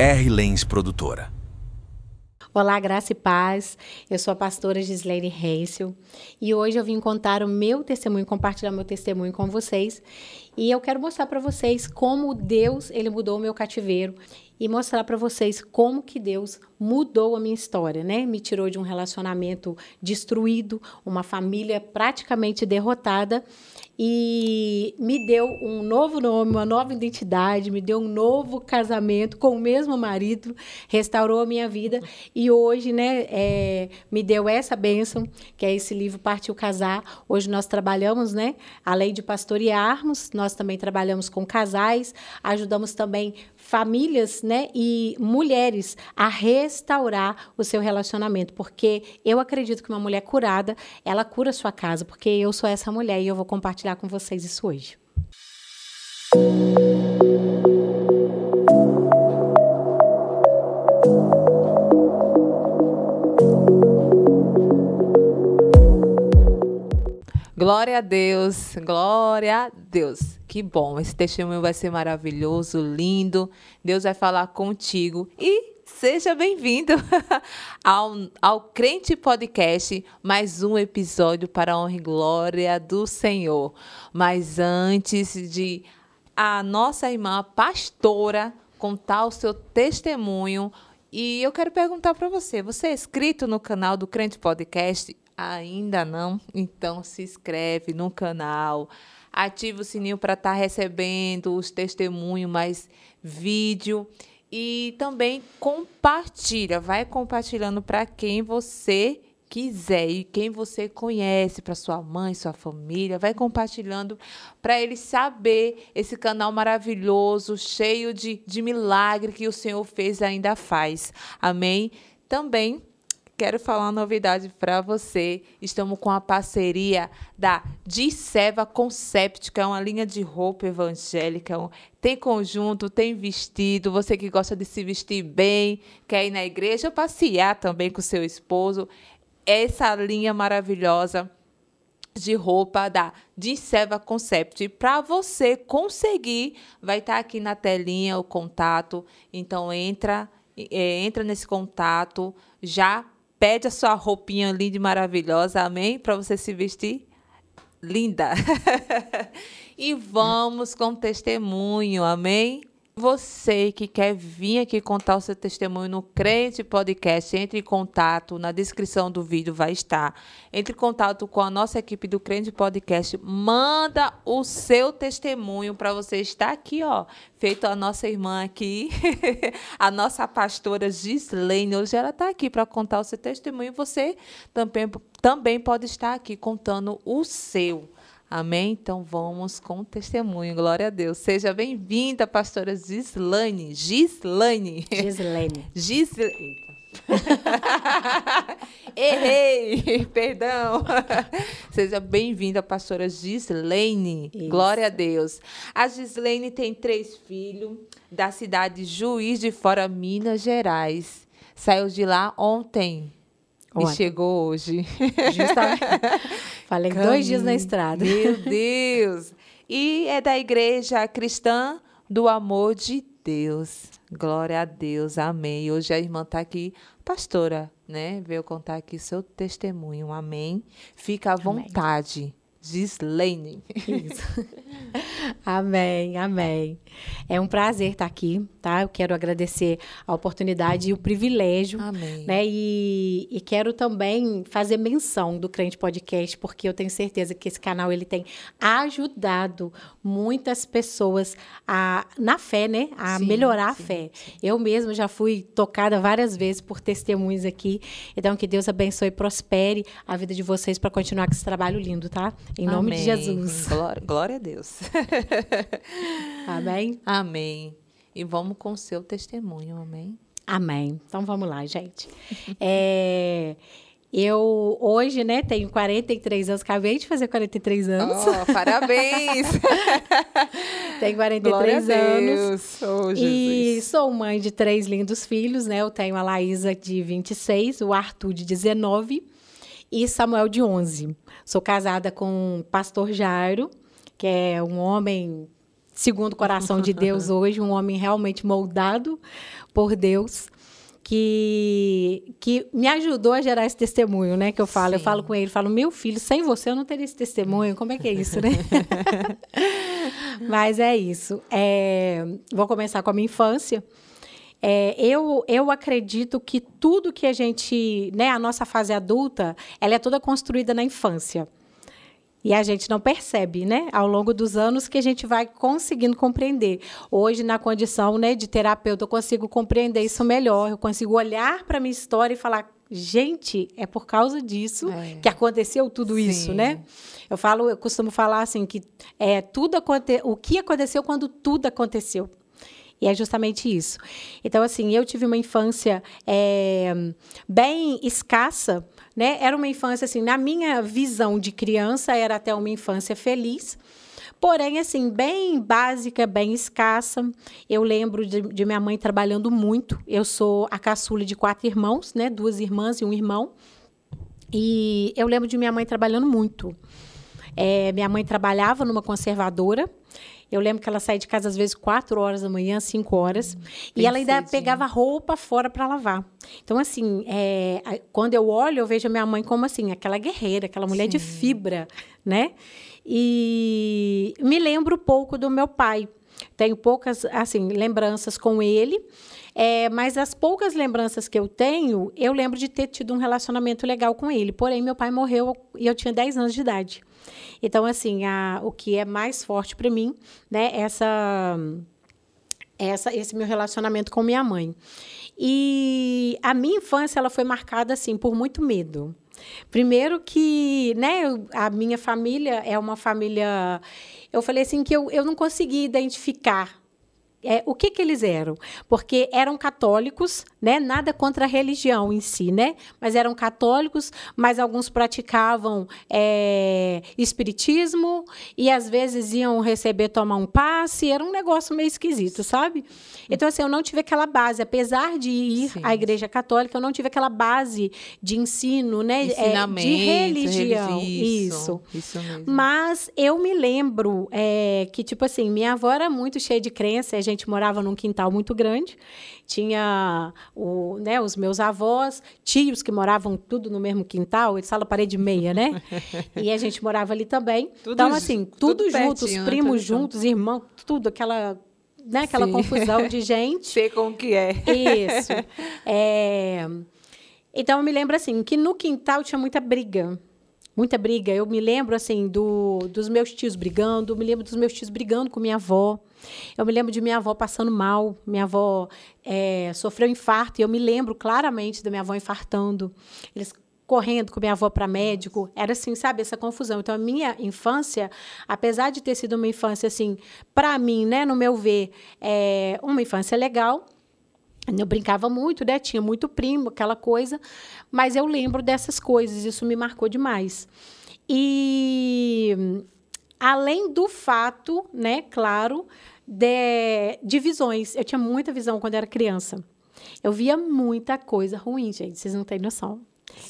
R-Lens Produtora. Olá, graça e paz. Eu sou a pastora Gislaine Reisel e hoje eu vim contar o meu testemunho, compartilhar meu testemunho com vocês. E eu quero mostrar para vocês como Deus, ele mudou o meu cativeiro e mostrar para vocês como que Deus mudou a minha história, né? Me tirou de um relacionamento destruído, uma família praticamente derrotada e me deu um novo nome, uma nova identidade, me deu um novo casamento com o mesmo marido, restaurou a minha vida e hoje, né, é, me deu essa bênção, que é esse livro Partiu Casar. Hoje nós trabalhamos, né, além de pastorearmos, nós também trabalhamos com casais, ajudamos também famílias né, e mulheres a restaurar o seu relacionamento, porque eu acredito que uma mulher curada, ela cura a sua casa, porque eu sou essa mulher e eu vou compartilhar com vocês isso hoje. Glória a Deus, glória a Deus. Que bom, esse testemunho vai ser maravilhoso, lindo. Deus vai falar contigo e seja bem-vindo ao, ao Crente Podcast, mais um episódio para a honra e glória do Senhor. Mas antes de a nossa irmã pastora contar o seu testemunho, e eu quero perguntar para você, você é inscrito no canal do Crente Podcast? Ainda não? Então se inscreve no canal ative o sininho para estar tá recebendo os testemunhos, mais vídeo e também compartilha, vai compartilhando para quem você quiser e quem você conhece, para sua mãe, sua família, vai compartilhando para eles saber esse canal maravilhoso, cheio de, de milagre que o Senhor fez e ainda faz. Amém? Também quero falar uma novidade para você. Estamos com a parceria da Disseva Concept, que é uma linha de roupa evangélica. Tem conjunto, tem vestido. Você que gosta de se vestir bem, quer ir na igreja passear também com seu esposo. Essa linha maravilhosa de roupa da Disseva Concept. E para você conseguir, vai estar tá aqui na telinha o contato. Então entra, é, entra nesse contato já pede a sua roupinha linda e maravilhosa, amém? Para você se vestir linda. e vamos com testemunho, amém? Você que quer vir aqui contar o seu testemunho no Crente Podcast, entre em contato, na descrição do vídeo vai estar. Entre em contato com a nossa equipe do Crente Podcast, manda o seu testemunho para você estar aqui, ó, feito a nossa irmã aqui, a nossa pastora Gislaine, hoje ela está aqui para contar o seu testemunho, você também também pode estar aqui contando o seu. Amém? Então vamos com testemunho. Glória a Deus. Seja bem-vinda, pastora Gislane. Gislane. Gislane. Gislane. Errei, perdão. Seja bem-vinda, pastora Gislene. Isso. Glória a Deus. A Gislene tem três filhos da cidade Juiz de Fora, Minas Gerais. Saiu de lá ontem. E é? chegou hoje. Justamente. Falei Caminho. dois dias na estrada. Meu Deus! E é da Igreja Cristã do Amor de Deus. Glória a Deus, amém. Hoje a irmã está aqui, pastora, né? Veio contar aqui seu testemunho, amém. Fica à vontade. Gislaine. Isso. amém, amém. É um prazer estar aqui, tá? Eu quero agradecer a oportunidade e o privilégio. Amém. Né? E, e, quero também fazer menção do Crente Podcast, porque eu tenho certeza que esse canal ele tem ajudado muitas pessoas a, na fé, né? A sim, melhorar sim. a fé. Eu mesma já fui tocada várias vezes por testemunhos aqui. Então, que Deus abençoe e prospere a vida de vocês para continuar com esse trabalho lindo, tá? Em Amém. nome de Jesus. Glória, glória a Deus. Amém? Amém. E vamos com o seu testemunho. Amém? Amém. Então vamos lá, gente. É, eu hoje, né, tenho 43 anos, acabei de fazer 43 anos. Oh, parabéns! tenho 43 Glória anos. Oh, e sou mãe de três lindos filhos, né? Eu tenho a Laísa de 26, o Arthur de 19 e Samuel de 11. Sou casada com o pastor Jairo, que é um homem segundo o coração de Deus hoje, um homem realmente moldado por Deus. Que, que me ajudou a gerar esse testemunho, né? Que eu falo, Sim. eu falo com ele, falo, meu filho, sem você eu não teria esse testemunho. Como é que é isso, né? Mas é isso. É, vou começar com a minha infância. É, eu, eu acredito que tudo que a gente, né, a nossa fase adulta, ela é toda construída na infância. E a gente não percebe, né? Ao longo dos anos que a gente vai conseguindo compreender. Hoje, na condição né, de terapeuta, eu consigo compreender isso melhor. Eu consigo olhar para a minha história e falar, gente, é por causa disso é. que aconteceu tudo Sim. isso, né? Eu falo, eu costumo falar assim que é tudo o que aconteceu quando tudo aconteceu. E é justamente isso. Então, assim, eu tive uma infância é, bem escassa, né? Era uma infância, assim, na minha visão de criança, era até uma infância feliz. Porém, assim, bem básica, bem escassa. Eu lembro de, de minha mãe trabalhando muito. Eu sou a caçula de quatro irmãos, né? Duas irmãs e um irmão. E eu lembro de minha mãe trabalhando muito. É, minha mãe trabalhava numa conservadora eu lembro que ela saía de casa às vezes 4 horas da manhã, 5 horas, hum, e ela ainda cedinho. pegava roupa fora para lavar. Então, assim, é, quando eu olho, eu vejo a minha mãe como assim, aquela guerreira, aquela mulher Sim. de fibra, né? E me lembro pouco do meu pai. Tenho poucas, assim, lembranças com ele. É, mas as poucas lembranças que eu tenho, eu lembro de ter tido um relacionamento legal com ele. Porém, meu pai morreu e eu tinha 10 anos de idade. Então, assim, a, o que é mais forte para mim, né, essa, essa, esse meu relacionamento com minha mãe. E a minha infância ela foi marcada assim por muito medo. Primeiro que, né, a minha família é uma família. Eu falei assim que eu, eu não consegui identificar é, o que, que eles eram? Porque eram católicos, né? Nada contra a religião em si, né? Mas eram católicos, mas alguns praticavam é, espiritismo e às vezes iam receber tomar um passe. Era um negócio meio esquisito, sabe? Então assim, eu não tive aquela base, apesar de ir Sim. à igreja católica, eu não tive aquela base de ensino, né? é, de religião, isso. Isso, isso Mas eu me lembro é, que tipo assim, minha avó era muito cheia de crenças gente morava num quintal muito grande, tinha o, né, os meus avós, tios que moravam tudo no mesmo quintal, sala parede meia, né? E a gente morava ali também. Tudo, então, assim, tudo, tudo juntos, pertinho, né, primos juntos, irmão tudo, aquela né? Aquela confusão de gente. Sei como que é. Isso. É... Então, eu me lembro, assim, que no quintal tinha muita briga. Muita briga. Eu me lembro, assim, do, dos meus tios brigando. Me lembro dos meus tios brigando com minha avó. Eu me lembro de minha avó passando mal, minha avó é, sofreu infarto, e eu me lembro claramente da minha avó infartando. Eles correndo com minha avó para médico. Era assim, sabe, essa confusão. Então, a minha infância, apesar de ter sido uma infância, assim, para mim, né, no meu ver, é uma infância legal. Eu brincava muito, né? Tinha muito primo, aquela coisa. Mas eu lembro dessas coisas, isso me marcou demais. E além do fato, né, claro, de, de visões. Eu tinha muita visão quando era criança. Eu via muita coisa ruim, gente. Vocês não têm noção.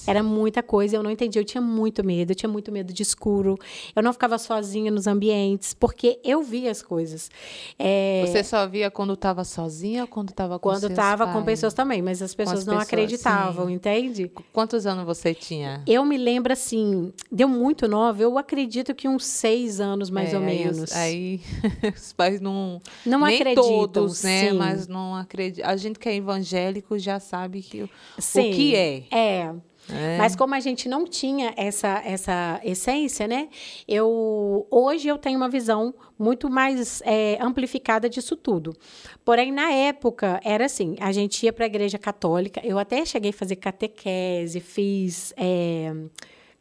Era muita coisa, eu não entendi, eu tinha muito medo, eu tinha muito medo de escuro, eu não ficava sozinha nos ambientes, porque eu via as coisas. É... Você só via quando estava sozinha ou quando estava com Quando estava com pessoas também, mas as pessoas as não pessoas, acreditavam, sim. entende? Quantos anos você tinha? Eu me lembro assim, deu muito nova, eu acredito que uns seis anos mais é, ou aí menos. Os, aí os pais não. Não nem acreditam. Todos, né? Sim. Mas não acreditam. A gente que é evangélico já sabe que, sim, o que é. É. É. Mas como a gente não tinha essa, essa essência, né? Eu hoje eu tenho uma visão muito mais é, amplificada disso tudo. Porém, na época era assim: a gente ia para a igreja católica. Eu até cheguei a fazer catequese, fiz é,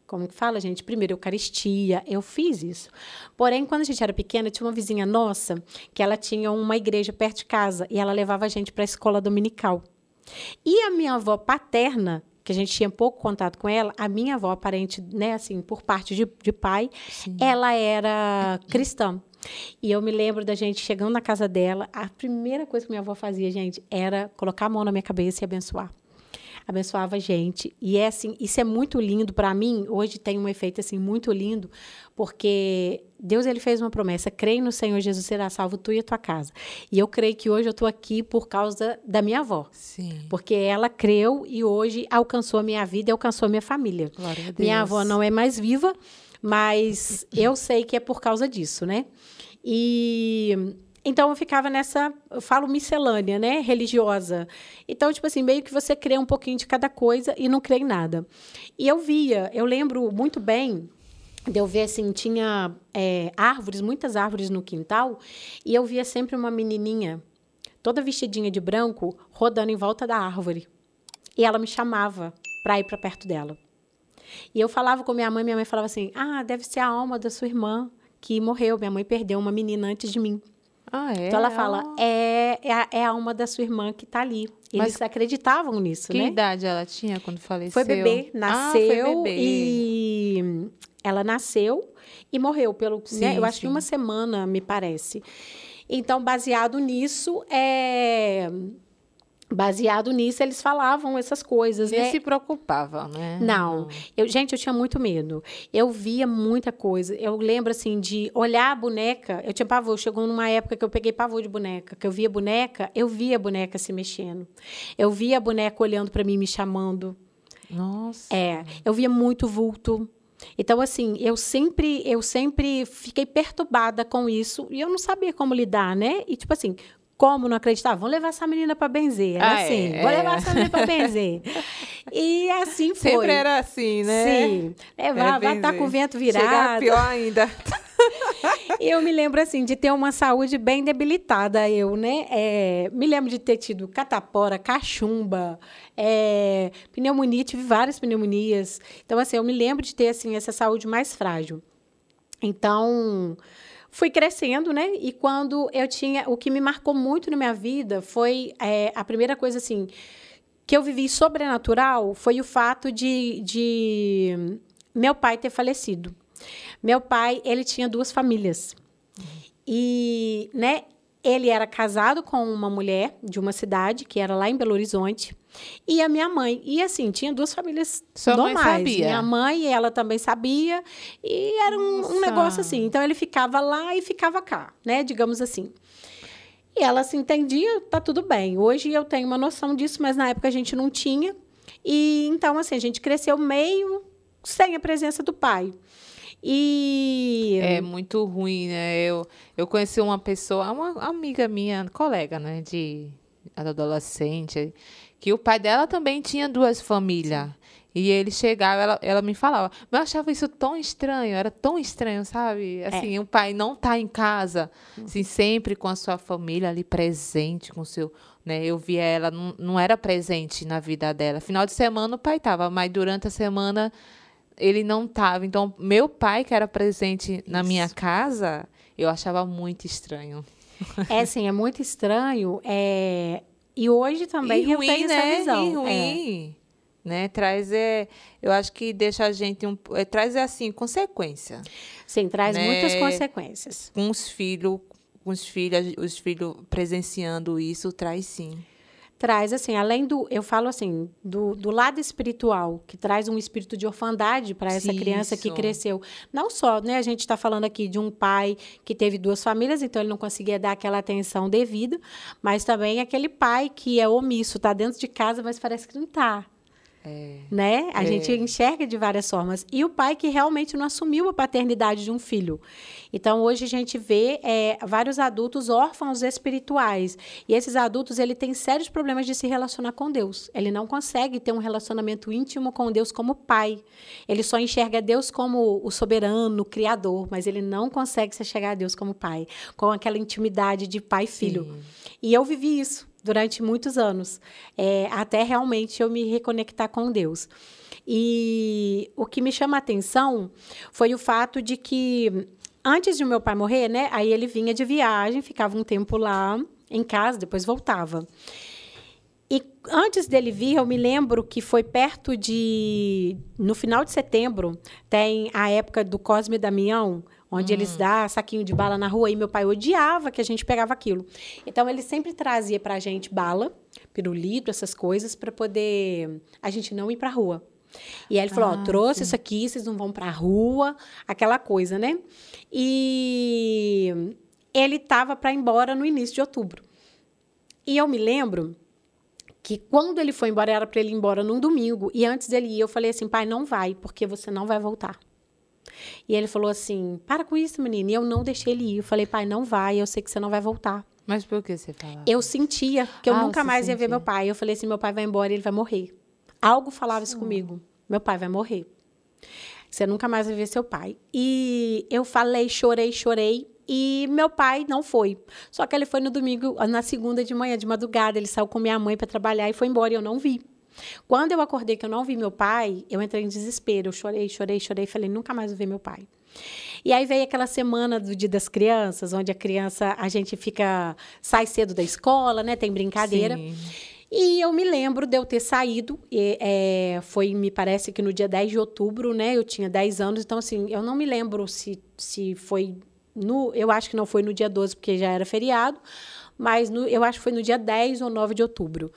como que fala, gente? Primeiro, Eucaristia. Eu fiz isso. Porém, quando a gente era pequena, tinha uma vizinha nossa que ela tinha uma igreja perto de casa e ela levava a gente para a escola dominical. E a minha avó paterna que a gente tinha pouco contato com ela, a minha avó, parente, né, assim, por parte de, de pai, Sim. ela era cristã. E eu me lembro da gente chegando na casa dela, a primeira coisa que minha avó fazia, gente, era colocar a mão na minha cabeça e abençoar abençoava a gente. E é assim, isso é muito lindo para mim. Hoje tem um efeito assim muito lindo, porque Deus ele fez uma promessa: creio no Senhor Jesus, será salvo tu e a tua casa. E eu creio que hoje eu estou aqui por causa da minha avó. Sim. Porque ela creu e hoje alcançou a minha vida e alcançou a minha família. Glória a Deus. Minha avó não é mais viva, mas eu sei que é por causa disso, né? E então eu ficava nessa, eu falo miscelânea, né, religiosa. Então, tipo assim, meio que você crê um pouquinho de cada coisa e não crê em nada. E eu via, eu lembro muito bem de eu ver assim, tinha é, árvores, muitas árvores no quintal, e eu via sempre uma menininha, toda vestidinha de branco, rodando em volta da árvore. E ela me chamava para ir para perto dela. E eu falava com minha mãe, minha mãe falava assim: "Ah, deve ser a alma da sua irmã que morreu, minha mãe perdeu uma menina antes de mim". Ah, é? Então ela fala, é, é, a, é a alma da sua irmã que está ali. Eles Mas acreditavam nisso, que né? Que idade ela tinha quando faleceu? Foi bebê, nasceu ah, foi bebê. e ela nasceu e morreu pelo, sim, né? eu acho que uma semana, me parece. Então, baseado nisso, é baseado nisso, eles falavam essas coisas. Nem né? se preocupava, né? Não. Eu, gente, eu tinha muito medo. Eu via muita coisa. Eu lembro, assim, de olhar a boneca. Eu tinha pavor. Chegou numa época que eu peguei pavor de boneca. Que eu via boneca, eu via a boneca se mexendo. Eu via a boneca olhando para mim, me chamando. Nossa. É. Eu via muito vulto. Então, assim, eu sempre, eu sempre fiquei perturbada com isso e eu não sabia como lidar, né? E tipo assim, como não acreditar? Vão levar essa menina para benzer. Era né? ah, assim, é, vou levar essa menina para benzer. e assim foi. Sempre era assim, né? Sim. Levar, vai estar tá com o vento virado. Chegar pior ainda. eu me lembro, assim, de ter uma saúde bem debilitada, eu, né? É, me lembro de ter tido catapora, cachumba, é, pneumonia, tive várias pneumonias. Então, assim, eu me lembro de ter, assim, essa saúde mais frágil. Então, fui crescendo, né? E quando eu tinha... O que me marcou muito na minha vida foi é, a primeira coisa, assim que eu vivi sobrenatural foi o fato de, de meu pai ter falecido. Meu pai, ele tinha duas famílias. E, né, ele era casado com uma mulher de uma cidade, que era lá em Belo Horizonte, e a minha mãe. E assim, tinha duas famílias Sua normais. Mãe sabia. Minha mãe, ela também sabia. E era um, um, negócio assim. Então ele ficava lá e ficava cá, né? Digamos assim. E ela se entendia, tá tudo bem. Hoje eu tenho uma noção disso, mas na época a gente não tinha. E então, assim, a gente cresceu meio sem a presença do pai. E é muito ruim, né? Eu, eu conheci uma pessoa, uma amiga minha, colega, né, de adolescente, que o pai dela também tinha duas famílias. E ele chegava, ela, ela me falava, mas eu achava isso tão estranho, era tão estranho, sabe? É. Assim, é. o pai não tá em casa, uhum. assim, sempre com a sua família ali presente, com o seu. Né? Eu via ela, não, não era presente na vida dela. Final de semana o pai tava, mas durante a semana ele não estava. Então, meu pai, que era presente Isso. na minha casa, eu achava muito estranho. É, sim, é muito estranho. É... E hoje também e ruim, eu tenho né? essa visão. E é. ruim. É. Né? Traz, é, eu acho que deixa a gente um, é, traz é assim consequência. Sim, traz né? muitas consequências. Com os filhos, com os filhos, os filhos presenciando isso traz sim traz assim, além do, eu falo assim, do, do lado espiritual, que traz um espírito de orfandade para essa Isso. criança que cresceu. Não só, né, a gente está falando aqui de um pai que teve duas famílias, então ele não conseguia dar aquela atenção devida, mas também aquele pai que é omisso, está dentro de casa, mas parece que não está. É. Né? A é. gente enxerga de várias formas. E o pai que realmente não assumiu a paternidade de um filho. Então, hoje a gente vê é, vários adultos órfãos espirituais. E esses adultos, ele tem sérios problemas de se relacionar com Deus. Ele não consegue ter um relacionamento íntimo com Deus como pai. Ele só enxerga Deus como o soberano, o criador, mas ele não consegue se chegar a Deus como pai, com aquela intimidade de pai filho. E eu vivi isso durante muitos anos, é, até realmente eu me reconectar com Deus. E o que me chama a atenção foi o fato de que antes de meu pai morrer, né? Aí ele vinha de viagem, ficava um tempo lá em casa, depois voltava. E antes dele vir, eu me lembro que foi perto de. No final de setembro, tem a época do Cosme Damião, onde hum. eles dão saquinho de bala na rua e meu pai odiava que a gente pegava aquilo. Então ele sempre trazia pra gente bala, pirulito, essas coisas para poder a gente não ir pra rua. E aí ele falou, ah, ó, trouxe sim. isso aqui, vocês não vão pra rua, aquela coisa, né? E ele tava para ir embora no início de outubro. E eu me lembro que quando ele foi embora, era para ele ir embora num domingo. E antes dele ir, eu falei assim, pai, não vai, porque você não vai voltar. E ele falou assim: para com isso, menina. E eu não deixei ele ir. Eu falei, pai, não vai, eu sei que você não vai voltar. Mas por que você falava? Eu sentia que eu ah, nunca mais sentia. ia ver meu pai. Eu falei assim: meu pai vai embora, ele vai morrer. Algo falava Sim. isso comigo: meu pai vai morrer. Você nunca mais vai ver seu pai. E eu falei, chorei, chorei. E meu pai não foi. Só que ele foi no domingo, na segunda de manhã, de madrugada. Ele saiu com minha mãe para trabalhar e foi embora. E eu não vi. Quando eu acordei que eu não vi meu pai, eu entrei em desespero. Eu chorei, chorei, chorei. Falei, nunca mais vou ver meu pai. E aí veio aquela semana do Dia das Crianças, onde a criança, a gente fica, sai cedo da escola, né? Tem brincadeira. Sim. E eu me lembro de eu ter saído, e, é, foi, me parece que no dia 10 de outubro, né? Eu tinha 10 anos, então, assim, eu não me lembro se, se foi no. Eu acho que não foi no dia 12, porque já era feriado, mas no, eu acho que foi no dia 10 ou 9 de outubro.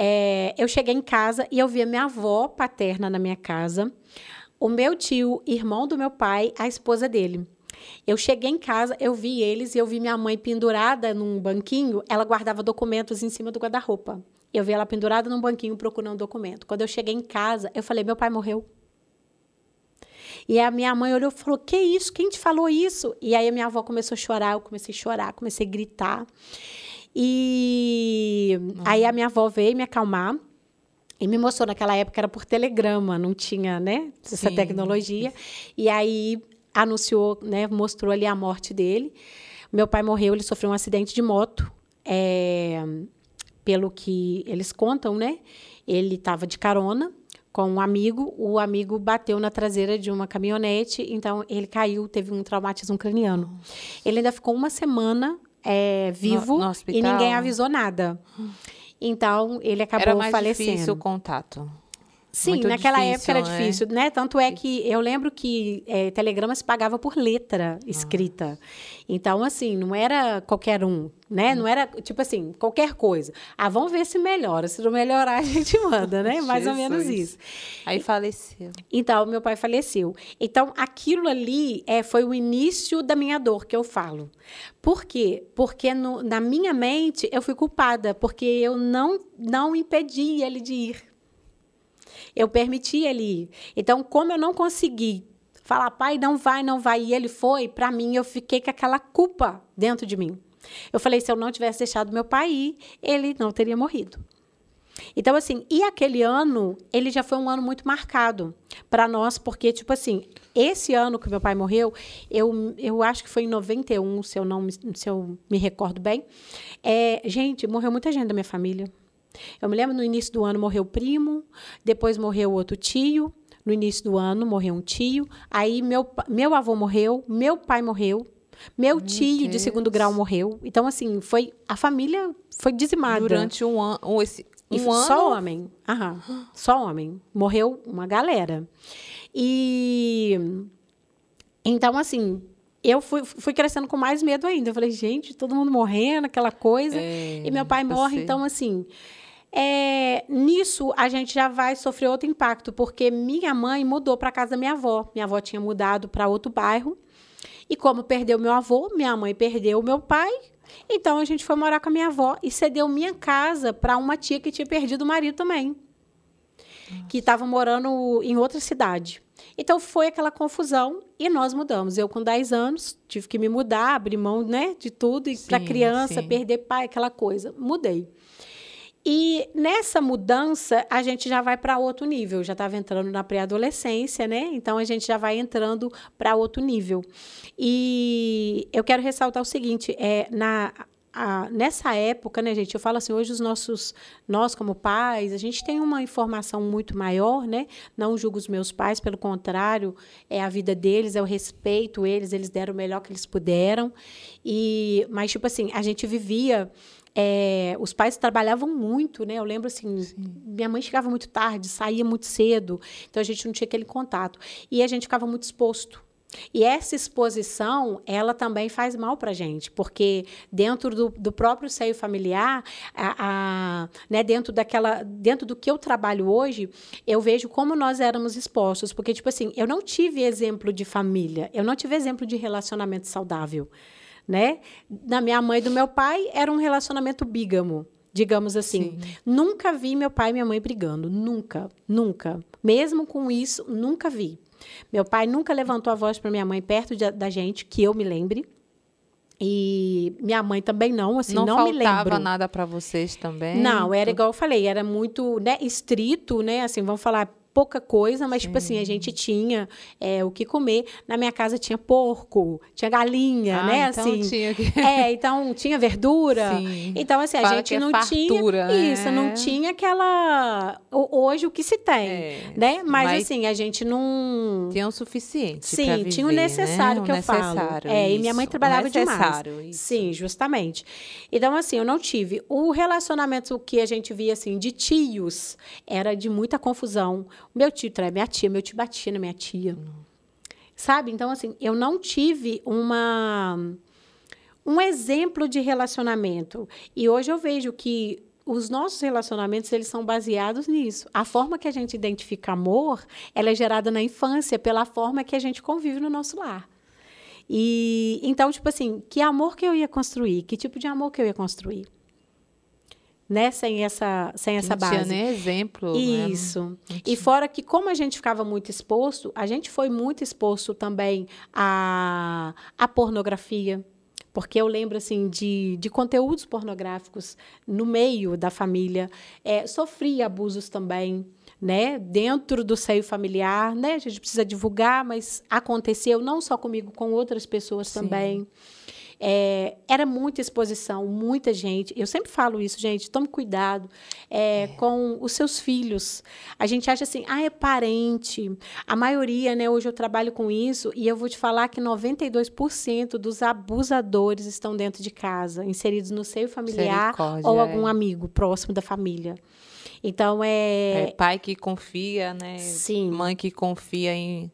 É, eu cheguei em casa e eu vi a minha avó paterna na minha casa, o meu tio, irmão do meu pai, a esposa dele. Eu cheguei em casa, eu vi eles e eu vi minha mãe pendurada num banquinho. Ela guardava documentos em cima do guarda-roupa. Eu vi ela pendurada num banquinho procurando um documento. Quando eu cheguei em casa, eu falei: meu pai morreu. E a minha mãe olhou e falou: Que isso? Quem te falou isso? E aí a minha avó começou a chorar, eu comecei a chorar, comecei a gritar. E aí a minha avó veio me acalmar. E me mostrou, naquela época era por telegrama, não tinha, né, essa Sim. tecnologia. E aí anunciou, né, mostrou ali a morte dele. Meu pai morreu, ele sofreu um acidente de moto. É, pelo que eles contam, né, ele estava de carona com um amigo, o amigo bateu na traseira de uma caminhonete, então ele caiu, teve um traumatismo craniano. Ele ainda ficou uma semana é, vivo no, no e ninguém avisou nada. Então ele acabou Era mais falecendo. Difícil o contato. Sim, Muito naquela difícil, época era é. difícil, né? Tanto é que eu lembro que é, Telegrama se pagava por letra escrita. Ah. Então, assim, não era qualquer um, né? Hum. Não era, tipo assim, qualquer coisa. Ah, vamos ver se melhora. Se não melhorar, a gente manda, né? Mais ou menos isso. Aí faleceu. Então, meu pai faleceu. Então, aquilo ali é, foi o início da minha dor, que eu falo. Por quê? Porque no, na minha mente eu fui culpada, porque eu não, não impedi ele de ir eu permiti ele ir. Então, como eu não consegui falar, pai, não vai, não vai, e ele foi, para mim, eu fiquei com aquela culpa dentro de mim. Eu falei, se eu não tivesse deixado meu pai ir, ele não teria morrido. Então, assim, e aquele ano, ele já foi um ano muito marcado para nós, porque, tipo assim, esse ano que meu pai morreu, eu, eu acho que foi em 91, se eu não me, se eu me recordo bem. É, gente, morreu muita gente da minha família. Eu me lembro no início do ano morreu o primo, depois morreu outro tio, no início do ano morreu um tio, aí meu, meu avô morreu, meu pai morreu, meu, meu tio Deus. de segundo grau morreu. Então, assim, foi a família foi dizimada. Durante um ano. Um, esse, um e, ano? Só homem. Aham, só homem. Morreu uma galera. E. Então, assim, eu fui, fui crescendo com mais medo ainda. Eu falei, gente, todo mundo morrendo, aquela coisa. É, e meu pai morre, então, assim, é, nisso, a gente já vai sofrer outro impacto, porque minha mãe mudou para casa da minha avó. Minha avó tinha mudado para outro bairro. E como perdeu meu avô, minha mãe perdeu meu pai. Então a gente foi morar com a minha avó e cedeu minha casa para uma tia que tinha perdido o marido também, Nossa. que estava morando em outra cidade. Então foi aquela confusão e nós mudamos. Eu com 10 anos tive que me mudar, abrir mão, né, de tudo e para criança, sim. perder pai, aquela coisa. Mudei. E nessa mudança, a gente já vai para outro nível, já estava entrando na pré-adolescência, né? Então a gente já vai entrando para outro nível. E eu quero ressaltar o seguinte: é, na, a, nessa época, né, gente? Eu falo assim, hoje os nossos, nós como pais, a gente tem uma informação muito maior, né? Não julgo os meus pais, pelo contrário, é a vida deles, eu respeito eles, eles deram o melhor que eles puderam. E, mas tipo assim, a gente vivia é, os pais trabalhavam muito, né? Eu lembro assim, Sim. minha mãe chegava muito tarde, saía muito cedo, então a gente não tinha aquele contato. E a gente ficava muito exposto. E essa exposição, ela também faz mal para a gente, porque dentro do, do próprio seio familiar, a, a, né, dentro daquela, dentro do que eu trabalho hoje, eu vejo como nós éramos expostos, porque tipo assim, eu não tive exemplo de família, eu não tive exemplo de relacionamento saudável né? Da minha mãe e do meu pai era um relacionamento bígamo, digamos assim. Sim. Nunca vi meu pai e minha mãe brigando, nunca, nunca. Mesmo com isso, nunca vi. Meu pai nunca levantou a voz para minha mãe perto de, da gente, que eu me lembre. E minha mãe também não, assim, não, não me lembro. Não faltava nada para vocês também? Não, era igual eu falei, era muito né, estrito, né? Assim, vamos falar, pouca coisa, mas, Sim. tipo assim, a gente tinha é, o que comer. Na minha casa tinha porco, tinha galinha, ah, né? Então assim, tinha que... É, então tinha verdura. Sim. Então, assim, Fala a gente é não fartura, tinha. Né? Isso, não tinha aquela. Hoje o que se tem, é, né? Mas, mas, assim, a gente não. Tinha o suficiente. Sim, viver, tinha o né? necessário né? que o eu necessário, falo. É, e minha mãe trabalhava necessário, demais. Isso. Sim, justamente. Então, assim, eu não tive. O relacionamento que a gente via, assim, de tios era de muita confusão meu tio traía minha tia, meu tio batia na minha tia. Sabe? Então, assim, eu não tive uma um exemplo de relacionamento. E hoje eu vejo que os nossos relacionamentos eles são baseados nisso. A forma que a gente identifica amor, ela é gerada na infância pela forma que a gente convive no nosso lar. E então, tipo assim, que amor que eu ia construir? Que tipo de amor que eu ia construir? né, sem essa, sem essa base. tinha nem exemplo. Né? Isso. Né? E fora que, como a gente ficava muito exposto, a gente foi muito exposto também à, à pornografia. Porque eu lembro, assim, de, de conteúdos pornográficos no meio da família. É, sofri abusos também, né? Dentro do seio familiar, né? A gente precisa divulgar, mas aconteceu não só comigo, com outras pessoas Sim. também. É, era muita exposição, muita gente. Eu sempre falo isso, gente, tome cuidado é, é. com os seus filhos. A gente acha assim, ah, é parente. A maioria, né, hoje eu trabalho com isso e eu vou te falar que 92% dos abusadores estão dentro de casa, inseridos no seio familiar ou é. algum amigo próximo da família. Então é... é pai que confia, né? Sim. Mãe que confia em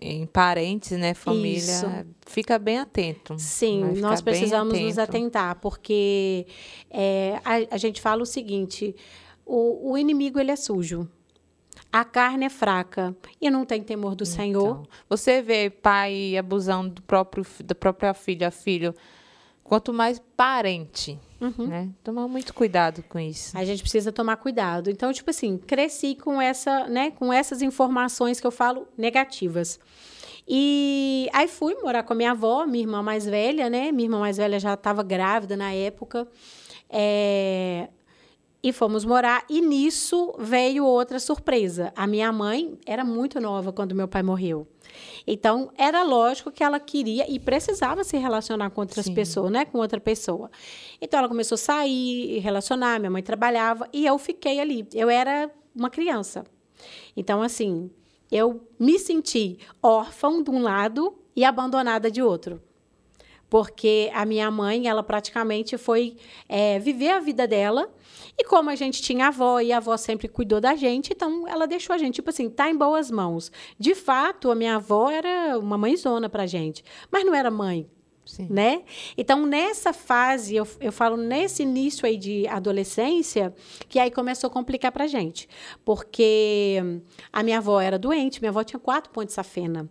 em parentes, né, família, Isso. fica bem atento. Sim, nós precisamos nos atentar, porque é, a, a, gente fala o seguinte: o, o inimigo ele é sujo. A carne é fraca e não tem temor do então, Senhor. Você vê pai abusando do próprio da própria filha, filho. Quanto mais parente, Uhum. Né? Tomar muito cuidado com isso. A gente precisa tomar cuidado. Então, tipo assim, cresci com essa, né, com essas informações que eu falo negativas. E aí fui morar com a minha avó, minha irmã mais velha, né? Minha irmã mais velha já estava grávida na época. É... E fomos morar, e nisso veio outra surpresa. A minha mãe era muito nova quando meu pai morreu. Então, era lógico que ela queria e precisava se relacionar com outras Sim. pessoas, né? Com outra pessoa. Então, ela começou a sair relacionar. Minha mãe trabalhava e eu fiquei ali. Eu era uma criança. Então, assim, eu me senti órfã de um lado e abandonada de outro porque a minha mãe ela praticamente foi é, viver a vida dela e como a gente tinha avó e a avó sempre cuidou da gente, então ela deixou a gente, tipo assim, tá em boas mãos. De fato, a minha avó era uma mãezona pra gente, mas não era mãe. Sim. Né? Então, nessa fase, eu, eu falo nesse início aí de adolescência, que aí começou a complicar pra gente. Porque a minha avó era doente, minha avó tinha quatro pontos de safena.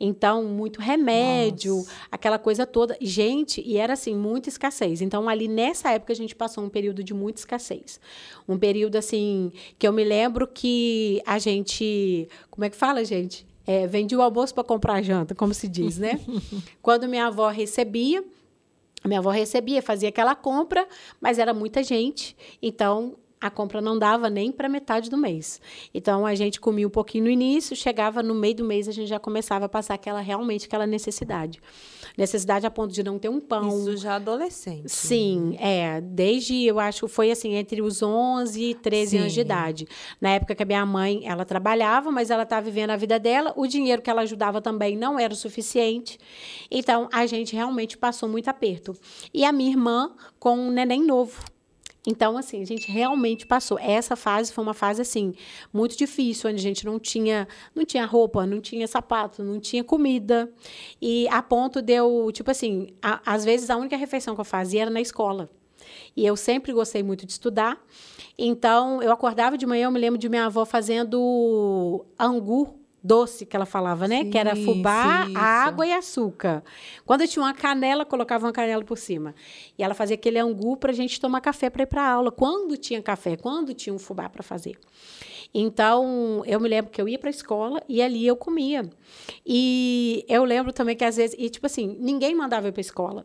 Então, muito remédio, Nossa. aquela coisa toda. Gente, e era assim, muita escassez. Então, ali nessa época, a gente passou um período de muita escassez. Um período, assim, que eu me lembro que a gente. Como é que fala, gente? É, o almoço para comprar janta, como se diz, né? Quando minha avó recebia, minha avó recebia, fazia aquela compra, mas era muita gente. Então, a compra não dava nem para metade do mês. Então a gente comia um pouquinho no início, chegava no meio do mês a gente já começava a passar aquela realmente aquela necessidade. Necessidade a ponto de não ter um pão. Isso já é adolescente. Né? Sim, é, desde eu acho foi assim entre os 11 e 13 Sim. anos de idade. Na época que a minha mãe, ela trabalhava, mas ela estava tá vivendo a vida dela, o dinheiro que ela ajudava também não era o suficiente. Então a gente realmente passou muito aperto. E a minha irmã com um neném novo. Então, assim, a gente realmente passou. Essa fase foi uma fase, assim, muito difícil, onde a gente não tinha, não tinha roupa, não tinha sapato, não tinha comida. E a ponto de eu, tipo assim, a, às vezes a única refeição que eu fazia era na escola. E eu sempre gostei muito de estudar. Então, eu acordava de manhã, eu me lembro de minha avó fazendo angu doce que ela falava, né? Sim, que era fubá, sim, água e açúcar. Quando tinha uma canela, colocava uma canela por cima. E ela fazia aquele angu para a gente tomar café para ir para aula. Quando tinha café, quando tinha um fubá para fazer. Então, eu me lembro que eu ia para a escola e ali eu comia. E eu lembro também que às vezes, e tipo assim, ninguém mandava eu para a escola.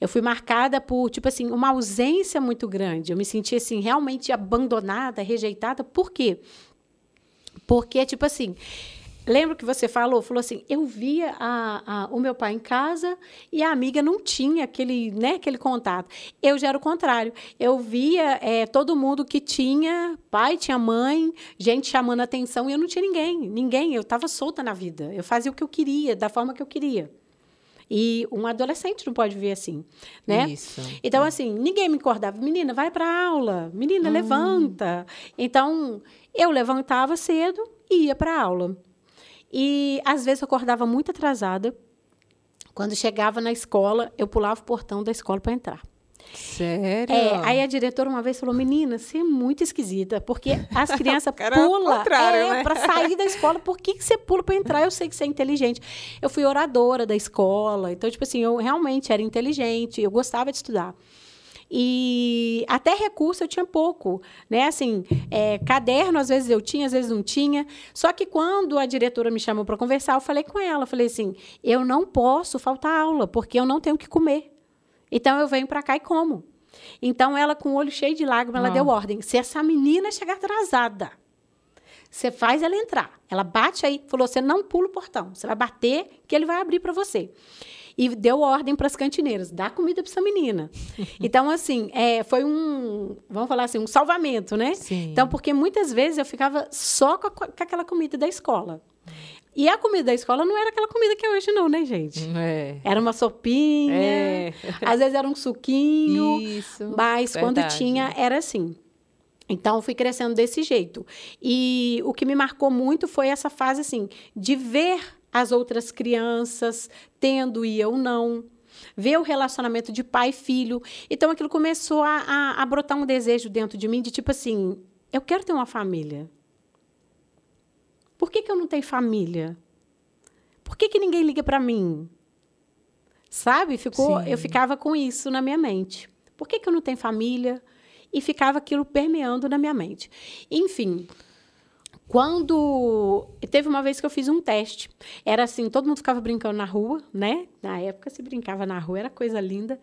Eu fui marcada por, tipo assim, uma ausência muito grande. Eu me senti assim realmente abandonada, rejeitada. Por quê? Porque tipo assim, Lembro que você falou, falou assim, eu via a, a, o meu pai em casa e a amiga não tinha aquele, né, aquele contato. Eu já era o contrário. Eu via é, todo mundo que tinha pai, tinha mãe, gente chamando atenção e eu não tinha ninguém, ninguém. Eu estava solta na vida. Eu fazia o que eu queria, da forma que eu queria. E um adolescente não pode viver assim, né? Isso. Então, é. assim, ninguém me acordava. Menina, vai para aula. Menina, hum. levanta. Então, eu levantava cedo e ia para aula. E às vezes eu acordava muito atrasada. Quando chegava na escola, eu pulava o portão da escola para entrar. Sério? É, aí a diretora uma vez falou: Menina, você é muito esquisita, porque as crianças é pulam é, né? para sair da escola. Por que, que você pula para entrar? Eu sei que você é inteligente. Eu fui oradora da escola, então, tipo assim, eu realmente era inteligente, eu gostava de estudar. E até recurso eu tinha pouco, né? Assim, é, caderno às vezes eu tinha, às vezes não tinha. Só que quando a diretora me chamou para conversar, eu falei com ela, falei assim, eu não posso faltar aula porque eu não tenho o que comer. Então eu venho para cá e como. Então ela com o olho cheio de lágrimas, ela deu ah. ordem: se essa menina chegar atrasada, você faz ela entrar. Ela bate aí, falou: você não pula o portão, você vai bater que ele vai abrir para você e deu ordem para as cantineiras: dá comida para essa menina. então, assim, é, foi um, vamos falar assim, um salvamento, né? Sim. Então, porque muitas vezes eu ficava só com, a, com aquela comida da escola. E a comida da escola não era aquela comida que é hoje, não, né, gente? Hum, é. Era uma sopinha, é. às vezes era um suquinho. Isso. Mas verdade. quando tinha, era assim. Então, fui crescendo desse jeito. E o que me marcou muito foi essa fase, assim, de ver as outras crianças, tendo e eu não ver o relacionamento de pai e filho. Então aquilo começou a, a, a, brotar um desejo dentro de mim de tipo assim: eu quero ter uma família. Por que, que eu não tenho família? Por que, que ninguém liga para mim? Sabe? Ficou, eu ficava com isso na minha mente. Por que, que eu não tenho família? E ficava aquilo permeando na minha mente. Enfim, quando teve uma vez que eu fiz um teste, era assim, todo mundo ficava brincando na rua, né? Na época se brincava na rua, era coisa linda.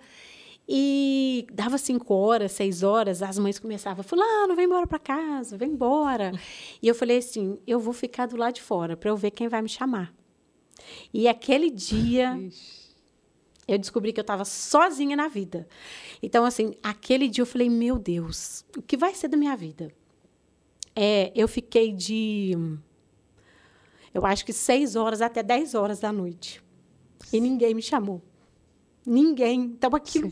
E dava cinco horas, seis horas, as mães começavam, fulano, vem embora para casa, vem embora. e eu falei assim, eu vou ficar do lado de fora para eu ver quem vai me chamar. E aquele dia eu descobri que eu estava sozinha na vida. Então assim, aquele dia eu falei, meu Deus, o que vai ser da minha vida? É, eu fiquei de. Eu acho que seis horas até dez horas da noite. E ninguém me chamou. Ninguém. Então aquilo.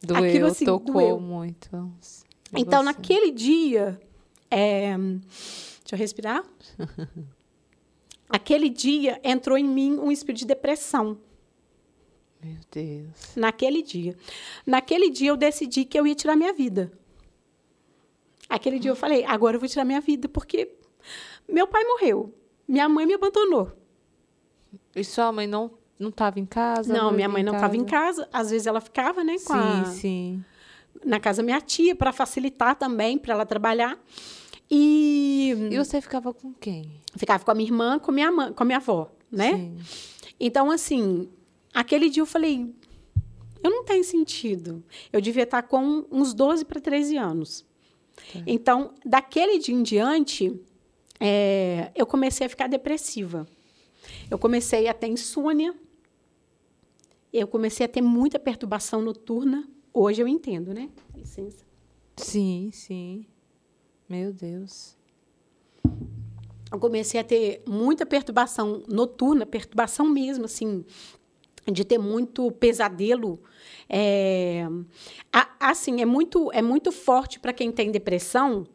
Doeu, aquilo assim, tocou doeu. muito. Então, você. naquele dia. É... Deixa eu respirar. Aquele dia entrou em mim um espírito de depressão. Meu Deus. Naquele dia. Naquele dia eu decidi que eu ia tirar minha vida. Aquele dia eu falei, agora eu vou tirar minha vida, porque meu pai morreu, minha mãe me abandonou. E sua mãe não não estava em casa? Não, minha mãe não estava em casa. Às vezes ela ficava, né, com sim, a... sim. na casa da minha tia para facilitar também para ela trabalhar. E E você ficava com quem? Ficava com a minha irmã, com minha mãe, com a minha avó, né? Sim. Então assim, aquele dia eu falei, eu não tenho sentido. Eu devia estar tá com uns 12 para 13 anos. Então, daquele dia em diante, é, eu comecei a ficar depressiva. Eu comecei a ter insônia. Eu comecei a ter muita perturbação noturna. Hoje eu entendo, né? Licença. Sim, sim. Meu Deus. Eu comecei a ter muita perturbação noturna, perturbação mesmo, assim, de ter muito pesadelo. É, assim, é muito, é muito forte para quem tem depressão.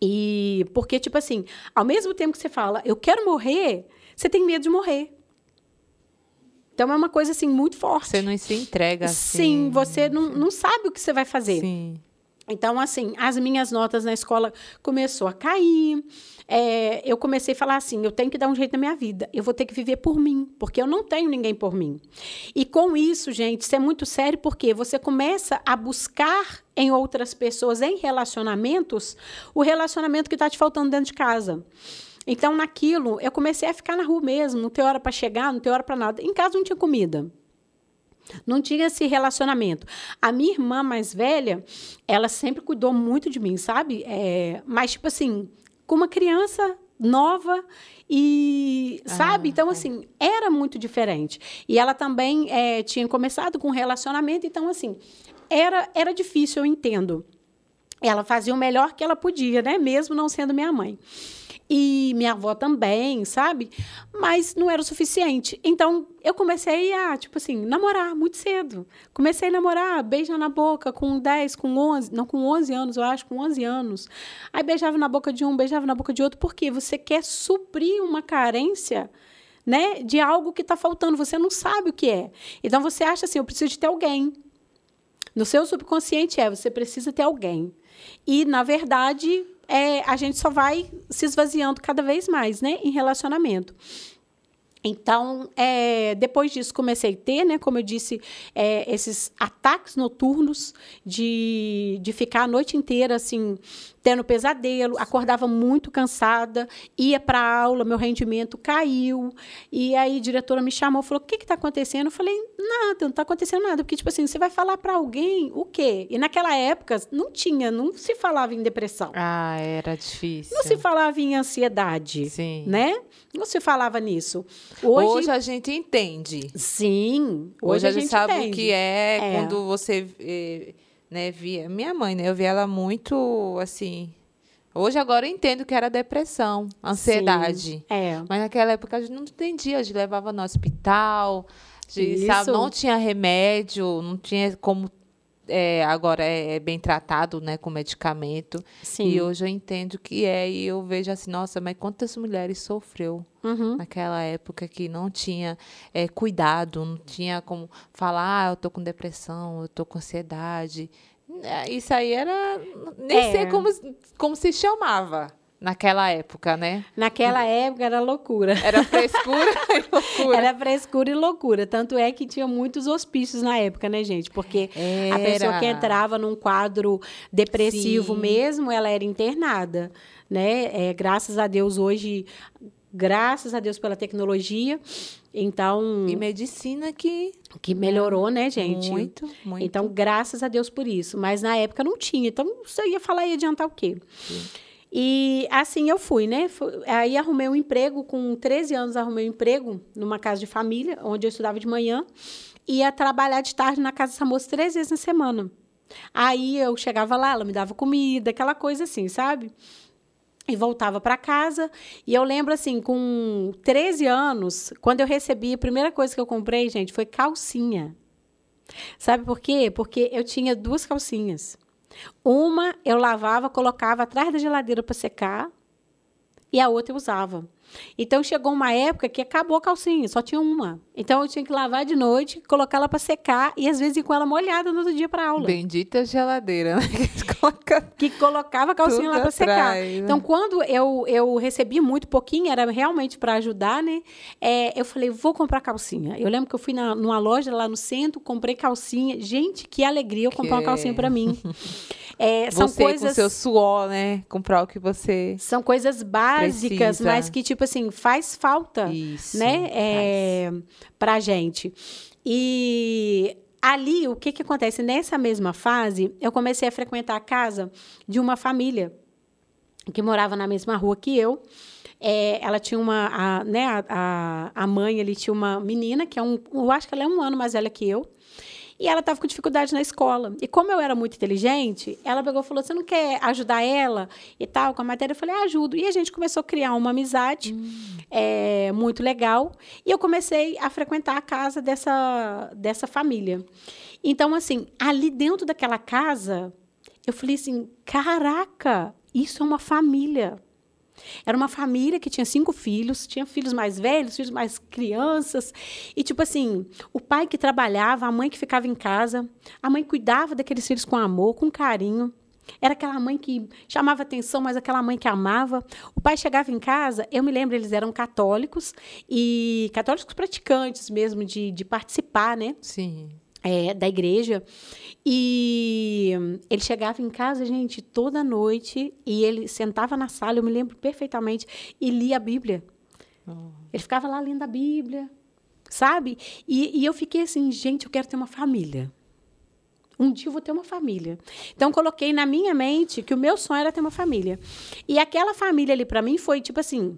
E porque, tipo assim, ao mesmo tempo que você fala, eu quero morrer, você tem medo de morrer. Então é uma coisa assim muito forte. Você não se entrega. Assim. Sim, você não, não sabe o que você vai fazer. Sim. Então, assim, as minhas notas na escola começou a cair. É, eu comecei a falar assim: eu tenho que dar um jeito na minha vida, eu vou ter que viver por mim, porque eu não tenho ninguém por mim. E com isso, gente, isso é muito sério, porque você começa a buscar em outras pessoas, em relacionamentos, o relacionamento que está te faltando dentro de casa. Então, naquilo, eu comecei a ficar na rua mesmo, não tem hora para chegar, não tem hora para nada. Em casa não tinha comida. Não tinha esse relacionamento. A minha irmã mais velha, ela sempre cuidou muito de mim, sabe? É, mas, tipo assim, com uma criança nova e ah, sabe então é. assim era muito diferente e ela também é, tinha começado com um relacionamento então assim era era difícil eu entendo ela fazia o melhor que ela podia né mesmo não sendo minha mãe e minha avó também, sabe? Mas não era o suficiente. Então, eu comecei a, tipo assim, namorar muito cedo. Comecei a namorar, beija na boca com 10, com 11, não, com 11 anos, eu acho, com 11 anos. Aí beijava na boca de um, beijava na boca de outro, porque você quer suprir uma carência né, de algo que está faltando, você não sabe o que é. Então você acha assim, eu preciso de ter alguém. No seu subconsciente é, você precisa ter alguém. E na verdade, é, a gente só vai se esvaziando cada vez mais, né? Em relacionamento. Então, é, depois disso, comecei a ter, né, como eu disse, é, esses ataques noturnos de, de ficar a noite inteira, assim, tendo pesadelo, acordava muito cansada, ia para aula, meu rendimento caiu. E aí a diretora me chamou, falou: "O que está acontecendo?" Eu falei: "Nada, não está acontecendo nada, porque tipo assim, você vai falar para alguém o quê?" E naquela época não tinha, não se falava em depressão. Ah, era difícil. Não se falava em ansiedade, Sim. né? Não se falava nisso. Hoje, hoje a gente entende. Sim, hoje, hoje a, gente, a gente sabe entende. o que é, é. quando você eh né, via minha mãe, né? Eu vi ela muito assim. Hoje agora eu entendo que era depressão, ansiedade. Sim, é. Mas naquela época a gente não entendia, a gente levava no hospital, de, sabe, não tinha remédio, não tinha como é, agora é, é, bem tratado né, com medicamento. Sim. E hoje eu entendo que é, e eu vejo assim, nossa, mas quantas mulheres sofreu uhum. naquela época que não tinha é, cuidado, não tinha como falar, ah, eu tô com depressão, eu tô com ansiedade. É, isso aí era. Nem é. sei como, como se chamava. Naquela época, né? Naquela uhum. época era loucura. Era frescura e loucura. Era frescura e loucura. Tanto é que tinha muitos hospícios na época, né, gente? Porque era. a pessoa que entrava num quadro depressivo Sim. mesmo, ela era internada, né? É, graças a Deus, hoje, graças a Deus pela tecnologia. Então. E medicina que. Que melhorou, né, gente? Muito, muito. Então, graças a Deus por isso. Mas na época não tinha. Então, você ia falar e adiantar o quê? Sim. E assim eu fui, né? Fui, aí arrumei um emprego, com 13 anos arrumei um emprego numa casa de família, onde eu estudava de manhã, ia trabalhar de tarde na casa dessa moça três vezes na semana. Aí eu chegava lá, ela me dava comida, aquela coisa assim, sabe? E voltava para casa. E eu lembro assim, com 13 anos, quando eu recebi, a primeira coisa que eu comprei, gente, foi calcinha. Sabe por quê? Porque eu tinha duas calcinhas. Uma eu lavava, colocava atrás da geladeira para secar e a outra eu usava. Então chegou uma época que acabou a calcinha, só tinha uma. Então eu tinha que lavar de noite, colocá-la para secar e às vezes ir com ela molhada no outro dia para aula. Bendita geladeira, né? que, coloca... que colocava a calcinha lá para secar. Né? Então quando eu, eu recebi muito pouquinho, era realmente para ajudar, né? É, eu falei, vou comprar calcinha. Eu lembro que eu fui na, numa loja lá no centro, comprei calcinha. Gente, que alegria eu comprar que... uma calcinha para mim. É, são você coisas. Com seu suor, né? Comprar o que você. São coisas básicas, precisa. mas que, tipo assim, faz falta. Isso. Né? É, Pra gente. E ali, o que, que acontece? Nessa mesma fase, eu comecei a frequentar a casa de uma família que morava na mesma rua que eu. É, ela tinha uma. A, né, a, a, mãe ali tinha uma menina, que é um. Eu acho que ela é um ano mais velha que eu. E ela estava com dificuldade na escola. E como eu era muito inteligente, ela pegou e falou: Você não quer ajudar ela e tal com a matéria? Eu falei: ah, Ajudo. E a gente começou a criar uma amizade hum. é, muito legal. E eu comecei a frequentar a casa dessa, dessa família. Então, assim, ali dentro daquela casa, eu falei assim: Caraca, isso é uma família. Era uma família que tinha cinco filhos, tinha filhos mais velhos, filhos mais crianças. E, tipo assim, o pai que trabalhava, a mãe que ficava em casa, a mãe cuidava daqueles filhos com amor, com carinho. Era aquela mãe que chamava atenção, mas aquela mãe que amava. O pai chegava em casa, eu me lembro, eles eram católicos e católicos praticantes mesmo, de, de participar, né? Sim é, da igreja. E ele chegava em casa, gente, toda noite, e ele sentava na sala, eu me lembro perfeitamente, e lia a Bíblia. Oh. Ele ficava lá lendo a Bíblia, sabe? E, e eu fiquei assim, gente, eu quero ter uma família. Um dia eu vou ter uma família. Então, coloquei na minha mente que o meu sonho era ter uma família. E aquela família ali, para mim, foi tipo assim: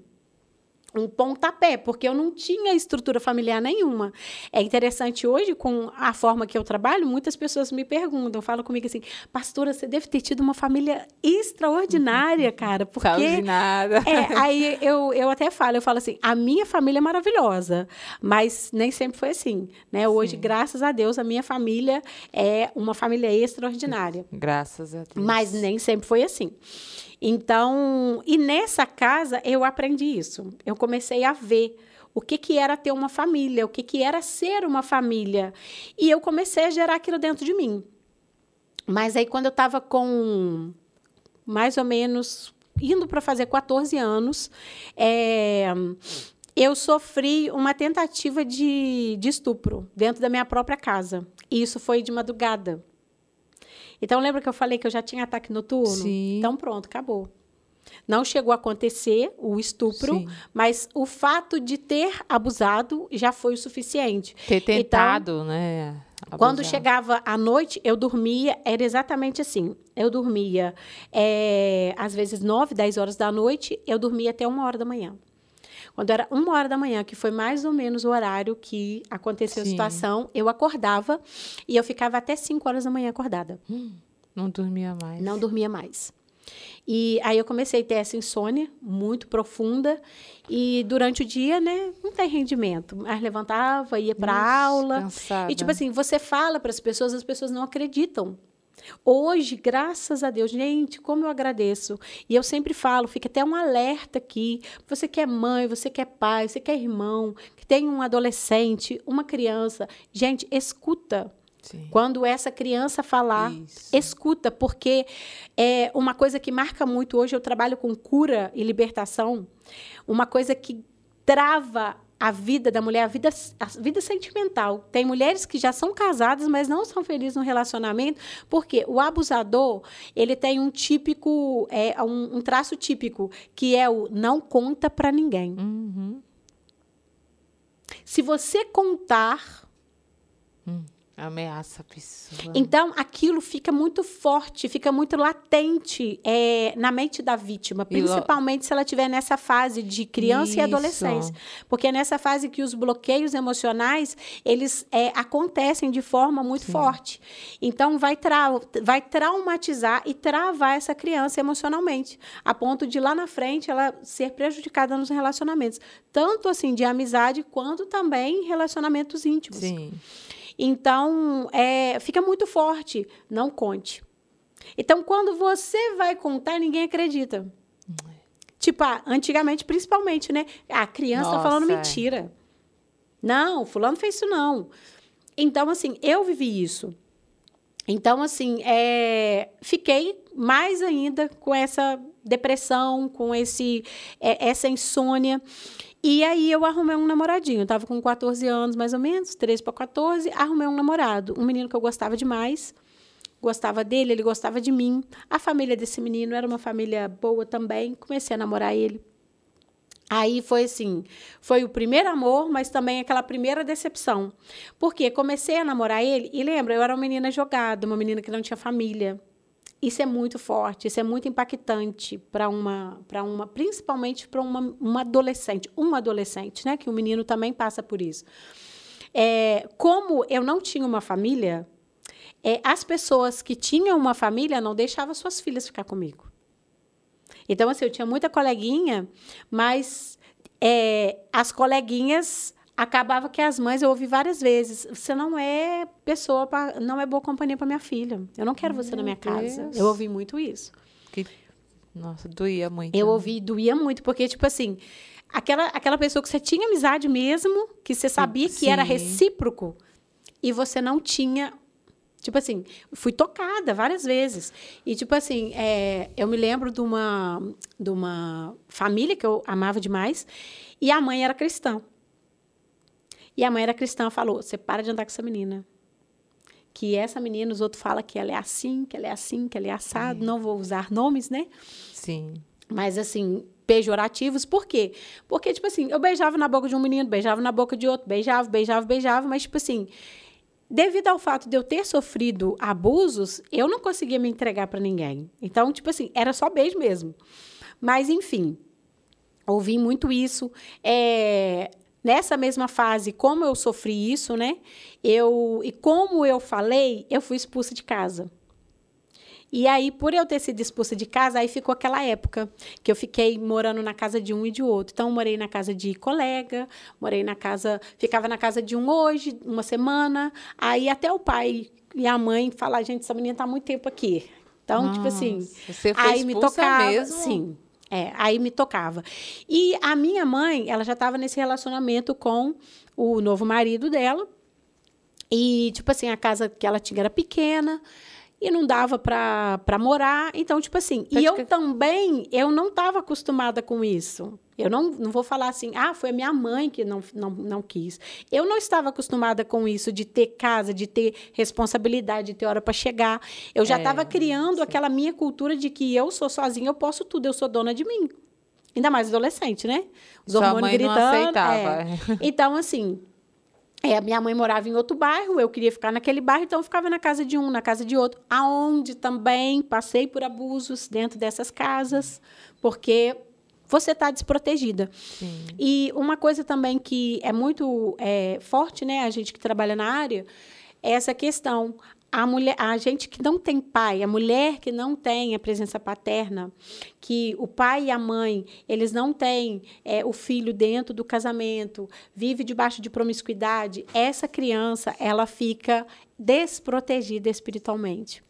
um pontapé, porque eu não tinha estrutura familiar nenhuma. É interessante hoje, com a forma que eu trabalho, muitas pessoas me perguntam, falam comigo assim, pastora, você deve ter tido uma família extraordinária, uhum. cara, porque... Extraordinária. É, aí eu, eu até falo, eu falo assim, a minha família é maravilhosa, mas nem sempre foi assim, né? Hoje, Sim. graças a Deus, a minha família é uma família extraordinária. Graças a Deus. Mas nem sempre foi assim. Então, e nessa casa eu aprendi isso. Eu comecei a ver o que, que era ter uma família, o que, que era ser uma família. E eu comecei a gerar aquilo dentro de mim. Mas aí, quando eu estava com mais ou menos indo para fazer 14 anos, é, eu sofri uma tentativa de, de estupro dentro da minha própria casa. E isso foi de madrugada. Então, lembra que eu falei que eu já tinha ataque noturno? Sim. Então, pronto, acabou. Não chegou a acontecer o estupro, Sim. mas o fato de ter abusado já foi o suficiente. Ter então, tentado, então, né? Abusar. Quando chegava à noite, eu dormia, era exatamente assim. Eu dormia, é, às vezes, 9, 10 horas da noite, eu dormia até uma hora da manhã. Quando era uma hora da manhã, que foi mais ou menos o horário que aconteceu Sim. a situação, eu acordava e eu ficava até 5 horas da manhã acordada. Hum, não dormia mais. Não dormia mais. E aí eu comecei a ter essa insônia muito profunda e durante o dia, né, não tem rendimento. Mas levantava, ia para aula. Cansada. E tipo assim, você fala para as pessoas, as pessoas não acreditam Hoje, graças a Deus, gente, como eu agradeço. E eu sempre falo, fica até um alerta aqui. Você que é mãe, você que é pai, você que é irmão, que tem um adolescente, uma criança. Gente, escuta. Sim. Quando essa criança falar, Isso. escuta, porque é uma coisa que marca muito. Hoje eu trabalho com cura e libertação. Uma coisa que trava a vida da mulher, a vida, a vida sentimental. Tem mulheres que já são casadas, mas não são felizes no relacionamento, porque o abusador ele tem um típico, é, um, um traço típico, que é o não conta para ninguém. Uhum. Se você contar, hum. Ameaça a pessoa. Então, aquilo fica muito forte, fica muito latente é, na mente da vítima, principalmente se ela estiver nessa fase de criança Isso. e adolescência. Porque é nessa fase que os bloqueios emocionais, eles é, acontecem de forma muito Sim. forte. Então, vai, trau vai traumatizar e travar essa criança emocionalmente, a ponto de lá na frente ela ser prejudicada nos relacionamentos, tanto assim de amizade quanto também relacionamentos íntimos. Sim. Então, é, fica muito forte. Não conte. Então, quando você vai contar, ninguém acredita. Tipo, ah, antigamente, principalmente, né? A ah, criança está falando é. mentira. É. Não, fulano fez isso não. Então, assim, eu vivi isso. Então, assim, é, fiquei mais ainda com essa depressão, com esse, é, essa insônia. E aí eu arrumei um namoradinho. Eu tava com 14 anos, mais ou menos, 13 para 14, arrumei um namorado, um menino que eu gostava demais. Gostava dele, ele gostava de mim. A família desse menino era uma família boa também. Comecei a namorar ele. Aí foi assim, foi o primeiro amor, mas também aquela primeira decepção. Porque comecei a namorar ele e lembra, eu era uma menina jogada, uma menina que não tinha família isso é muito forte, isso é muito impactante para uma, para uma, principalmente para uma, uma adolescente, uma adolescente, né? Que o menino também passa por isso. É, como eu não tinha uma família, é, as pessoas que tinham uma família não deixavam suas filhas ficar comigo. Então, assim, eu tinha muita coleguinha, mas é, as coleguinhas acabava que as mães, eu ouvi várias vezes, você não é pessoa, pra, não é boa companhia para minha filha. Eu não quero Meu você na minha Deus. casa. Eu ouvi muito isso. Que... Nossa, doía muito. Eu né? ouvi, doía muito, porque, tipo assim, aquela, aquela pessoa que você tinha amizade mesmo, que você sabia Sim. que era recíproco, e você não tinha. Tipo assim, fui tocada várias vezes. E, tipo assim, é, eu me lembro de uma, de uma família que eu amava demais, e a mãe era cristã. E a mãe era cristã, falou: você para de andar com essa menina. Que essa menina, os outros falam que ela é assim, que ela é assim, que ela é assado. É. Não vou usar nomes, né? Sim. Mas assim, pejorativos. Por quê? Porque, tipo assim, eu beijava na boca de um menino, beijava na boca de outro, beijava, beijava, beijava, mas, tipo assim, devido ao fato de eu ter sofrido abusos, eu não conseguia me entregar para ninguém. Então, tipo assim, era só beijo mesmo. Mas, enfim, ouvi muito isso. É, nessa mesma fase, como eu sofri isso, né? Eu e como eu falei, eu fui expulsa de casa. E aí, por eu ter sido expulsa de casa, aí ficou aquela época que eu fiquei morando na casa de um e de outro. Então, morei na casa de colega, morei na casa, ficava na casa de um hoje, uma semana. Aí até o pai e a mãe falar, gente, essa menina tá muito tempo aqui. Então, Nossa, tipo assim, você foi aí me tocava, mesmo? sim. É, aí me tocava. E a minha mãe, ela já estava nesse relacionamento com o novo marido dela. E, tipo assim, a casa que ela tinha era pequena e não dava para morar. Então, tipo assim, e eu também, eu não estava acostumada com isso. Eu não, não vou falar assim, ah, foi a minha mãe que não, não, não quis. Eu não estava acostumada com isso, de ter casa, de ter responsabilidade, de ter hora para chegar. Eu já estava é, criando sim. aquela minha cultura de que eu sou sozinha, eu posso tudo, eu sou dona de mim. Ainda mais adolescente, né? Os Sua hormônios mãe gritando. Não aceitava. É. é. Então, assim, é, a minha mãe morava em outro bairro, eu queria ficar naquele bairro, então eu ficava na casa de um, na casa de outro, aonde também passei por abusos dentro dessas casas, porque você está desprotegida. Sim. E uma coisa também que é muito é, forte, né, a gente que trabalha na área, é essa questão. A, mulher, a gente que não tem pai, a mulher que não tem a presença paterna, que o pai e a mãe, eles não têm é, o filho dentro do casamento, vive debaixo de promiscuidade, essa criança, ela fica desprotegida espiritualmente.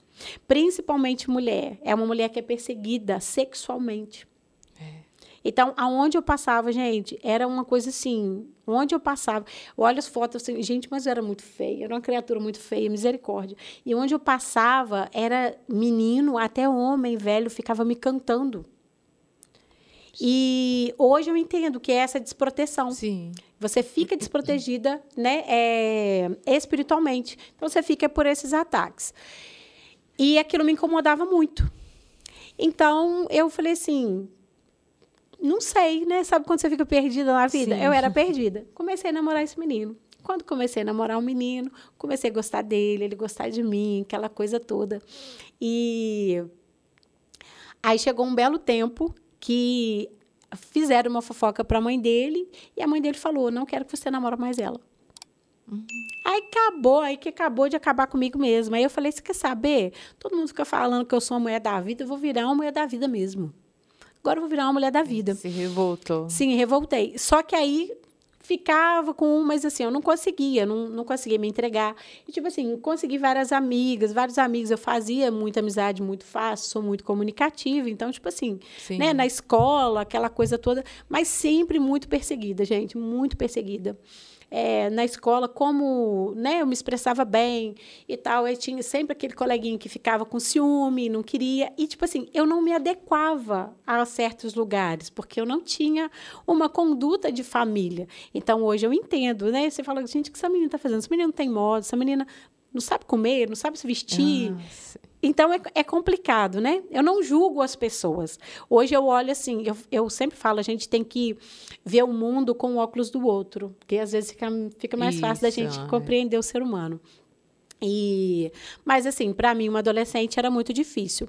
Principalmente mulher. É uma mulher que é perseguida sexualmente. Então, aonde eu passava, gente, era uma coisa assim, onde eu passava, olha as fotos assim, gente, mas eu era muito feia, era uma criatura muito feia, misericórdia. E onde eu passava, era menino até homem velho ficava me cantando. E hoje eu entendo que é essa desproteção. Sim. Você fica desprotegida, né, é, espiritualmente. Então você fica por esses ataques. E aquilo me incomodava muito. Então eu falei assim, não sei, né? Sabe quando você fica perdida na vida? Sim. Eu era perdida. Comecei a namorar esse menino. Quando comecei a namorar o um menino, comecei a gostar dele, ele gostar de mim, aquela coisa toda. E aí chegou um belo tempo que fizeram uma fofoca para a mãe dele e a mãe dele falou: "Não quero que você namore mais ela". Uhum. Aí acabou, aí que acabou de acabar comigo mesmo. Aí eu falei: "Você quer saber? Todo mundo fica falando que eu sou a mulher da vida, eu vou virar uma mulher da vida mesmo" agora eu vou virar uma mulher da vida. Se revoltou. Sim, revoltei. Só que aí ficava com um, mas assim, eu não conseguia, não, não conseguia me entregar. E, tipo assim, consegui várias amigas, vários amigos, eu fazia muita amizade muito fácil, sou muito comunicativa, então, tipo assim, Sim. né, na escola, aquela coisa toda, mas sempre muito perseguida, gente, muito perseguida é, na escola como né, eu me expressava bem e tal. eu tinha sempre aquele coleguinha que ficava com ciúme, não queria. E, tipo assim, eu não me adequava a certos lugares, porque eu não tinha uma conduta de família. Então, hoje eu entendo, né? Você fala, gente, o que essa menina está fazendo? Essa menina não tem moda, essa menina não sabe comer, não sabe se vestir. Nossa. Ah, então é, é, complicado, né? Eu não julgo as pessoas. Hoje eu olho assim, eu, eu, sempre falo, a gente tem que ver o mundo com o óculos do outro, porque às vezes fica, fica mais Isso, fácil da gente é. compreender o ser humano. E, mas assim, para mim, uma adolescente era muito difícil.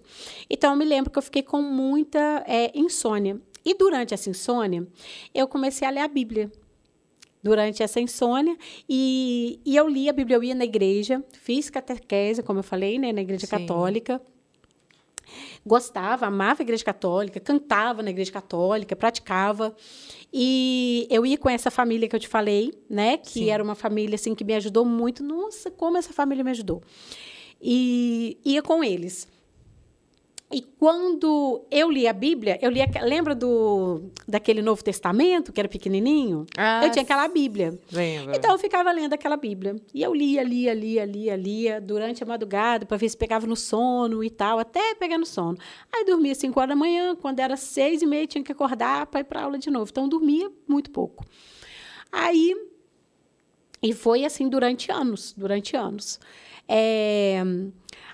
Então eu me lembro que eu fiquei com muita é, insônia. E durante essa insônia, eu comecei a ler a Bíblia durante essa insônia. E, e eu li a Bíblia, eu ia na igreja, fiz catequese, como eu falei, né, na igreja Sim. católica. Gostava, amava a igreja católica, cantava na igreja católica, praticava. E eu ia com essa família que eu te falei, né? Que Sim. era uma família, assim, que me ajudou muito. Nossa, como essa família me ajudou. E ia com eles. E quando eu li a Bíblia, eu li, lembra do daquele Novo Testamento, que era pequenininho? Ah, eu tinha aquela Bíblia. Lembra. Então eu ficava lendo aquela Bíblia. E eu lia, lia, lia, lia, lia durante a madrugada para ver se pegava no sono e tal, até pegar no sono. Aí dormia cinco horas da manhã, quando era seis e meia tinha que acordar para ir para aula de novo. Então dormia muito pouco. Aí e foi assim durante anos, durante anos. É,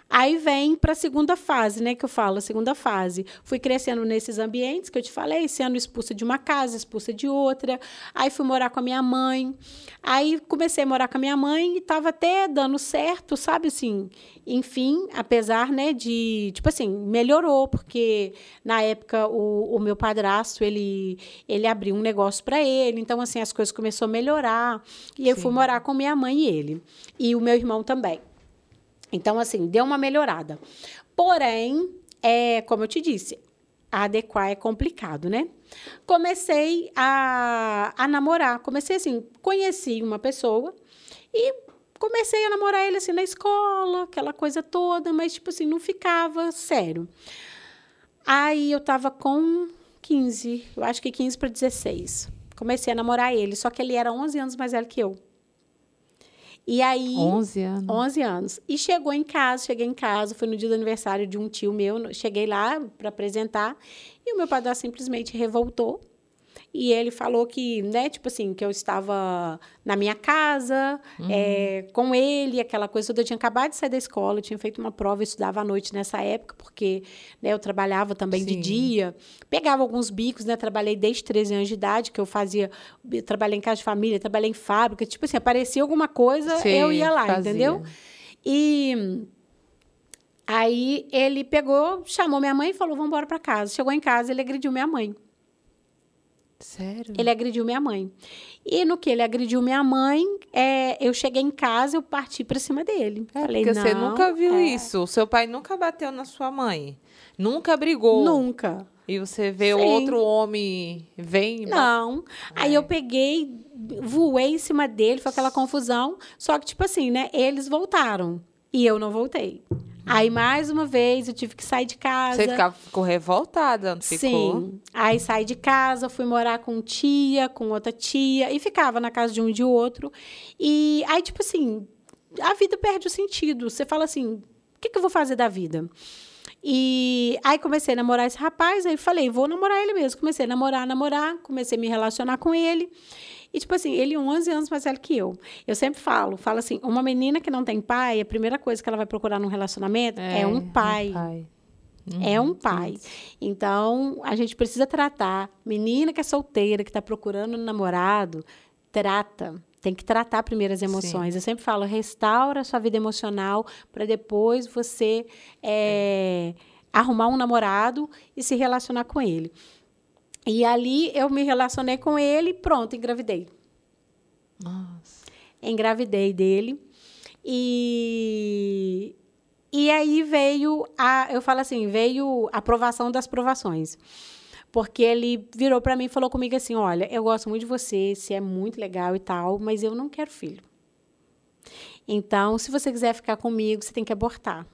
Aí vem para a segunda fase, né? Que eu falo, a segunda fase. Fui crescendo nesses ambientes que eu te falei, sendo expulsa de uma casa, expulsa de outra. Aí fui morar com a minha mãe. Aí comecei a morar com a minha mãe e estava até dando certo, sabe assim? Enfim, apesar, né, de. Tipo assim, melhorou, porque na época o, o meu padrasto, ele, ele abriu um negócio para ele. Então, assim, as coisas começaram a melhorar. E eu fui morar com minha mãe e ele. E o meu irmão também. Então, assim, deu uma melhorada. Porém, é, como eu te disse, adequar é complicado, né? Comecei a, a namorar. Comecei assim, conheci uma pessoa e comecei a namorar ele assim na escola, aquela coisa toda, mas tipo assim, não ficava sério. Aí eu tava com 15, eu acho que 15 para 16. Comecei a namorar ele, só que ele era 11 anos mais velho que eu. E aí. 11 anos. 11 anos. E chegou em casa, cheguei em casa, foi no dia do aniversário de um tio meu, cheguei lá para apresentar, e o meu padrão simplesmente revoltou e ele falou que, né, tipo assim, que eu estava na minha casa, uhum. é, com ele, aquela coisa toda. Eu tinha acabado de sair da escola, eu tinha feito uma prova, eu estudava à noite nessa época, porque né, eu trabalhava também Sim. de dia. Pegava alguns bicos, né? Trabalhei desde 13 anos de idade, que eu fazia. Eu trabalhei em casa de família, trabalhei em fábrica. Tipo assim, aparecia alguma coisa, Sim, eu ia lá, fazia. entendeu? E. Aí ele pegou, chamou minha mãe e falou: Vamos embora para casa. Chegou em casa, ele agrediu minha mãe. Sério? Ele agrediu minha mãe. E no que ele agrediu minha mãe, é, eu cheguei em casa, eu parti para cima dele. É, Falei, porque você nunca viu é... isso. O seu pai nunca bateu na sua mãe. Nunca brigou. Nunca. E você vê Sim. outro homem vem. Não. Aí eu peguei, voei em cima dele, foi aquela confusão. Só que, tipo assim, né? Eles voltaram. E eu não voltei. Aí, mais uma vez, eu tive que sair de casa. Você ficava, ficou revoltada, não ficou? Sim. Aí, saí de casa, fui morar com tia, com outra tia, e ficava na casa de um e de outro. E aí, tipo assim, a vida perde o sentido. Você fala assim, o que, que eu vou fazer da vida? E aí comecei a namorar esse rapaz, aí falei, vou namorar ele mesmo. Comecei a namorar, namorar, comecei a me relacionar com ele. E, tipo assim, ele 11 é anos mais velho que eu. Eu sempre falo, falo assim, uma menina que não tem pai, a primeira coisa que ela vai procurar num relacionamento é, é Um pai. Um pai. Uhum, é um uhum, pai. Então, a gente precisa tratar. Menina que é solteira, que está procurando um namorado, trata. Tem que tratar primeiro as emoções. Sim. Eu sempre falo, restaura a sua vida emocional para depois você é, é. arrumar um namorado e se relacionar com ele. E ali eu me relacionei com ele, pronto, engravidei. Nossa. Engravidei dele. E e aí veio a, eu falo assim, veio a provação das provações. Porque ele virou para mim e falou comigo assim: "Olha, eu gosto muito de você, você é muito legal e tal, mas eu não quero filho. Então, se você quiser ficar comigo, você tem que abortar."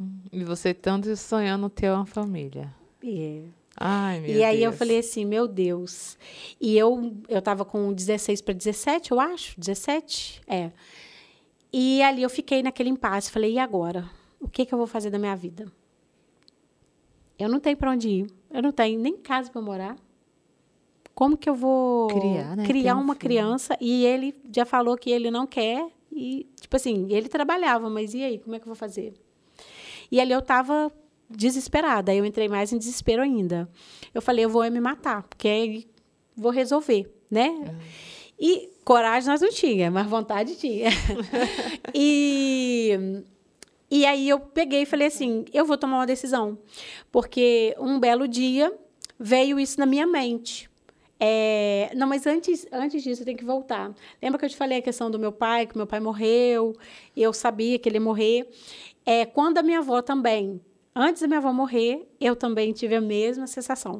Hum, e você tanto sonhando ter uma família. É. Yeah. Ai, meu e aí Deus. eu falei assim, meu Deus. E eu eu tava com 16 para 17, eu acho, 17, é. E ali eu fiquei naquele impasse, falei, e agora? O que que eu vou fazer da minha vida? Eu não tenho para onde ir. Eu não tenho nem casa para morar. Como que eu vou criar, né? criar uma criança? E ele já falou que ele não quer e tipo assim, ele trabalhava, mas e aí, como é que eu vou fazer? E ali eu tava desesperada. Eu entrei mais em desespero ainda. Eu falei, eu vou me matar, porque aí vou resolver, né? É. E coragem nós não tinha, mas vontade tinha. e e aí eu peguei e falei assim, eu vou tomar uma decisão, porque um belo dia veio isso na minha mente. É, não, mas antes, antes disso eu tenho que voltar. Lembra que eu te falei a questão do meu pai, que meu pai morreu, eu sabia que ele ia morrer. É, quando a minha avó também Antes da minha avó morrer, eu também tive a mesma sensação.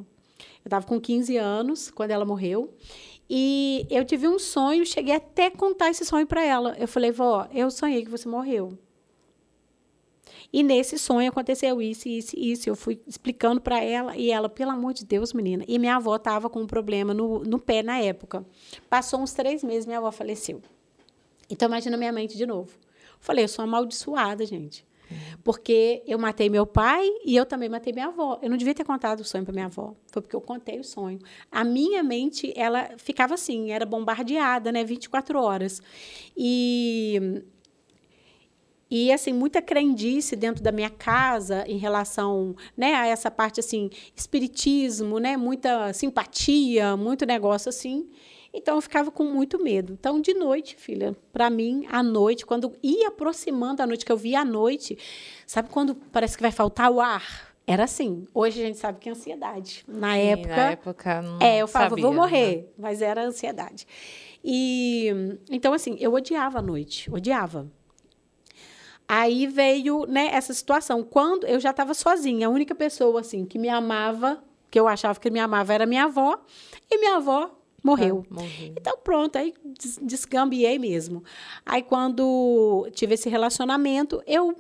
Eu estava com 15 anos quando ela morreu. E eu tive um sonho, cheguei até contar esse sonho para ela. Eu falei, vó, eu sonhei que você morreu. E nesse sonho aconteceu isso, isso, isso. Eu fui explicando para ela e ela, pelo amor de Deus, menina. E minha avó estava com um problema no, no pé na época. Passou uns três meses, minha avó faleceu. Então, imagina minha mente de novo. Eu falei, eu sou amaldiçoada, gente. Porque eu matei meu pai e eu também matei minha avó. Eu não devia ter contado o sonho para minha avó. Foi porque eu contei o sonho. A minha mente, ela ficava assim, era bombardeada, né, 24 horas. E e assim muita crendice dentro da minha casa em relação né a essa parte assim espiritismo né muita simpatia muito negócio assim então eu ficava com muito medo. Então de noite, filha, para mim, à noite, quando ia aproximando a noite, que eu via a noite, sabe quando parece que vai faltar o ar? Era assim. Hoje a gente sabe que é ansiedade. Na Sim, época. Na época não hum, é, eu falava, sabia, vou né? morrer, né? mas era ansiedade. E então assim, eu odiava a noite, odiava. Aí veio, né, essa situação. Quando eu já estava sozinha, a única pessoa assim que me amava, que eu achava que me amava era minha avó, e minha avó é, morreu. então, pronto, aí descambiei mesmo. Aí, quando tive esse relacionamento, eu.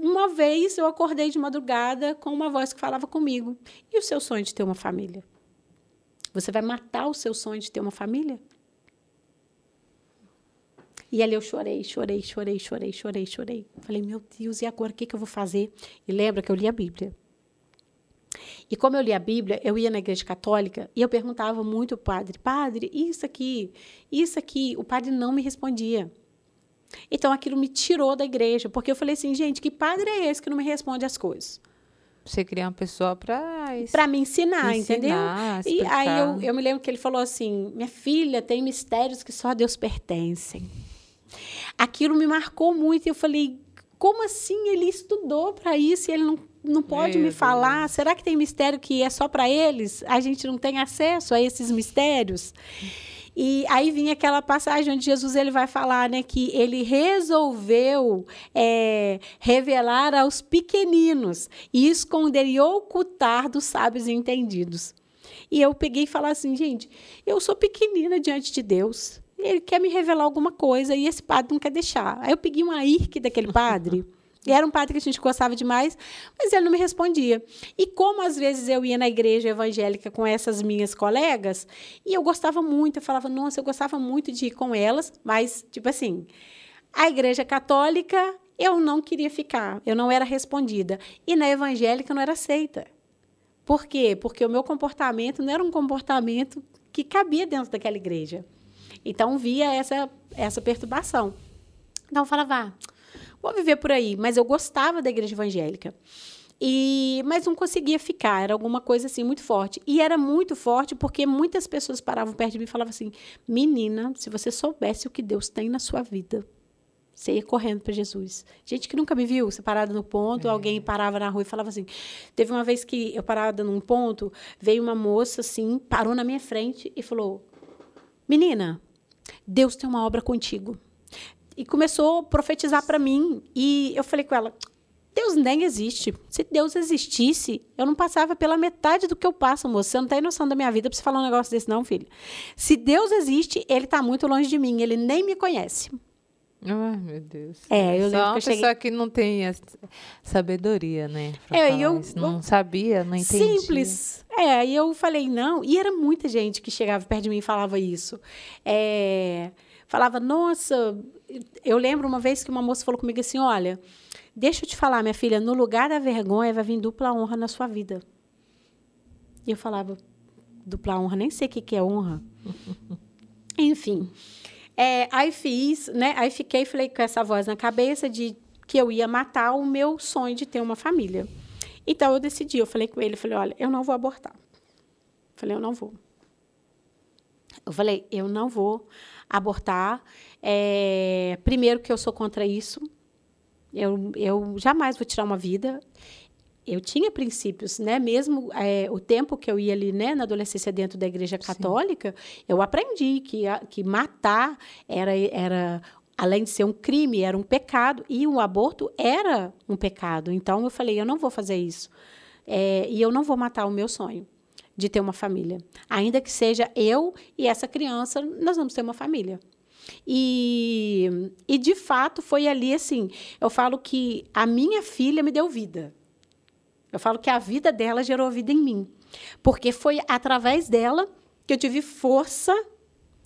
Uma vez eu acordei de madrugada com uma voz que falava comigo. E o seu sonho de ter uma família? Você vai matar o seu sonho de ter uma família? E ali eu chorei, chorei, chorei, chorei, chorei, chorei. Falei, meu Deus, e agora o que, que eu vou fazer? E lembra que eu li a Bíblia. E como eu li a Bíblia, eu ia na igreja católica e eu perguntava muito ao padre: Padre, isso aqui, isso aqui. O padre não me respondia. Então aquilo me tirou da igreja, porque eu falei assim: gente, que padre é esse que não me responde as coisas? Você criar uma pessoa para para me ensinar, ensinar entendeu? Explicar. E aí eu, eu me lembro que ele falou assim: minha filha tem mistérios que só a Deus pertencem. Aquilo me marcou muito e eu falei: como assim ele estudou para isso e ele não não pode Meu me né? falar? Deus. Será que tem mistério que é só para eles? A gente não tem acesso a esses mistérios? E aí vinha aquela passagem onde Jesus ele vai falar né, que ele resolveu é, revelar aos pequeninos e esconder e ocultar dos sábios e entendidos. E eu peguei e falei assim, gente, eu sou pequenina diante de Deus. Ele quer me revelar alguma coisa e esse padre não quer deixar. Aí eu peguei uma irque daquele padre. E era um padre que a gente gostava demais, mas ele não me respondia. E como às vezes eu ia na igreja evangélica com essas minhas colegas, e eu gostava muito, eu falava, nossa, eu gostava muito de ir com elas, mas, tipo assim, a igreja católica eu não queria ficar, eu não era respondida. E na evangélica eu não era aceita. Por quê? Porque o meu comportamento não era um comportamento que cabia dentro daquela igreja. Então via essa, essa perturbação. Então eu falava, ah, vou viver por aí. Mas eu gostava da igreja evangélica. E, mas não conseguia ficar, era alguma coisa assim muito forte. E era muito forte porque muitas pessoas paravam perto de mim e falavam assim: "Menina, se você soubesse o que Deus tem na sua vida, você ia correndo para Jesus. Gente que nunca me viu, você parada no ponto, é. alguém parava na rua e falava assim. Teve uma vez que eu parada num ponto, veio uma moça assim, parou na minha frente e falou: Menina, Deus tem uma obra contigo e começou a profetizar para mim. E eu falei com ela: Deus nem existe. Se Deus existisse, eu não passava pela metade do que eu passo, moça. Você não tem noção da minha vida pra você falar um negócio desse, não, filho. Se Deus existe, ele está muito longe de mim. Ele nem me conhece. Ai, meu Deus. É, eu Só lembro que eu cheguei... pessoa que não tem sabedoria, né? É, eu, isso. não eu... sabia, não entendia. Simples. É, e eu falei, não. E era muita gente que chegava perto de mim e falava isso. É falava, nossa, eu lembro uma vez que uma moça falou comigo assim: Olha, deixa eu te falar, minha filha, no lugar da vergonha vai vir dupla honra na sua vida. E eu falava: Dupla honra, nem sei o que, que é honra. Enfim. É, aí fiz, né? Aí fiquei, falei com essa voz na cabeça de que eu ia matar o meu sonho de ter uma família. Então eu decidi, eu falei com ele, falei, olha, eu não vou abortar. Falei, eu não vou. Eu falei, eu não vou abortar. É, primeiro que eu sou contra isso. Eu, eu jamais vou tirar uma vida. Eu tinha princípios, né? Mesmo é, o tempo que eu ia ali, né, na adolescência dentro da igreja católica, Sim. eu aprendi que, que matar era, era além de ser um crime, era um pecado, e o aborto era um pecado. Então eu falei, eu não vou fazer isso. É, e eu não vou matar o meu sonho de ter uma família. Ainda que seja eu e essa criança, nós vamos ter uma família. E, e de fato foi ali assim. Eu falo que a minha filha me deu vida. Eu falo que a vida dela gerou vida em mim. Porque foi através dela que eu tive força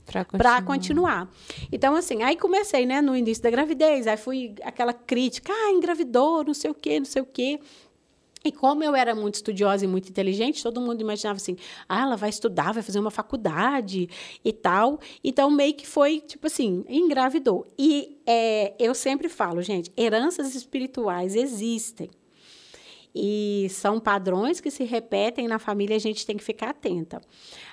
para continuar. continuar. Então, assim, aí comecei, né, no início da gravidez, aí fui aquela crítica, ah, engravidou, não sei o quê, não sei o quê. E como eu era muito estudiosa e muito inteligente, todo mundo imaginava assim: ah, ela vai estudar, vai fazer uma faculdade e tal. Então, meio que foi, tipo assim, engravidou. E é, eu sempre falo, gente, heranças espirituais existem. E são padrões que se repetem na família, a gente tem que ficar atenta.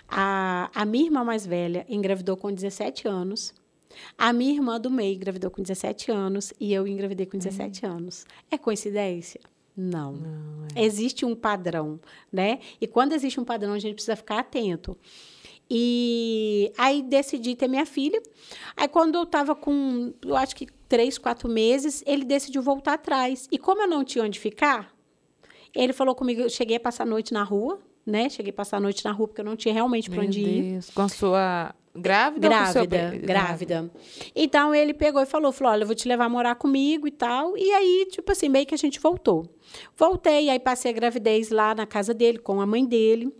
A, a minha irmã mais velha engravidou com 17 anos. A minha irmã do meio engravidou com 17 anos e eu engravidei com 17 é. Uhum. anos. É coincidência? Não. Não é. Existe um padrão, né? E quando existe um padrão, a gente precisa ficar atento. E aí decidi ter minha filha. Aí quando eu estava com, eu acho que três, quatro meses, ele decidiu voltar atrás. E como eu não tinha onde ficar, ele falou comigo, eu cheguei a passar a noite na rua, né? Cheguei a passar a noite na rua porque eu não tinha realmente para onde Deus. ir. Com a sua Grávida? Grávida, seu... grávida. Então ele pegou e falou, falou, olha, eu vou te levar a morar comigo e tal. E aí, tipo assim, meio que a gente voltou. Voltei, aí passei a gravidez lá na casa dele, com a mãe dele.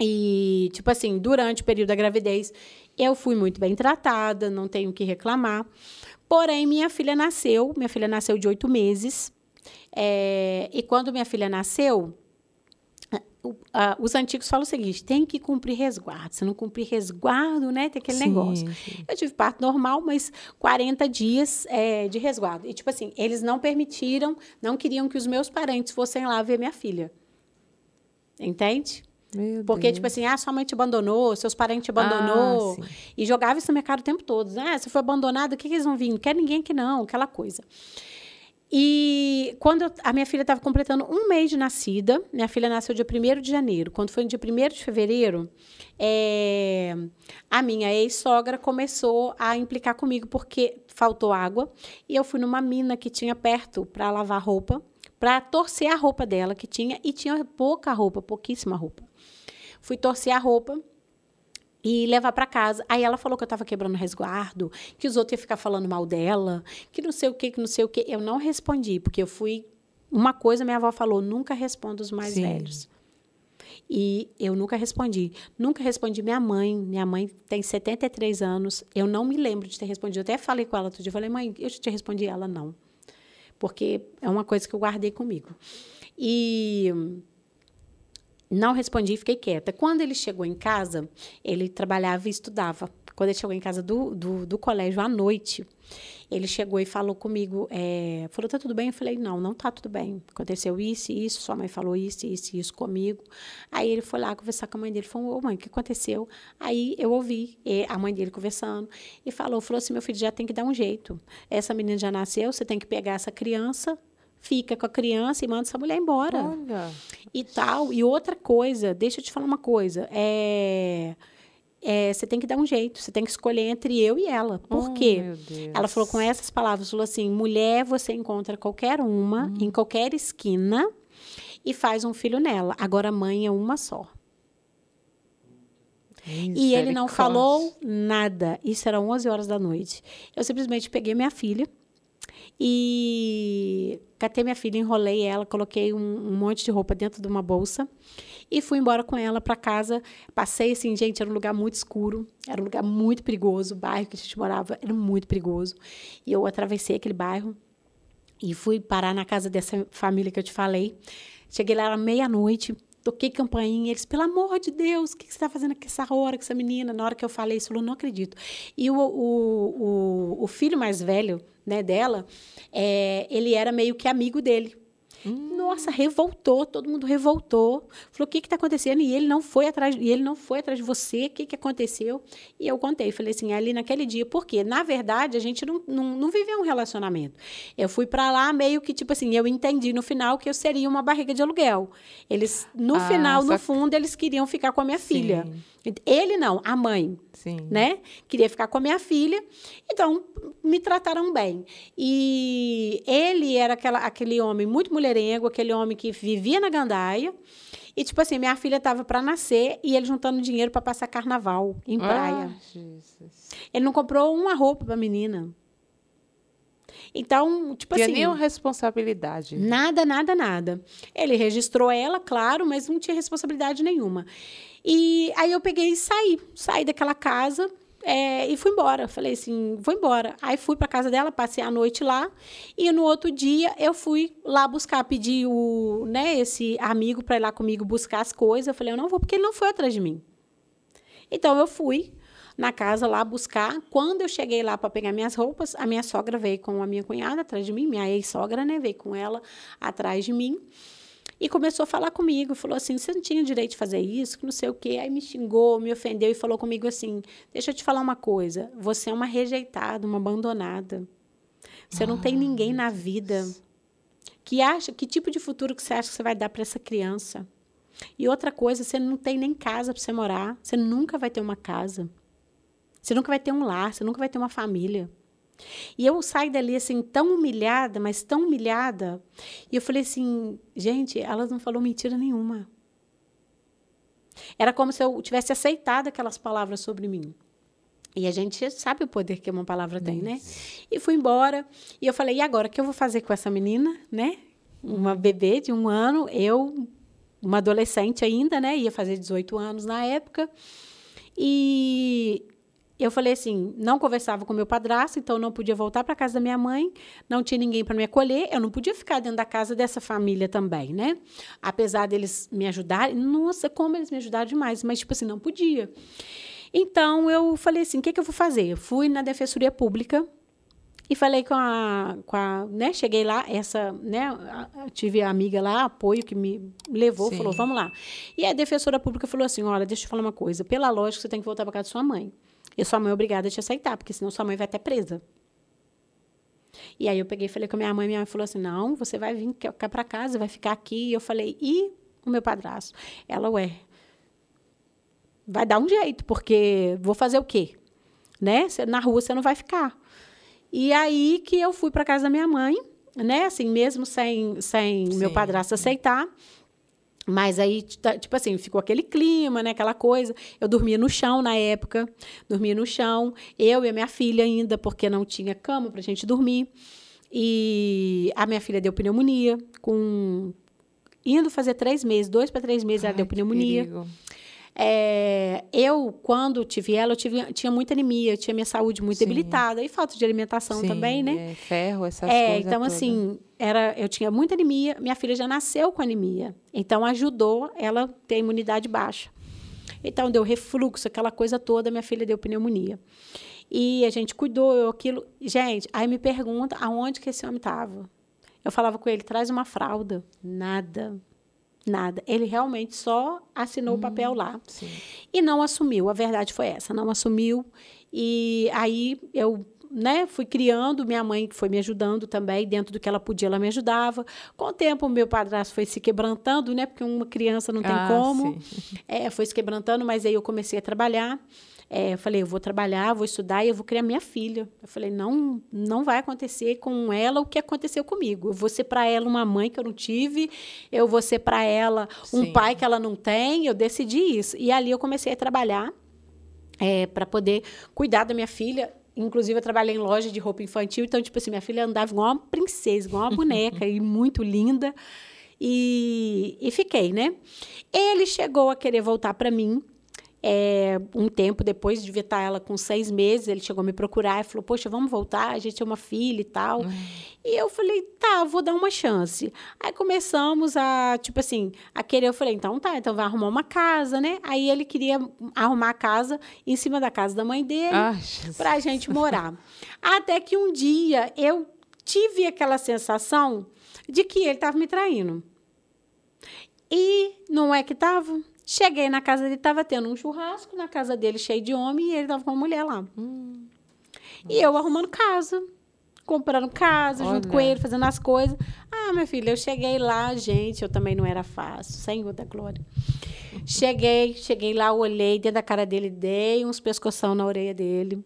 E, tipo assim, durante o período da gravidez, eu fui muito bem tratada, não tenho o que reclamar. Porém, minha filha nasceu, minha filha nasceu de oito meses. É, e quando minha filha nasceu, os antigos falam o seguinte: tem que cumprir resguardo. Se não cumprir resguardo, né, tem aquele sim, negócio. Sim. Eu tive parto normal, mas 40 dias é, de resguardo. E, tipo assim, eles não permitiram, não queriam que os meus parentes fossem lá ver minha filha. Entende? Meu Porque, Deus. tipo assim, ah, sua mãe te abandonou, seus parentes te abandonou. Ah, e jogava isso no mercado o tempo todo. Ah, você foi abandonada, o que, que eles vão vir? Não quer ninguém aqui, não, aquela coisa. E quando eu, a minha filha estava completando um mês de nascida, minha filha nasceu dia 1 de janeiro. Quando foi no dia 1 de fevereiro, é, a minha ex-sogra começou a implicar comigo porque faltou água. E eu fui numa mina que tinha perto para lavar roupa, para torcer a roupa dela que tinha, e tinha pouca roupa, pouquíssima roupa. Fui torcer a roupa e levar para casa. Aí ela falou que eu estava quebrando resguardo, que os outros iam ficar falando mal dela, que não sei o que, que não sei o que. Eu não respondi, porque eu fui. Uma coisa minha avó falou: nunca responda os mais Sim. velhos. E eu nunca respondi. Nunca respondi minha mãe. Minha mãe tem 73 anos. Eu não me lembro de ter respondido. Eu até falei com ela outro dia. Eu falei, mãe, eu te respondi. Ela, não. Porque é uma coisa que eu guardei comigo. E não respondi e fiquei quieta. Quando ele chegou em casa, ele trabalhava e estudava. Quando ele chegou em casa do, do, do colégio à noite, ele chegou e falou comigo, é, falou, tá tudo bem? Eu falei, não, não tá tudo bem. Aconteceu isso e isso, sua mãe falou isso e isso e isso comigo. Aí ele foi lá conversar com a mãe dele, falou, ô mãe, o que aconteceu? Aí eu ouvi é, a mãe dele conversando e falou, falou assim, meu filho, já tem que dar um jeito. Essa menina já nasceu, você tem que pegar essa criança fica com a criança e manda essa mulher embora. Olha. E tal. E outra coisa, deixa eu te falar uma coisa. É, é você tem que dar um jeito, você tem que escolher entre eu e ela. Por oh, quê? Ela falou com essas palavras, falou assim: mulher, você encontra qualquer uma, hum. em qualquer esquina, e faz um filho nela. Agora, mãe é uma só. E ele não falou nada. Isso era 11 horas da noite. Eu simplesmente peguei minha filha, e catei minha filha, enrolei ela, coloquei um, um monte de roupa dentro de uma bolsa e fui embora com ela para casa. Passei assim, gente, era um lugar muito escuro, era um lugar muito perigoso, o bairro que a gente morava era muito perigoso. E eu atravessei aquele bairro e fui parar na casa dessa família que eu te falei. Cheguei lá era meia-noite, toquei campainha. Eles, pelo amor de Deus, o que, que você está fazendo com essa hora com essa menina? Na hora que eu falei isso, eu não acredito. E o, o, o, o filho mais velho né, dela, é, ele era meio que amigo dele. Nossa, revoltou, todo mundo revoltou. Falou: o que está acontecendo? E ele não foi atrás, e ele não foi atrás de você, o que, que aconteceu? E eu contei, falei assim, ali naquele dia, porque, na verdade, a gente não, não, não viveu um relacionamento. Eu fui para lá meio que, tipo assim, eu entendi no final que eu seria uma barriga de aluguel. Eles, no ah, final, no fundo, eles queriam ficar com a minha sim. filha. Ele não, a mãe, Sim. né? Queria ficar com a minha filha, então me trataram bem. E ele era aquela, aquele homem muito mulherengo, aquele homem que vivia na gandaia. E tipo assim, minha filha estava para nascer e ele juntando dinheiro para passar carnaval em ah, praia. Ah, ele não comprou uma roupa para a menina. Então, tipo tinha assim. Tinha nenhuma responsabilidade. Nada, nada, nada. Ele registrou ela, claro, mas não tinha responsabilidade nenhuma. E aí eu peguei e saí, saí daquela casa é, e fui embora. Falei assim, vou embora. Aí fui para casa dela, passei a noite lá e no outro dia eu fui lá buscar, pedir o, né, esse amigo para ir lá comigo buscar as coisas. Eu falei, eu não vou porque ele não foi atrás de mim. Então eu fui na casa lá buscar. Quando eu cheguei lá para pegar minhas roupas, a minha sogra veio com a minha cunhada atrás de mim, minha ex-sogra, né, veio com ela atrás de mim e começou a falar comigo, falou assim, você não tinha direito de fazer isso, que não sei o quê, aí me xingou, me ofendeu e falou comigo assim, deixa eu te falar uma coisa, você é uma rejeitada, uma abandonada, você ah, não tem ninguém na vida, que acha, que tipo de futuro que você acha que você vai dar para essa criança? E outra coisa, você não tem nem casa para você morar, você nunca vai ter uma casa, você nunca vai ter um lar, você nunca vai ter uma família. E eu saí dali assim tão humilhada, mas tão humilhada. E eu falei assim, gente, elas não falou mentira nenhuma. Era como se eu tivesse aceitado aquelas palavras sobre mim. E a gente sabe o poder que uma palavra tem, né? E fui embora. E eu falei, e agora, o que eu vou fazer com essa menina, né? Uma bebê de um ano, eu, uma adolescente ainda, né? Ia fazer 18 anos na época. E eu falei assim, não conversava com meu padrasto, então não podia voltar para casa da minha mãe, não tinha ninguém para me acolher, eu não podia ficar dentro da casa dessa família também, né? Apesar deles me ajudarem, nossa, como eles me ajudaram demais, mas tipo assim, não podia. Então eu falei assim, o que, que eu vou fazer? Eu fui na defensoria pública e falei com a, com a né? Cheguei lá, essa, né? Tive a amiga lá, apoio que me levou, Sim. falou, vamos lá. E a defensora pública falou assim, olha, deixa eu te falar uma coisa, pela lógica você tem que voltar para casa da sua mãe. E sua mãe é obrigada a te aceitar, porque senão sua mãe vai até presa. E aí eu peguei e falei com a minha mãe, minha mãe falou assim: "Não, você vai vir cá é para casa, vai ficar aqui". E eu falei: "E o meu padrasto?". Ela: "Ué, vai dar um jeito, porque vou fazer o quê? Né? na rua você não vai ficar". E aí que eu fui para casa da minha mãe, né, assim mesmo sem sem meu padrasto aceitar. Mas aí, tá, tipo assim, ficou aquele clima, né? Aquela coisa. Eu dormia no chão na época, dormia no chão, eu e a minha filha ainda, porque não tinha cama pra gente dormir. E a minha filha deu pneumonia, com indo fazer três meses, dois para três meses, Ai, ela deu pneumonia. É, eu, quando tive ela, eu tive, tinha muita anemia, tinha minha saúde muito Sim. debilitada e falta de alimentação Sim, também, né? É, ferro, essas é, coisas. Então, assim, era, eu tinha muita anemia, minha filha já nasceu com anemia. Então, ajudou ela ter imunidade baixa. Então, deu refluxo, aquela coisa toda, minha filha deu pneumonia. E a gente cuidou, eu aquilo. Gente, aí me pergunta aonde que esse homem estava. Eu falava com ele, traz uma fralda. Nada. Nada. Ele realmente só assinou hum, o papel hum, lá. Sim. E não assumiu. A verdade foi essa, não assumiu. E aí eu né, fui criando, minha mãe foi me ajudando também, dentro do que ela podia, ela me ajudava. Com o tempo, meu padrasto foi se quebrantando, né, porque uma criança não tem ah, como. É, foi se quebrantando, mas aí eu comecei a trabalhar. É, eu falei, eu vou trabalhar, vou estudar e eu vou criar minha filha. Eu falei, não, não vai acontecer com ela o que aconteceu comigo. Eu vou ser para ela uma mãe que eu não tive, eu vou ser para ela um Sim. pai que ela não tem. Eu decidi isso. E ali eu comecei a trabalhar é, para poder cuidar da minha filha. Inclusive, eu trabalhei em loja de roupa infantil, então, tipo assim, minha filha andava igual uma princesa, igual uma boneca, e muito linda. E, e fiquei, né? Ele chegou a querer voltar para mim, é, um tempo depois, de estar ela com seis meses, ele chegou a me procurar e falou: Poxa, vamos voltar, a gente é uma filha e tal. Uhum. E eu falei: Tá, vou dar uma chance. Aí começamos a, tipo assim, a querer. Eu falei: Então tá, então vai arrumar uma casa, né? Aí ele queria arrumar a casa em cima da casa da mãe dele ah, para a gente morar. Até que um dia eu tive aquela sensação de que ele estava me traindo. E não é que estava? Cheguei na casa dele, estava tendo um churrasco na casa dele, cheio de homem, e ele estava com uma mulher lá. Hum. E eu arrumando casa, comprando casa, Olha. junto com ele, fazendo as coisas. Ah, minha filha, eu cheguei lá, gente, eu também não era fácil, Senhor da glória. Cheguei, cheguei lá, olhei dentro da cara dele, dei uns pescoção na orelha dele.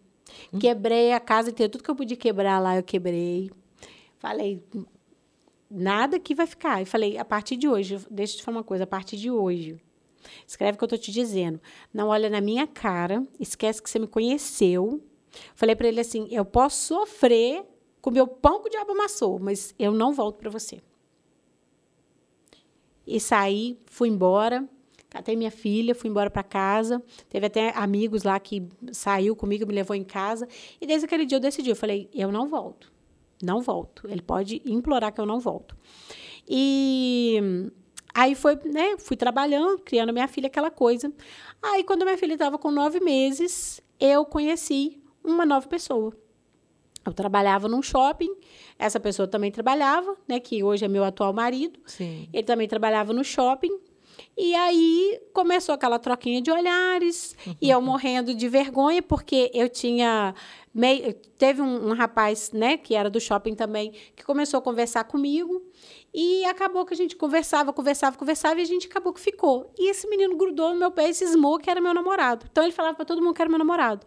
Hum. Quebrei a casa inteira, tudo que eu podia quebrar lá, eu quebrei. Falei, nada que vai ficar. E falei, a partir de hoje, deixa eu te falar uma coisa, a partir de hoje, Escreve o que eu tô te dizendo. Não olha na minha cara, esquece que você me conheceu. Falei para ele assim: eu posso sofrer com meu pão que o diabo amassou, mas eu não volto para você. E saí, fui embora, catei minha filha, fui embora para casa. Teve até amigos lá que saiu comigo, me levou em casa. E desde aquele dia eu decidi, eu falei, eu não volto. Não volto. Ele pode implorar que eu não volto. E Aí foi, né? Fui trabalhando, criando minha filha, aquela coisa. Aí, quando minha filha estava com nove meses, eu conheci uma nova pessoa. Eu trabalhava num shopping, essa pessoa também trabalhava, né? Que hoje é meu atual marido. Sim. Ele também trabalhava no shopping. E aí começou aquela troquinha de olhares, uhum. e eu morrendo de vergonha, porque eu tinha. Meio, teve um, um rapaz, né, que era do shopping também, que começou a conversar comigo. E acabou que a gente conversava, conversava, conversava e a gente acabou que ficou. E esse menino grudou no meu pé e cismou que era meu namorado. Então ele falava para todo mundo que era meu namorado.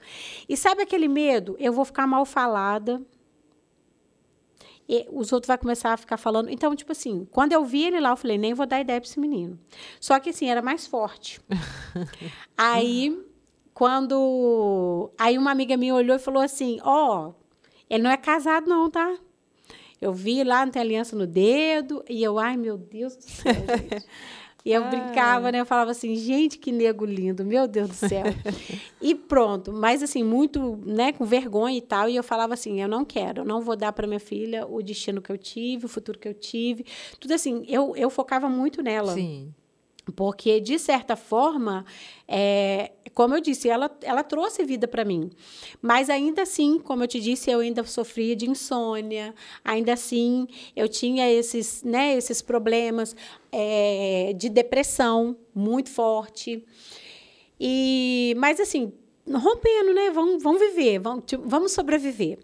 E sabe aquele medo? Eu vou ficar mal falada. E os outros vão começar a ficar falando. Então, tipo assim, quando eu vi ele lá, eu falei, nem vou dar ideia para esse menino. Só que assim, era mais forte. aí, quando. Aí uma amiga minha olhou e falou assim: Ó, oh, ele não é casado, não, tá? Eu vi lá, não tem aliança no dedo. E eu, ai, meu Deus do céu, gente. E eu brincava, né? Eu falava assim, gente, que nego lindo, meu Deus do céu. e pronto, mas assim, muito, né, com vergonha e tal. E eu falava assim, eu não quero, eu não vou dar para minha filha o destino que eu tive, o futuro que eu tive. Tudo assim, eu, eu focava muito nela. Sim. Porque, de certa forma, é, como eu disse, ela, ela trouxe vida para mim. Mas ainda assim, como eu te disse, eu ainda sofria de insônia, ainda assim eu tinha esses, né, esses problemas é, de depressão muito forte. E, mas assim, rompendo, né? Vamos, vamos viver, vamos, tipo, vamos sobreviver.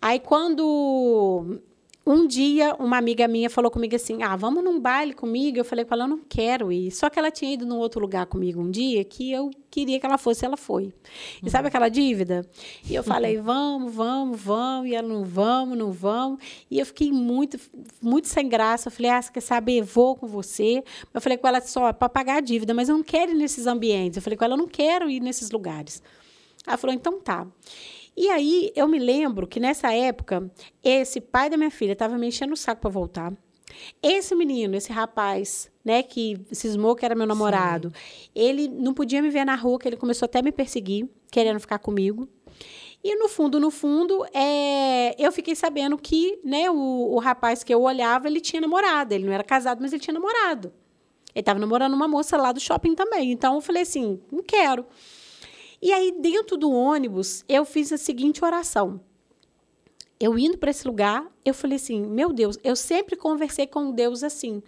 Aí quando um dia, uma amiga minha falou comigo assim: Ah, vamos num baile comigo? Eu falei para ela: Eu não quero ir. Só que ela tinha ido num outro lugar comigo um dia que eu queria que ela fosse, ela foi. E uhum. sabe aquela dívida? E eu falei: uhum. Vamos, vamos, vamos. E ela: Não vamos, não vamos. E eu fiquei muito, muito sem graça. Eu falei: Ah, você quer saber? Vou com você. Eu falei com ela: Só para pagar a dívida, mas eu não quero ir nesses ambientes. Eu falei com ela: Eu não quero ir nesses lugares. Ela falou: Então tá. E aí eu me lembro que nessa época, esse pai da minha filha estava me enchendo o saco para voltar. Esse menino, esse rapaz, né, que cismou que era meu namorado, Sim. ele não podia me ver na rua, que ele começou até a me perseguir, querendo ficar comigo. E no fundo, no fundo, é, eu fiquei sabendo que né, o, o rapaz que eu olhava, ele tinha namorado. Ele não era casado, mas ele tinha namorado. Ele estava namorando uma moça lá do shopping também. Então eu falei assim: não quero. E aí, dentro do ônibus, eu fiz a seguinte oração. Eu indo para esse lugar, eu falei assim: meu Deus, eu sempre conversei com Deus assim,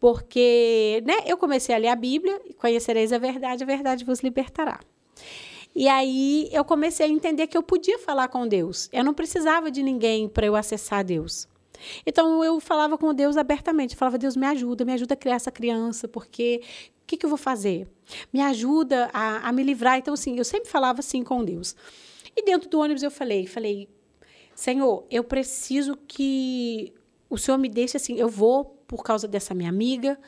porque né, eu comecei a ler a Bíblia, conhecereis a verdade, a verdade vos libertará. E aí eu comecei a entender que eu podia falar com Deus. Eu não precisava de ninguém para eu acessar Deus. Então eu falava com Deus abertamente, eu falava: Deus, me ajuda, me ajuda a criar essa criança, porque o que, que eu vou fazer? me ajuda a, a me livrar. Então, assim, eu sempre falava assim com Deus. E dentro do ônibus eu falei, falei, Senhor, eu preciso que o Senhor me deixe assim, eu vou por causa dessa minha amiga,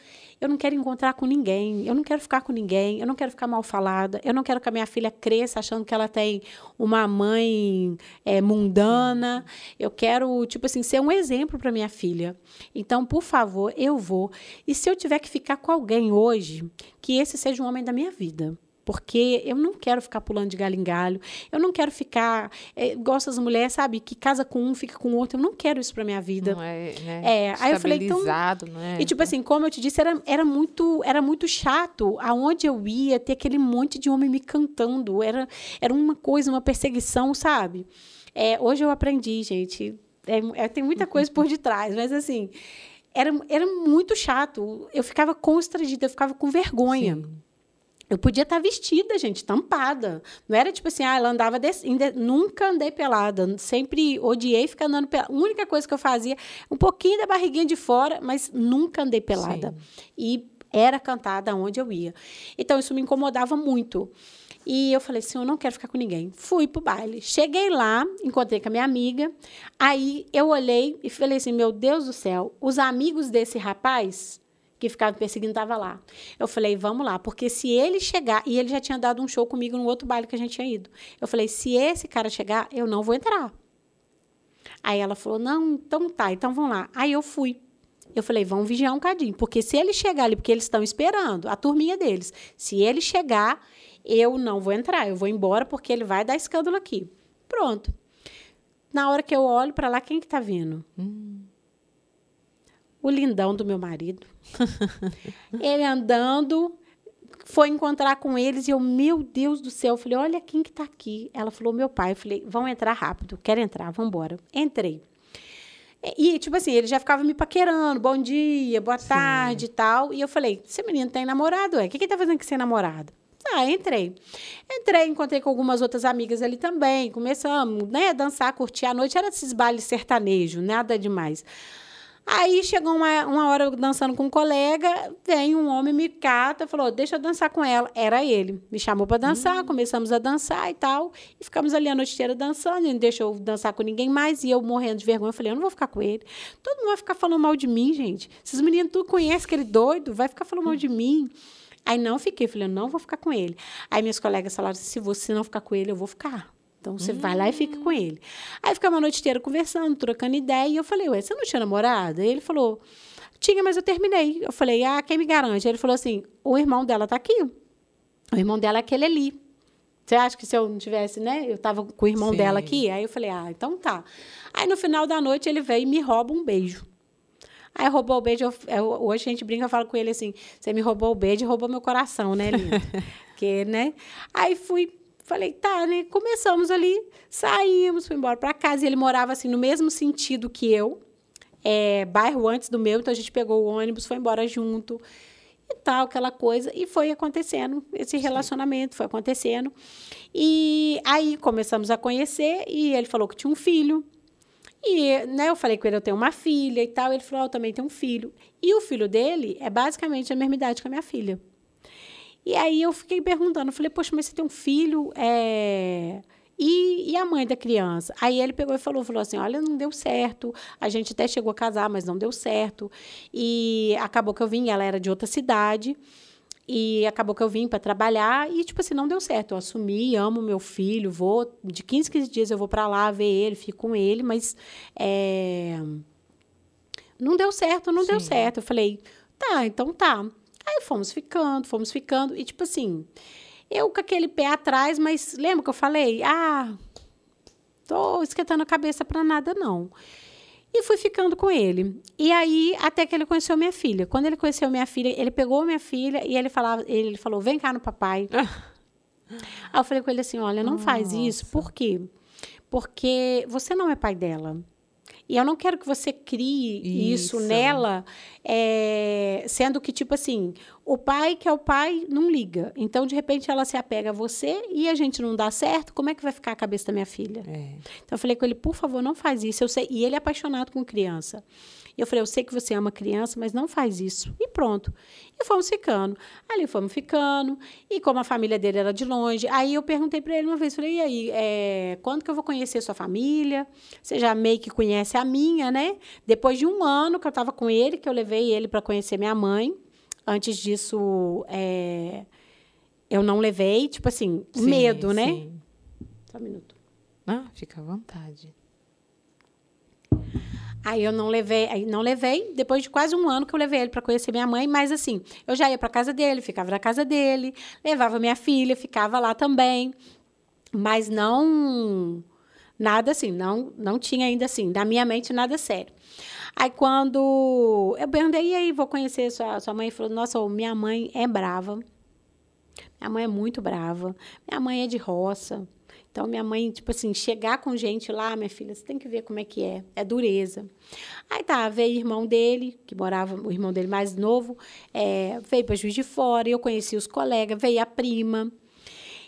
eu não quero encontrar com ninguém, eu não quero ficar com ninguém, eu não quero ficar mal falada, eu não quero que a minha filha cresça achando que ela tem uma mãe é, mundana. Eu quero, tipo assim, ser um exemplo para minha filha. Então, por favor, eu vou. E se eu tiver que ficar com alguém hoje, que esse seja um homem da minha vida. Porque eu não quero ficar pulando de galho em galho, eu não quero ficar. É, gosto das mulheres, sabe, que casa com um, fica com outro, eu não quero isso pra minha vida. Não é, né? é aí eu falei, então. Não é? Né? E tipo assim, como eu te disse, era, era, muito, era muito chato aonde eu ia ter aquele monte de homem me cantando. Era, era uma coisa, uma perseguição, sabe? É, hoje eu aprendi, gente. É, é, tem muita coisa por detrás, mas assim, era, era muito chato. Eu ficava constrangida, eu ficava com vergonha. Sim. Eu podia estar tá vestida, gente, tampada. Não era tipo assim, ah, ela andava. Desse, nunca andei pelada. Sempre odiei ficar andando pelada. A única coisa que eu fazia, um pouquinho da barriguinha de fora, mas nunca andei pelada. Sim. E era cantada onde eu ia. Então, isso me incomodava muito. E eu falei assim: eu não quero ficar com ninguém. Fui pro baile. Cheguei lá, encontrei com a minha amiga. Aí eu olhei e falei assim: meu Deus do céu, os amigos desse rapaz que ficava me perseguindo estava lá. Eu falei, vamos lá, porque se ele chegar, e ele já tinha dado um show comigo no outro baile que a gente tinha ido. Eu falei, se esse cara chegar, eu não vou entrar. Aí ela falou, não, então tá, então vamos lá. Aí eu fui. Eu falei, vamos vigiar um cadinho, porque se ele chegar ali, porque eles estão esperando, a turminha deles, se ele chegar, eu não vou entrar, eu vou embora porque ele vai dar escândalo aqui. Pronto. Na hora que eu olho para lá, quem que tá vindo? Hum o lindão do meu marido. ele andando, foi encontrar com eles e eu, meu Deus do céu, eu falei, olha quem que tá aqui. Ela falou, meu pai. Eu falei, vão entrar rápido, quero entrar, vamos embora. Entrei. E, tipo assim, ele já ficava me paquerando, bom dia, boa Sim. tarde e tal. E eu falei, esse menino tem tá namorado, é? O que que tá fazendo que ser namorado? Ah, entrei. Entrei, encontrei com algumas outras amigas ali também. Começamos, né, a dançar, curtir a noite. Era esses bailes sertanejo, nada demais. Aí chegou uma, uma hora eu dançando com um colega, vem um homem me cata, falou: deixa eu dançar com ela. Era ele. Me chamou para dançar, uhum. começamos a dançar e tal. E ficamos ali a noite inteira dançando, ele não deixou dançar com ninguém mais. E eu morrendo de vergonha, eu falei: eu não vou ficar com ele. Todo mundo vai ficar falando mal de mim, gente. Esses meninos tu conhece aquele doido, vai ficar falando mal de mim. Aí não fiquei, falei: eu não vou ficar com ele. Aí minhas colegas falaram: se você não ficar com ele, eu vou ficar. Então você hum. vai lá e fica com ele. Aí ficava a noite inteira conversando, trocando ideia. E eu falei, ué, você não tinha namorada? Aí ele falou, tinha, mas eu terminei. Eu falei, ah, quem me garante? Aí ele falou assim: o irmão dela tá aqui. O irmão dela é aquele ali. Você acha que se eu não tivesse, né? Eu tava com o irmão Sim. dela aqui? Aí eu falei, ah, então tá. Aí no final da noite ele veio e me rouba um beijo. Aí roubou o beijo. Eu, eu, hoje a gente brinca, e fala com ele assim: você me roubou o beijo e roubou meu coração, né, lindo? Porque, né? Aí fui Falei, tá, né? Começamos ali, saímos, fui embora para casa. E ele morava assim, no mesmo sentido que eu, é, bairro antes do meu, então a gente pegou o ônibus, foi embora junto e tal, aquela coisa. E foi acontecendo esse relacionamento, Sim. foi acontecendo. E aí começamos a conhecer e ele falou que tinha um filho. E né, eu falei com ele, eu tenho uma filha e tal. Ele falou, oh, eu também tenho um filho. E o filho dele é basicamente a mesma idade que a minha filha. E aí eu fiquei perguntando, falei, poxa, mas você tem um filho, é... E, e, a mãe da criança? Aí ele pegou e falou, falou assim, olha, não deu certo, a gente até chegou a casar, mas não deu certo, e acabou que eu vim, ela era de outra cidade, e acabou que eu vim para trabalhar, e tipo assim, não deu certo, eu assumi, amo meu filho, vou, de 15, 15 dias eu vou para lá ver ele, fico com ele, mas é... não deu certo, não Sim. deu certo, eu falei, tá, então tá, Aí fomos ficando, fomos ficando. E tipo assim, eu com aquele pé atrás, mas lembra que eu falei? Ah, tô esquentando a cabeça para nada, não. E fui ficando com ele. E aí, até que ele conheceu minha filha. Quando ele conheceu minha filha, ele pegou minha filha e ele, falava, ele falou: vem cá no papai. Ah. aí eu falei com ele assim: olha, não Nossa. faz isso, por quê? Porque você não é pai dela. E eu não quero que você crie isso, isso nela, é, sendo que, tipo assim, o pai que é o pai não liga. Então, de repente, ela se apega a você e a gente não dá certo. Como é que vai ficar a cabeça da minha filha? É. Então, eu falei com ele, por favor, não faz isso. Eu sei. E ele é apaixonado com criança. E eu falei, eu sei que você ama é criança, mas não faz isso. E pronto. E fomos ficando. Ali fomos ficando. E como a família dele era de longe, aí eu perguntei para ele uma vez, falei, e aí, é, quando que eu vou conhecer sua família? Você já meio que conhece a minha, né? Depois de um ano que eu estava com ele, que eu levei ele para conhecer minha mãe. Antes disso, é, eu não levei, tipo assim, sim, medo, né? sim. né? Só um minuto. Ah, fica à vontade. Aí eu não levei, aí não levei, depois de quase um ano que eu levei ele para conhecer minha mãe, mas assim, eu já ia para casa dele, ficava na casa dele, levava minha filha, ficava lá também. Mas não nada assim, não não tinha ainda assim, da minha mente nada sério. Aí quando eu perguntei, e aí, vou conhecer sua, sua mãe? Falou, nossa, minha mãe é brava. Minha mãe é muito brava. Minha mãe é de roça. Então, minha mãe, tipo assim, chegar com gente lá, ah, minha filha, você tem que ver como é que é. É dureza. Aí tá, veio o irmão dele, que morava, o irmão dele mais novo, é, veio para Juiz de Fora, eu conheci os colegas, veio a prima.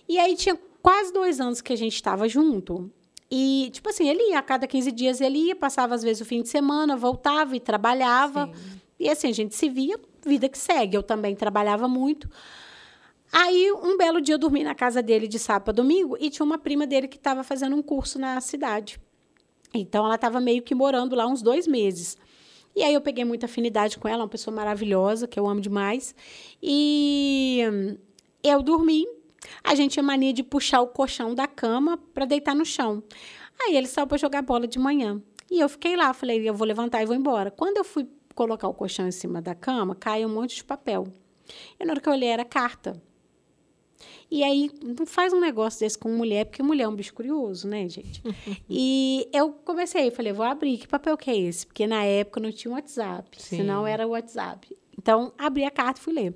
E aí tinha quase dois anos que a gente estava junto. E, tipo assim, ele ia, a cada 15 dias ele ia, passava às vezes o fim de semana, voltava e trabalhava. Sim. E assim, a gente se via, vida que segue. Eu também trabalhava muito. Aí, um belo dia, eu dormi na casa dele de sábado a domingo e tinha uma prima dele que estava fazendo um curso na cidade. Então, ela estava meio que morando lá uns dois meses. E aí, eu peguei muita afinidade com ela, uma pessoa maravilhosa, que eu amo demais. E eu dormi. A gente tinha mania de puxar o colchão da cama para deitar no chão. Aí, ele saiu para jogar bola de manhã. E eu fiquei lá, falei, eu vou levantar e vou embora. Quando eu fui colocar o colchão em cima da cama, caiu um monte de papel. E na hora que eu olhei, era carta. E aí, não faz um negócio desse com mulher, porque mulher é um bicho curioso, né, gente? e eu comecei, falei, vou abrir, que papel que é esse? Porque na época não tinha WhatsApp, Sim. senão era o WhatsApp. Então, abri a carta e fui ler.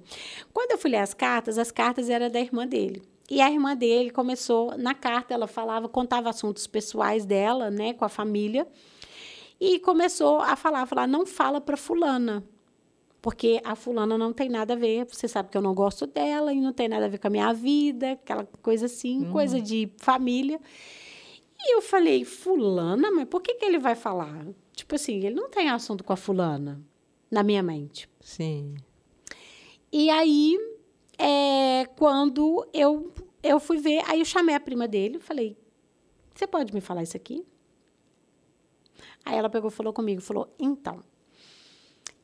Quando eu fui ler as cartas, as cartas eram da irmã dele. E a irmã dele começou, na carta ela falava, contava assuntos pessoais dela, né, com a família. E começou a falar, falar, não fala para fulana, porque a fulana não tem nada a ver, você sabe que eu não gosto dela e não tem nada a ver com a minha vida, aquela coisa assim, uhum. coisa de família. E eu falei, fulana, mas por que, que ele vai falar? Tipo assim, ele não tem assunto com a fulana, na minha mente. Sim. E aí, é, quando eu, eu fui ver, aí eu chamei a prima dele, falei, você pode me falar isso aqui? Aí ela pegou falou comigo, falou, então,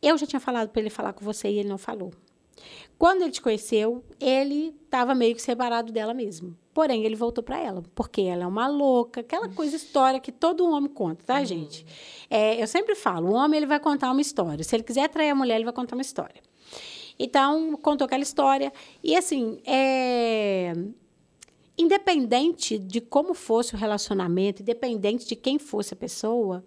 eu já tinha falado para ele falar com você e ele não falou. Quando ele te conheceu, ele estava meio que separado dela mesmo. Porém, ele voltou para ela, porque ela é uma louca, aquela coisa história que todo homem conta, tá, uhum. gente? É, eu sempre falo, o homem ele vai contar uma história. Se ele quiser atrair a mulher, ele vai contar uma história. Então, contou aquela história. E assim, é... independente de como fosse o relacionamento, independente de quem fosse a pessoa,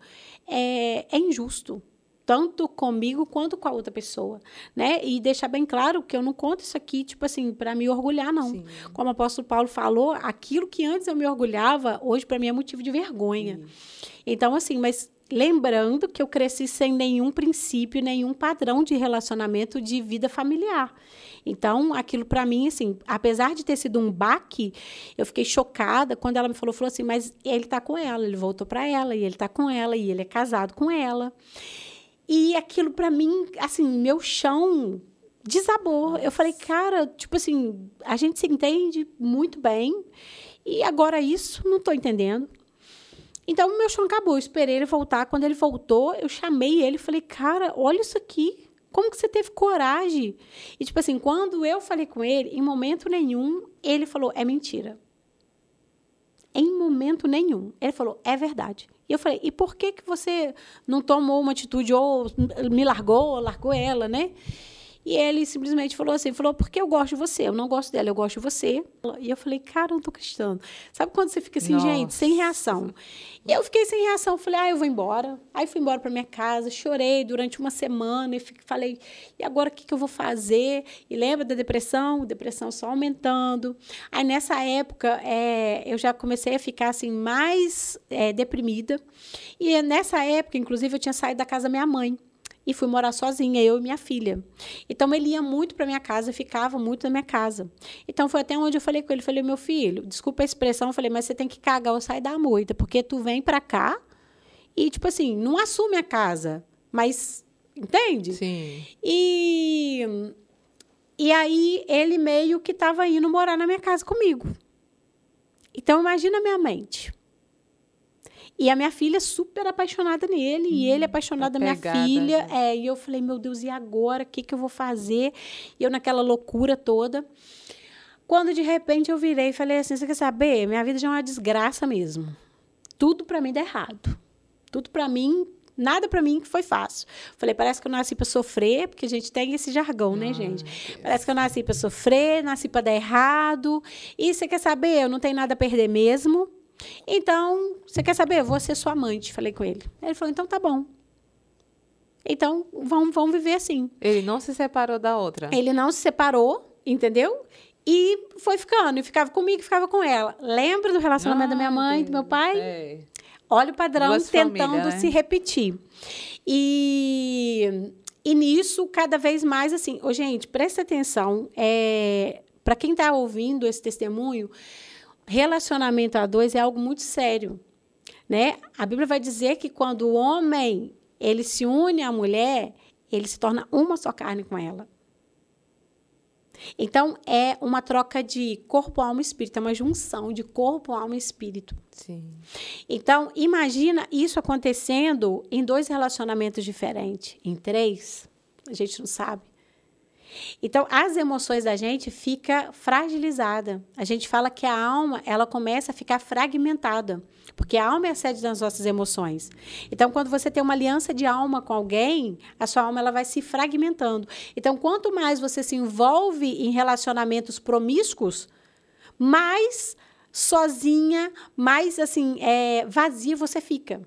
é, é injusto tanto comigo quanto com a outra pessoa, né? E deixar bem claro que eu não conto isso aqui, tipo assim, para me orgulhar, não. Sim. Como o apóstolo Paulo falou, aquilo que antes eu me orgulhava, hoje para mim é motivo de vergonha. Sim. Então, assim, mas lembrando que eu cresci sem nenhum princípio, nenhum padrão de relacionamento de vida familiar. Então, aquilo para mim, assim, apesar de ter sido um baque, eu fiquei chocada quando ela me falou, falou assim, mas ele tá com ela, ele voltou para ela e ele tá com ela e ele é casado com ela. E aquilo para mim, assim, meu chão desabou. Nossa. Eu falei, cara, tipo assim, a gente se entende muito bem e agora isso não estou entendendo. Então meu chão acabou. Eu esperei ele voltar. Quando ele voltou, eu chamei ele e falei, cara, olha isso aqui. Como que você teve coragem? E tipo assim, quando eu falei com ele, em momento nenhum ele falou é mentira. Em momento nenhum. Ele falou é verdade. E eu falei, e por que, que você não tomou uma atitude ou me largou, ou largou ela, né? E ele simplesmente falou assim, falou, porque eu gosto de você, eu não gosto dela, eu gosto de você. E eu falei, cara, eu não tô acreditando. Sabe quando você fica assim, Nossa. gente, sem reação? E eu fiquei sem reação, falei, ah, eu vou embora. Aí fui embora para minha casa, chorei durante uma semana e fiquei, falei, e agora o que, que eu vou fazer? E lembra da depressão? Depressão só aumentando. Aí nessa época, é, eu já comecei a ficar assim, mais é, deprimida. E nessa época, inclusive, eu tinha saído da casa da minha mãe e fui morar sozinha, eu e minha filha. Então ele ia muito para minha casa, ficava muito na minha casa. Então foi até onde eu falei com ele, falei: "Meu filho, desculpa a expressão, falei, mas você tem que cagar ou sair da moita, porque tu vem para cá e tipo assim, não assume a casa, mas entende? Sim. E e aí ele meio que estava indo morar na minha casa comigo. Então imagina a minha mente. E a minha filha é super apaixonada nele, hum, e ele é hum, apaixonado da tá minha filha. É, e eu falei, meu Deus, e agora? O que, que eu vou fazer? E eu naquela loucura toda. Quando de repente eu virei e falei assim: você quer saber? Minha vida já é uma desgraça mesmo. Tudo para mim dá errado. Tudo para mim, nada para mim que foi fácil. Falei, parece que eu nasci para sofrer, porque a gente tem esse jargão, né, Ai, gente? Deus. Parece que eu nasci para sofrer, nasci para dar errado. E você quer saber? Eu não tenho nada a perder mesmo. Então, você quer saber? Vou ser sua amante, falei com ele. Ele falou, então tá bom. Então, vão, vão viver assim. Ele não se separou da outra. Ele não se separou, entendeu? E foi ficando, e ficava comigo, ficava com ela. Lembra do relacionamento ah, da minha ah, mãe, do meu pai? É. Olha o padrão Duas tentando família, né? se repetir. E, e nisso, cada vez mais assim. Ô, gente, presta atenção. É, Para quem está ouvindo esse testemunho, relacionamento a dois é algo muito sério, né? A Bíblia vai dizer que quando o homem ele se une à mulher, ele se torna uma só carne com ela. Então é uma troca de corpo, alma e espírito, é uma junção de corpo, alma e espírito. Sim. Então imagina isso acontecendo em dois relacionamentos diferentes, em três, a gente não sabe. Então, as emoções da gente fica fragilizada. A gente fala que a alma, ela começa a ficar fragmentada, porque a alma é a sede das nossas emoções. Então, quando você tem uma aliança de alma com alguém, a sua alma ela vai se fragmentando. Então, quanto mais você se envolve em relacionamentos promíscuos, mais sozinha, mais assim é, vazia você fica.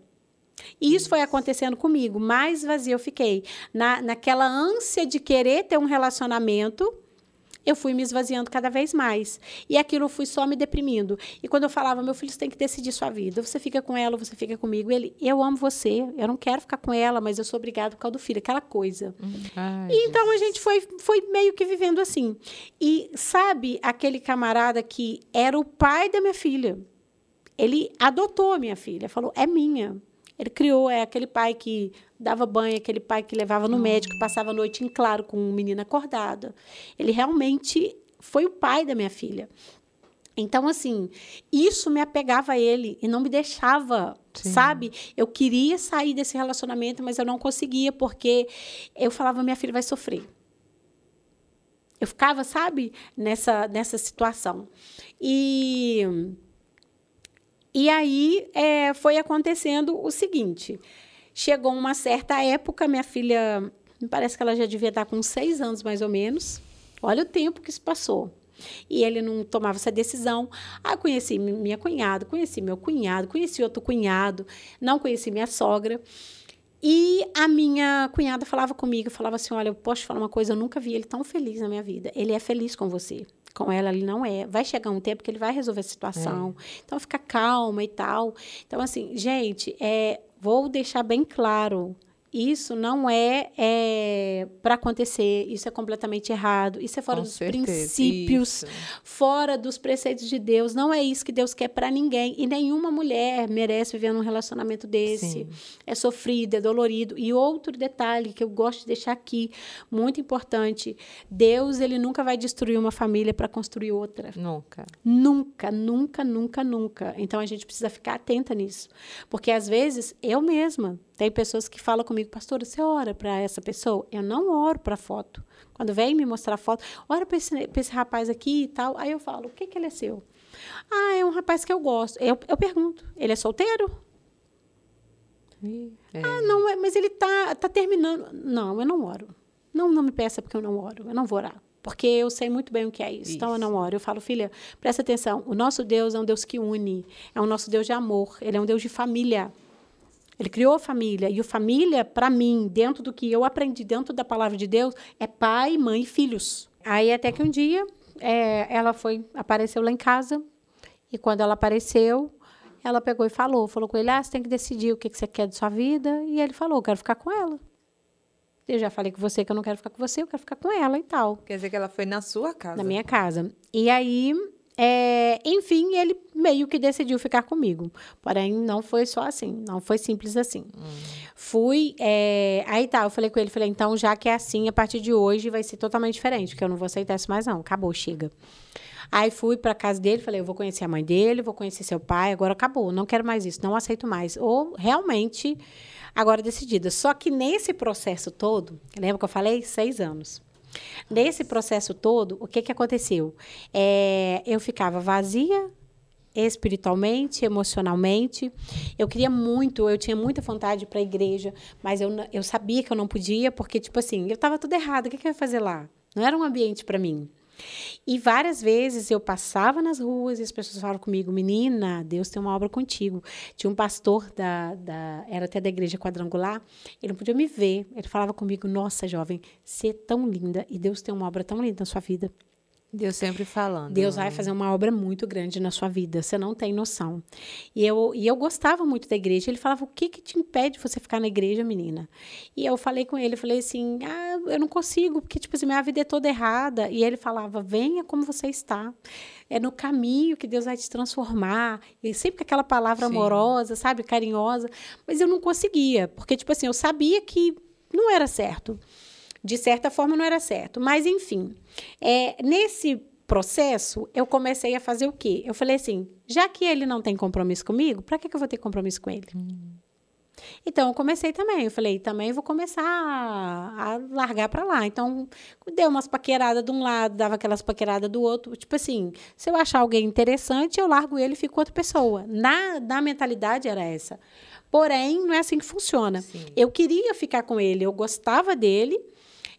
E isso foi acontecendo comigo. Mais vazia eu fiquei. Na, naquela ânsia de querer ter um relacionamento, eu fui me esvaziando cada vez mais. E aquilo fui só me deprimindo. E quando eu falava, meu filho, você tem que decidir sua vida. Você fica com ela, você fica comigo. Ele, eu amo você, eu não quero ficar com ela, mas eu sou obrigado por causa do filho, aquela coisa. Hum, ai, e então a gente foi, foi meio que vivendo assim. E sabe aquele camarada que era o pai da minha filha? Ele adotou a minha filha, falou: é minha. Ele criou é aquele pai que dava banho, aquele pai que levava no médico, passava a noite em claro com o um menino acordado. Ele realmente foi o pai da minha filha. Então, assim, isso me apegava a ele e não me deixava, Sim. sabe? Eu queria sair desse relacionamento, mas eu não conseguia, porque eu falava: minha filha vai sofrer. Eu ficava, sabe, nessa, nessa situação. E e aí é, foi acontecendo o seguinte: chegou uma certa época, minha filha, me parece que ela já devia estar com seis anos mais ou menos. Olha o tempo que isso passou. E ele não tomava essa decisão. Ah, conheci minha cunhada, conheci meu cunhado, conheci outro cunhado, não conheci minha sogra. E a minha cunhada falava comigo, falava assim: Olha, eu posso te falar uma coisa, eu nunca vi ele tão feliz na minha vida. Ele é feliz com você com ela, ele não é. Vai chegar um tempo que ele vai resolver a situação. É. Então, fica calma e tal. Então, assim, gente, é, vou deixar bem claro isso não é, é para acontecer, isso é completamente errado, isso é fora Com dos certeza, princípios, isso. fora dos preceitos de Deus, não é isso que Deus quer para ninguém. E nenhuma mulher merece viver num relacionamento desse. Sim. É sofrido, é dolorido. E outro detalhe que eu gosto de deixar aqui, muito importante: Deus ele nunca vai destruir uma família para construir outra. Nunca. Nunca, nunca, nunca, nunca. Então a gente precisa ficar atenta nisso. Porque às vezes eu mesma tem pessoas que falam comigo, pastora, você ora para essa pessoa? Eu não oro para foto. Quando vem me mostrar foto, ora para esse, pra esse rapaz aqui e tal. Aí eu falo, o que, que ele é seu? Ah, é um rapaz que eu gosto. Eu, eu pergunto, ele é solteiro? É. Ah, não, é, mas ele tá, tá terminando. Não, eu não oro. Não, não me peça porque eu não oro. Eu não vou orar. Porque eu sei muito bem o que é isso, isso. Então eu não oro. Eu falo, filha, presta atenção. O nosso Deus é um Deus que une. É um nosso Deus de amor. Ele é um Deus de família. Ele criou família. E o família, para mim, dentro do que eu aprendi dentro da palavra de Deus, é pai, mãe e filhos. Aí até que um dia é, ela foi apareceu lá em casa. E quando ela apareceu, ela pegou e falou. Falou com ele, ah, você tem que decidir o que, que você quer de sua vida. E ele falou, eu quero ficar com ela. Eu já falei com você que eu não quero ficar com você, eu quero ficar com ela e tal. Quer dizer que ela foi na sua casa? Na minha casa. E aí é, enfim, ele meio que decidiu ficar comigo. Porém, não foi só assim, não foi simples assim. Hum. Fui, é, aí tá, eu falei com ele, falei, então, já que é assim, a partir de hoje vai ser totalmente diferente, porque eu não vou aceitar isso mais não, acabou, chega. Aí fui para casa dele, falei, eu vou conhecer a mãe dele, vou conhecer seu pai, agora acabou, não quero mais isso, não aceito mais. Ou realmente, agora decidida. Só que nesse processo todo, lembra que eu falei? Seis anos. Nesse processo todo, o que, que aconteceu? É, eu ficava vazia espiritualmente, emocionalmente. Eu queria muito, eu tinha muita vontade para a igreja, mas eu, eu sabia que eu não podia, porque, tipo assim, eu estava tudo errado, o que, que eu ia fazer lá? Não era um ambiente para mim. E várias vezes eu passava nas ruas e as pessoas falavam comigo, menina, Deus tem uma obra contigo. Tinha um pastor da, da era até da igreja quadrangular, ele não podia me ver. Ele falava comigo, nossa jovem, você é tão linda e Deus tem uma obra tão linda na sua vida. Deus sempre falando. Deus vai né? fazer uma obra muito grande na sua vida, você não tem noção. E eu, e eu gostava muito da igreja. Ele falava: O que, que te impede você ficar na igreja, menina? E eu falei com ele: eu Falei assim, ah, eu não consigo, porque, tipo assim, minha vida é toda errada. E ele falava: Venha como você está. É no caminho que Deus vai te transformar. E sempre com aquela palavra Sim. amorosa, sabe, carinhosa. Mas eu não conseguia, porque, tipo assim, eu sabia que não era certo de certa forma não era certo. Mas, enfim, é, nesse processo, eu comecei a fazer o quê? Eu falei assim: já que ele não tem compromisso comigo, para que, que eu vou ter compromisso com ele? Hum. Então, eu comecei também. Eu falei, também vou começar a, a largar para lá. Então, deu umas paqueradas de um lado, dava aquelas paqueradas do outro. Tipo assim, se eu achar alguém interessante, eu largo ele e fico outra pessoa. Na, na mentalidade era essa. Porém, não é assim que funciona. Sim. Eu queria ficar com ele, eu gostava dele,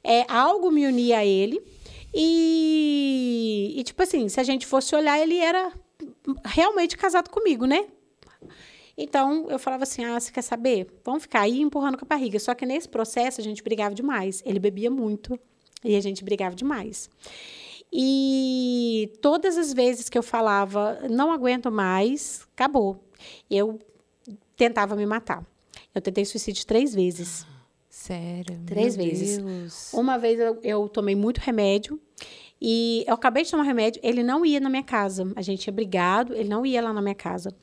é, algo me unia a ele. E, e, tipo assim, se a gente fosse olhar, ele era realmente casado comigo, né? Então, eu falava assim: ah, você quer saber? Vamos ficar aí empurrando com a barriga. Só que nesse processo a gente brigava demais. Ele bebia muito e a gente brigava demais. E todas as vezes que eu falava, não aguento mais, acabou. Eu tentava me matar. Eu tentei suicídio três vezes. Sério? Três vezes. Deus. Uma vez eu, eu tomei muito remédio. E eu acabei de tomar remédio, ele não ia na minha casa. A gente tinha brigado, ele não ia lá na minha casa.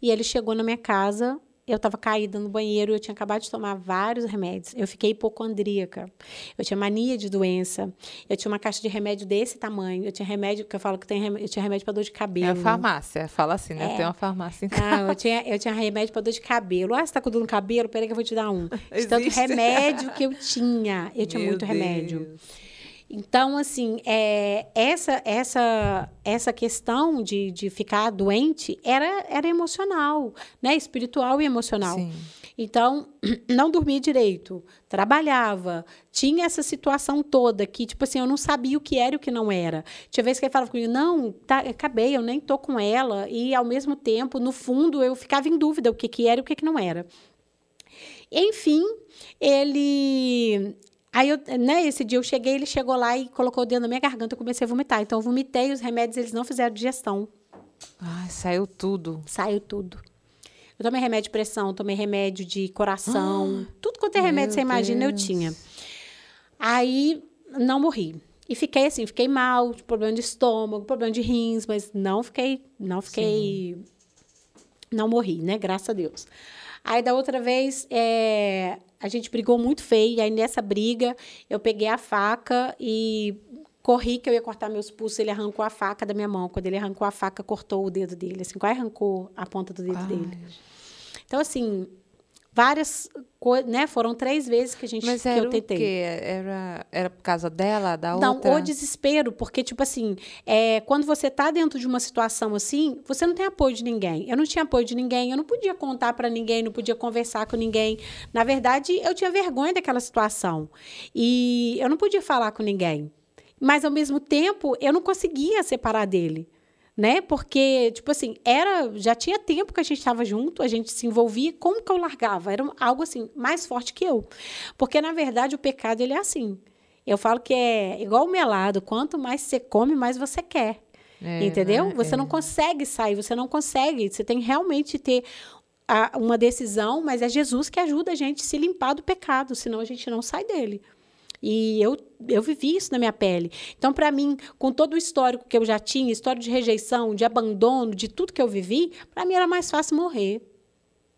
E ele chegou na minha casa eu estava caída no banheiro, eu tinha acabado de tomar vários remédios. Eu fiquei hipocondríaca. Eu tinha mania de doença. Eu tinha uma caixa de remédio desse tamanho. Eu tinha remédio, que eu falo que tem remédio, eu tinha remédio para dor de cabelo. É a farmácia, fala assim, né? É. Tem uma farmácia em então. casa. Não, eu tinha, eu tinha remédio para dor de cabelo. Ah, você está com dor no cabelo? Peraí que eu vou te dar um. De tanto remédio que eu tinha. Eu tinha Meu muito Deus. remédio. Então, assim, é, essa essa essa questão de, de ficar doente era, era emocional, né? Espiritual e emocional. Sim. Então, não dormia direito, trabalhava, tinha essa situação toda que, tipo assim, eu não sabia o que era e o que não era. Tinha vez que ele falava comigo, não, tá, acabei, eu nem tô com ela. E, ao mesmo tempo, no fundo, eu ficava em dúvida o que, que era e o que, que não era. Enfim, ele Aí, eu, né, esse dia eu cheguei, ele chegou lá e colocou o dedo na minha garganta, eu comecei a vomitar. Então, eu vomitei, os remédios, eles não fizeram digestão. Ai, saiu tudo. Saiu tudo. Eu tomei remédio de pressão, tomei remédio de coração, ah, tudo quanto é remédio você imagina, eu tinha. Aí, não morri. E fiquei assim, fiquei mal, tipo, problema de estômago, problema de rins, mas não fiquei, não fiquei, Sim. não morri, né, graças a Deus. Aí, da outra vez, é, a gente brigou muito feio. E aí, nessa briga, eu peguei a faca e corri que eu ia cortar meus pulsos. Ele arrancou a faca da minha mão. Quando ele arrancou a faca, cortou o dedo dele. Assim, quase arrancou a ponta do dedo Ai. dele. Então, assim, várias coisas, né? Foram três vezes que a gente Mas era que eu tentei. O quê? Era, era por causa dela, da outra? Não, o desespero, porque, tipo assim, é, quando você tá dentro de uma situação assim, você não tem apoio de ninguém. Eu não tinha apoio de ninguém, eu não podia contar para ninguém, não podia conversar com ninguém. Na verdade, eu tinha vergonha daquela situação. E eu não podia falar com ninguém. Mas, ao mesmo tempo, eu não conseguia separar dele né? Porque, tipo assim, era já tinha tempo que a gente estava junto, a gente se envolvia, como que eu largava? Era algo assim mais forte que eu. Porque na verdade o pecado ele é assim. Eu falo que é igual o melado, quanto mais você come, mais você quer. É, entendeu? Né? Você é. não consegue sair, você não consegue, você tem realmente ter a, uma decisão, mas é Jesus que ajuda a gente a se limpar do pecado, senão a gente não sai dele. E eu, eu vivi isso na minha pele. Então, para mim, com todo o histórico que eu já tinha, história de rejeição, de abandono, de tudo que eu vivi, para mim era mais fácil morrer.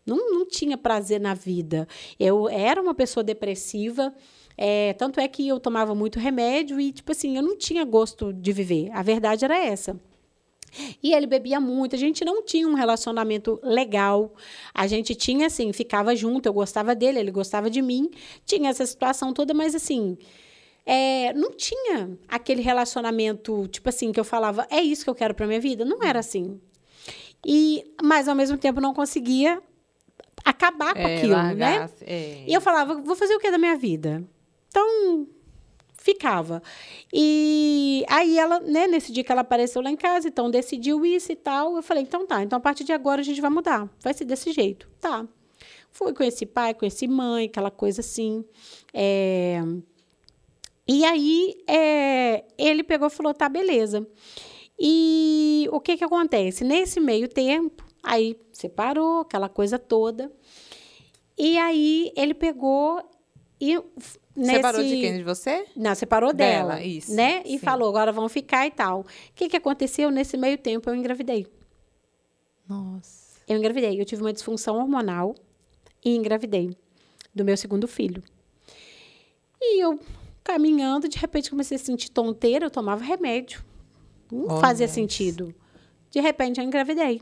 Não, não tinha prazer na vida. Eu era uma pessoa depressiva. É, tanto é que eu tomava muito remédio e, tipo assim, eu não tinha gosto de viver. A verdade era essa. E ele bebia muito, a gente não tinha um relacionamento legal. A gente tinha assim, ficava junto, eu gostava dele, ele gostava de mim. Tinha essa situação toda, mas assim, é, não tinha aquele relacionamento, tipo assim, que eu falava, é isso que eu quero para minha vida, não era assim. E mas ao mesmo tempo não conseguia acabar com é, aquilo, né? É. E eu falava, vou fazer o que da minha vida? Então, ficava. E aí ela, né, nesse dia que ela apareceu lá em casa, então decidiu isso e tal. Eu falei, então tá, então a partir de agora a gente vai mudar. Vai ser desse jeito. Tá. Fui, esse pai, com esse mãe, aquela coisa assim. É... E aí é... ele pegou e falou: tá, beleza. E o que que acontece? Nesse meio tempo, aí separou, aquela coisa toda. E aí ele pegou e Nesse... Separou de quem? De você? Não, separou dela. dela isso. Né? E sim. falou, agora vão ficar e tal. O que, que aconteceu? Nesse meio tempo, eu engravidei. Nossa. Eu engravidei. Eu tive uma disfunção hormonal e engravidei do meu segundo filho. E eu, caminhando, de repente comecei a sentir tonteira, eu tomava remédio. Não oh, fazia sentido. De repente, eu engravidei.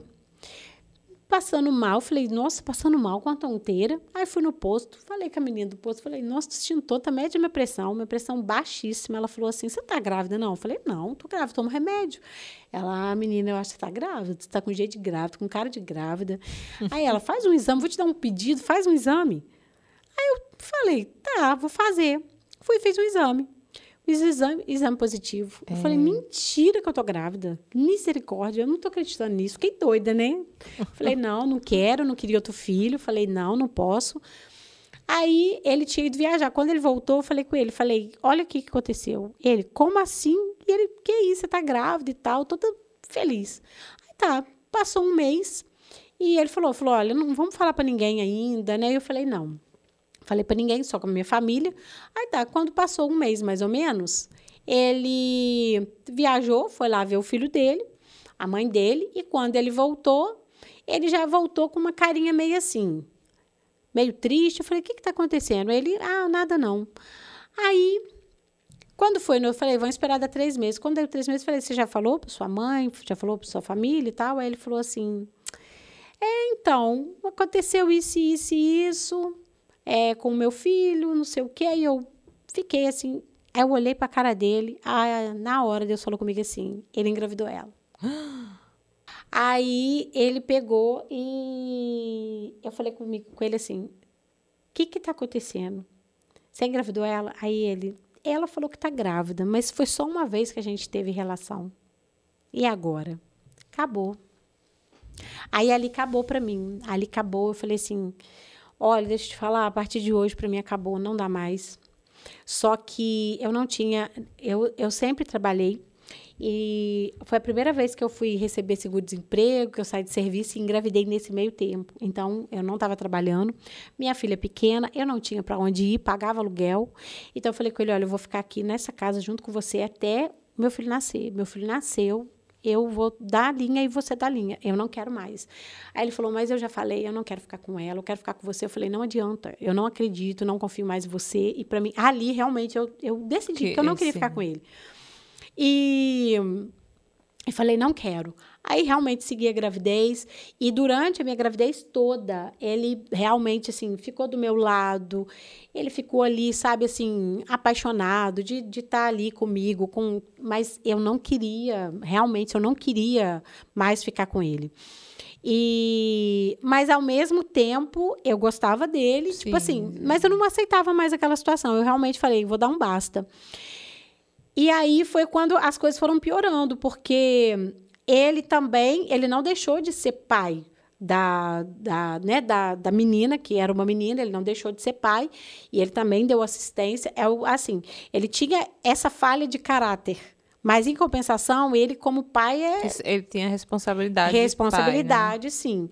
Passando mal, falei, nossa, passando mal com a tonteira. Aí fui no posto, falei com a menina do posto, falei, nossa, extintor tá mede minha pressão, minha pressão baixíssima. Ela falou assim, você tá grávida? Não. Eu falei, não, tô grávida, tomo remédio. Ela, ah, menina, eu acho que você tá grávida, você tá com jeito de grávida, com cara de grávida. Aí ela, faz um exame, vou te dar um pedido, faz um exame. Aí eu falei, tá, vou fazer. Fui e fiz um exame. Fiz exame, exame positivo. É. Eu falei, é. mentira que eu tô grávida. Misericórdia, eu não tô acreditando nisso. Fiquei doida, né? falei, não, não quero, não queria outro filho. Falei, não, não posso. Aí ele tinha ido viajar. Quando ele voltou, eu falei com ele, falei, olha o que, que aconteceu. Ele, como assim? E ele, que isso, você tá grávida e tal, toda feliz. Aí tá, passou um mês e ele falou, falou, olha, não vamos falar para ninguém ainda, né? Eu falei, não, Falei para ninguém, só com a minha família. Aí tá, quando passou um mês mais ou menos, ele viajou, foi lá ver o filho dele, a mãe dele, e quando ele voltou, ele já voltou com uma carinha meio assim, meio triste. Eu falei: o que está acontecendo? Ele: ah, nada não. Aí, quando foi, eu falei: vamos esperar dar três meses. Quando deu três meses, eu falei: você já falou para sua mãe, já falou para sua família e tal? Aí ele falou assim: é, então, aconteceu isso, isso e isso é, com o meu filho, não sei o quê. Aí eu fiquei assim. Aí eu olhei pra cara dele. Aí, na hora, Deus falou comigo assim: ele engravidou ela. Aí ele pegou e eu falei comigo, com ele assim: o que que tá acontecendo? Você engravidou ela? Aí ele, ela falou que tá grávida, mas foi só uma vez que a gente teve relação. E agora? Acabou. Aí ali acabou para mim. Ali acabou, eu falei assim: Olha, deixa eu te falar, a partir de hoje para mim acabou, não dá mais. Só que eu não tinha, eu, eu sempre trabalhei e foi a primeira vez que eu fui receber seguro-desemprego, que eu saí de serviço e engravidei nesse meio tempo. Então, eu não estava trabalhando, minha filha é pequena, eu não tinha para onde ir, pagava aluguel. Então, eu falei com ele: olha, eu vou ficar aqui nessa casa junto com você até meu filho nascer. Meu filho nasceu, eu vou dar a linha e você dá a linha. Eu não quero mais. Aí ele falou, mas eu já falei, eu não quero ficar com ela, eu quero ficar com você. Eu falei, não adianta, eu não acredito, não confio mais em você. E para mim, ali realmente eu, eu decidi que, que eu não queria sim. ficar com ele. E e falei, não quero. Aí realmente segui a gravidez e durante a minha gravidez toda, ele realmente assim, ficou do meu lado. Ele ficou ali, sabe, assim, apaixonado de de estar tá ali comigo, com mas eu não queria, realmente eu não queria mais ficar com ele. E mas ao mesmo tempo eu gostava dele, tipo Sim. tipo assim, mas eu não aceitava mais aquela situação. Eu realmente falei, vou dar um basta. E aí foi quando as coisas foram piorando, porque ele também, ele não deixou de ser pai da, da, né, da, da menina, que era uma menina, ele não deixou de ser pai, e ele também deu assistência. É assim, ele tinha essa falha de caráter. Mas em compensação, ele como pai é ele tinha responsabilidade. Responsabilidade, pai, né? sim.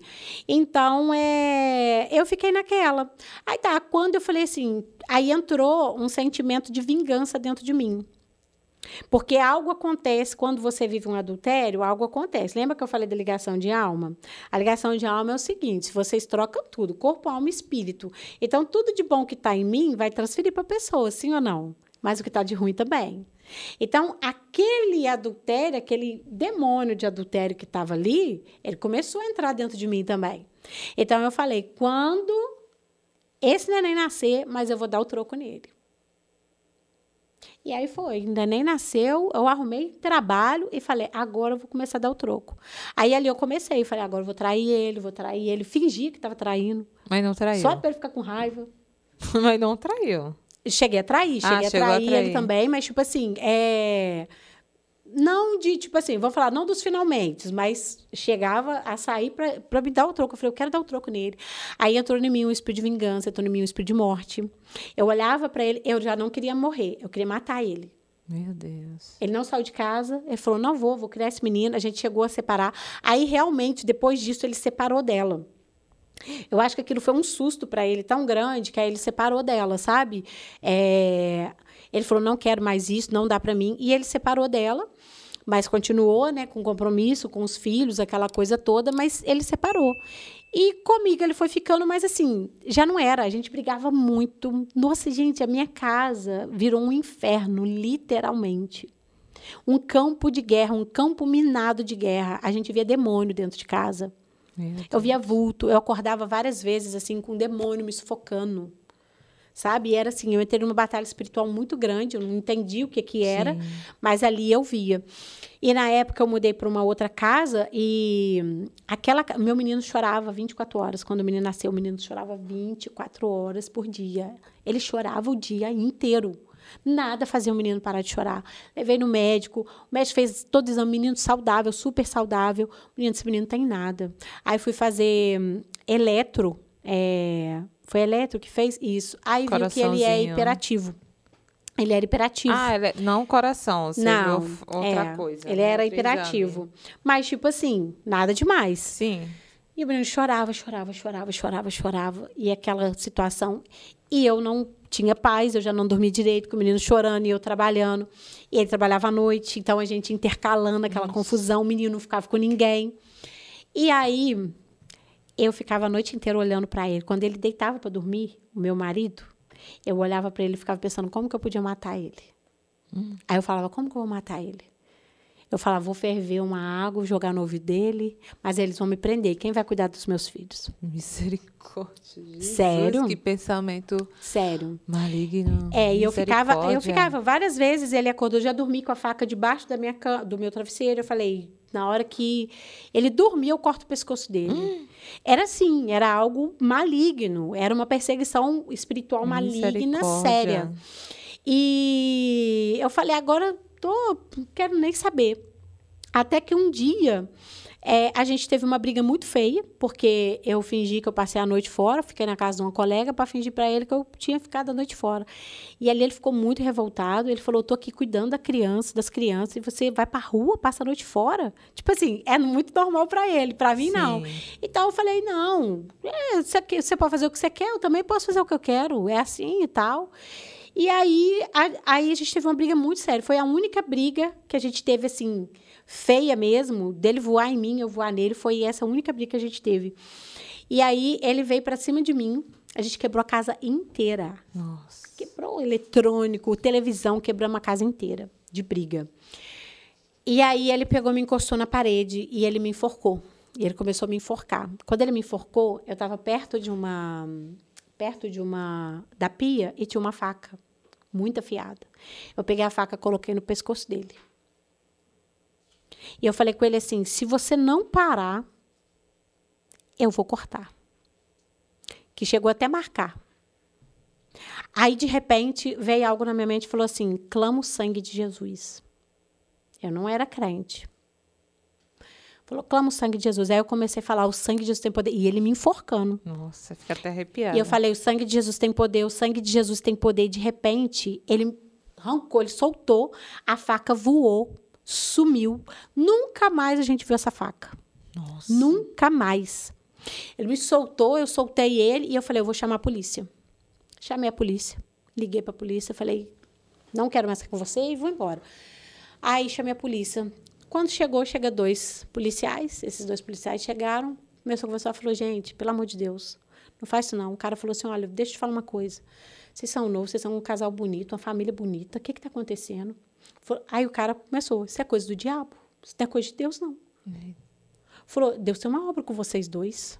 Então, é, eu fiquei naquela. Aí tá, quando eu falei assim, aí entrou um sentimento de vingança dentro de mim. Porque algo acontece quando você vive um adultério, algo acontece. Lembra que eu falei da ligação de alma? A ligação de alma é o seguinte: vocês trocam tudo, corpo, alma e espírito. Então, tudo de bom que está em mim vai transferir para a pessoa, sim ou não? Mas o que está de ruim também. Então, aquele adultério, aquele demônio de adultério que estava ali, ele começou a entrar dentro de mim também. Então, eu falei: quando esse neném nascer, mas eu vou dar o troco nele. E aí foi, ainda nem nasceu, eu arrumei trabalho e falei, agora eu vou começar a dar o troco. Aí ali eu comecei, falei, agora eu vou trair ele, vou trair ele, fingi que estava traindo. Mas não traiu. Só para ele ficar com raiva. mas não traiu. Cheguei a trair, ah, cheguei ah, a, trair a trair ele também, mas tipo assim, é não de, tipo assim, vou falar, não dos finalmente, mas chegava a sair pra, me dar o troco. Eu falei, eu quero dar o troco nele. Aí entrou em mim um espírito de vingança, entrou em mim um espírito de morte. Eu olhava para ele, eu já não queria morrer, eu queria matar ele. Meu Deus. Ele não saiu de casa, ele falou: não vou, vou criar esse menino. A gente chegou a separar. Aí, realmente, depois disso, ele separou dela. Eu acho que aquilo foi um susto para ele tão grande que aí ele separou dela, sabe? É... Ele falou: não quero mais isso, não dá para mim. E ele separou dela mas continuou, né, com compromisso com os filhos, aquela coisa toda, mas ele separou. E comigo ele foi ficando, mas assim, já não era. A gente brigava muito. Nossa, gente, a minha casa virou um inferno, literalmente. Um campo de guerra, um campo minado de guerra. A gente via demônio dentro de casa. Eu via vulto, eu acordava várias vezes assim com um demônio me sufocando sabe? E era assim, eu entrei numa batalha espiritual muito grande, eu não entendi o que que era, Sim. mas ali eu via. E na época eu mudei para uma outra casa e aquela meu menino chorava 24 horas quando o menino nasceu, o menino chorava 24 horas por dia. Ele chorava o dia inteiro. Nada fazia o menino parar de chorar. Levei no médico, o médico fez todo o exame, menino saudável, super saudável. Menino, esse menino não tem nada. Aí fui fazer hum, eletro, é, foi Eletro que fez isso. Aí viu que ele é hiperativo. Ele era hiperativo. Ah, ele, é, não coração, assim, você não, viu outra é, coisa. Ele né? era hiperativo. Mas, tipo assim, nada demais. Sim. E o menino chorava, chorava, chorava, chorava, chorava. E aquela situação. E eu não tinha paz, eu já não dormia direito, com o menino chorando e eu trabalhando. E ele trabalhava à noite, então a gente intercalando aquela Nossa. confusão, o menino não ficava com ninguém. E aí, eu ficava a noite inteira olhando para ele. Quando ele deitava para dormir, o meu marido, eu olhava para ele e ficava pensando como que eu podia matar ele. Hum. Aí eu falava, como que eu vou matar ele? Eu falava, vou ferver uma água, jogar no ouvido dele, mas eles vão me prender. Quem vai cuidar dos meus filhos? Misericórdia. Jesus, Sério? Que pensamento. Sério. Maligno. É, e eu ficava, eu ficava várias vezes. Ele acordou, já dormi com a faca debaixo da minha do meu travesseiro. Eu falei, na hora que ele dormia, eu corto o pescoço dele. Hum. Era assim, era algo maligno. Era uma perseguição espiritual maligna, séria. E eu falei, agora tô, não quero nem saber. Até que um dia é, a gente teve uma briga muito feia, porque eu fingi que eu passei a noite fora, fiquei na casa de uma colega para fingir para ele que eu tinha ficado a noite fora. E ali ele ficou muito revoltado, ele falou: "Tô aqui cuidando da criança, das crianças, e você vai para rua, passa a noite fora?" Tipo assim, é muito normal para ele, para mim Sim. não. Então eu falei: "Não, é, você, você pode fazer o que você quer, eu também posso fazer o que eu quero, é assim e tal." E aí a, aí a gente teve uma briga muito séria. Foi a única briga que a gente teve assim feia mesmo, dele voar em mim, eu voar nele, foi essa única briga que a gente teve. E aí ele veio para cima de mim, a gente quebrou a casa inteira. Nossa. Quebrou o eletrônico, televisão, quebramos a casa inteira de briga. E aí ele pegou, me encostou na parede e ele me enforcou. E ele começou a me enforcar. Quando ele me enforcou, eu estava perto de uma perto de uma da pia e tinha uma faca muito afiada. Eu peguei a faca, coloquei no pescoço dele. E eu falei com ele assim: se você não parar, eu vou cortar. Que chegou até marcar. Aí, de repente, veio algo na minha mente e falou assim: clamo o sangue de Jesus. Eu não era crente. Falou, clama o sangue de Jesus. Aí eu comecei a falar, o sangue de Jesus tem poder. E ele me enforcando. Nossa, fica até arrepiado E eu falei, o sangue de Jesus tem poder, o sangue de Jesus tem poder. E de repente, ele arrancou, ele soltou, a faca voou sumiu. Nunca mais a gente viu essa faca. Nossa. Nunca mais. Ele me soltou, eu soltei ele e eu falei, eu vou chamar a polícia. Chamei a polícia, liguei para a polícia, falei, não quero mais ficar com você e vou embora. Aí chamei a polícia. Quando chegou, chega dois policiais, esses dois policiais chegaram, começou a conversar, falou, gente, pelo amor de Deus, não faz isso não. O cara falou assim, olha, deixa eu te falar uma coisa, vocês são novos, vocês são um casal bonito, uma família bonita, o que está acontecendo? Falou, aí o cara começou, isso é coisa do diabo, isso não é coisa de Deus, não. Uhum. Falou, Deus tem uma obra com vocês dois.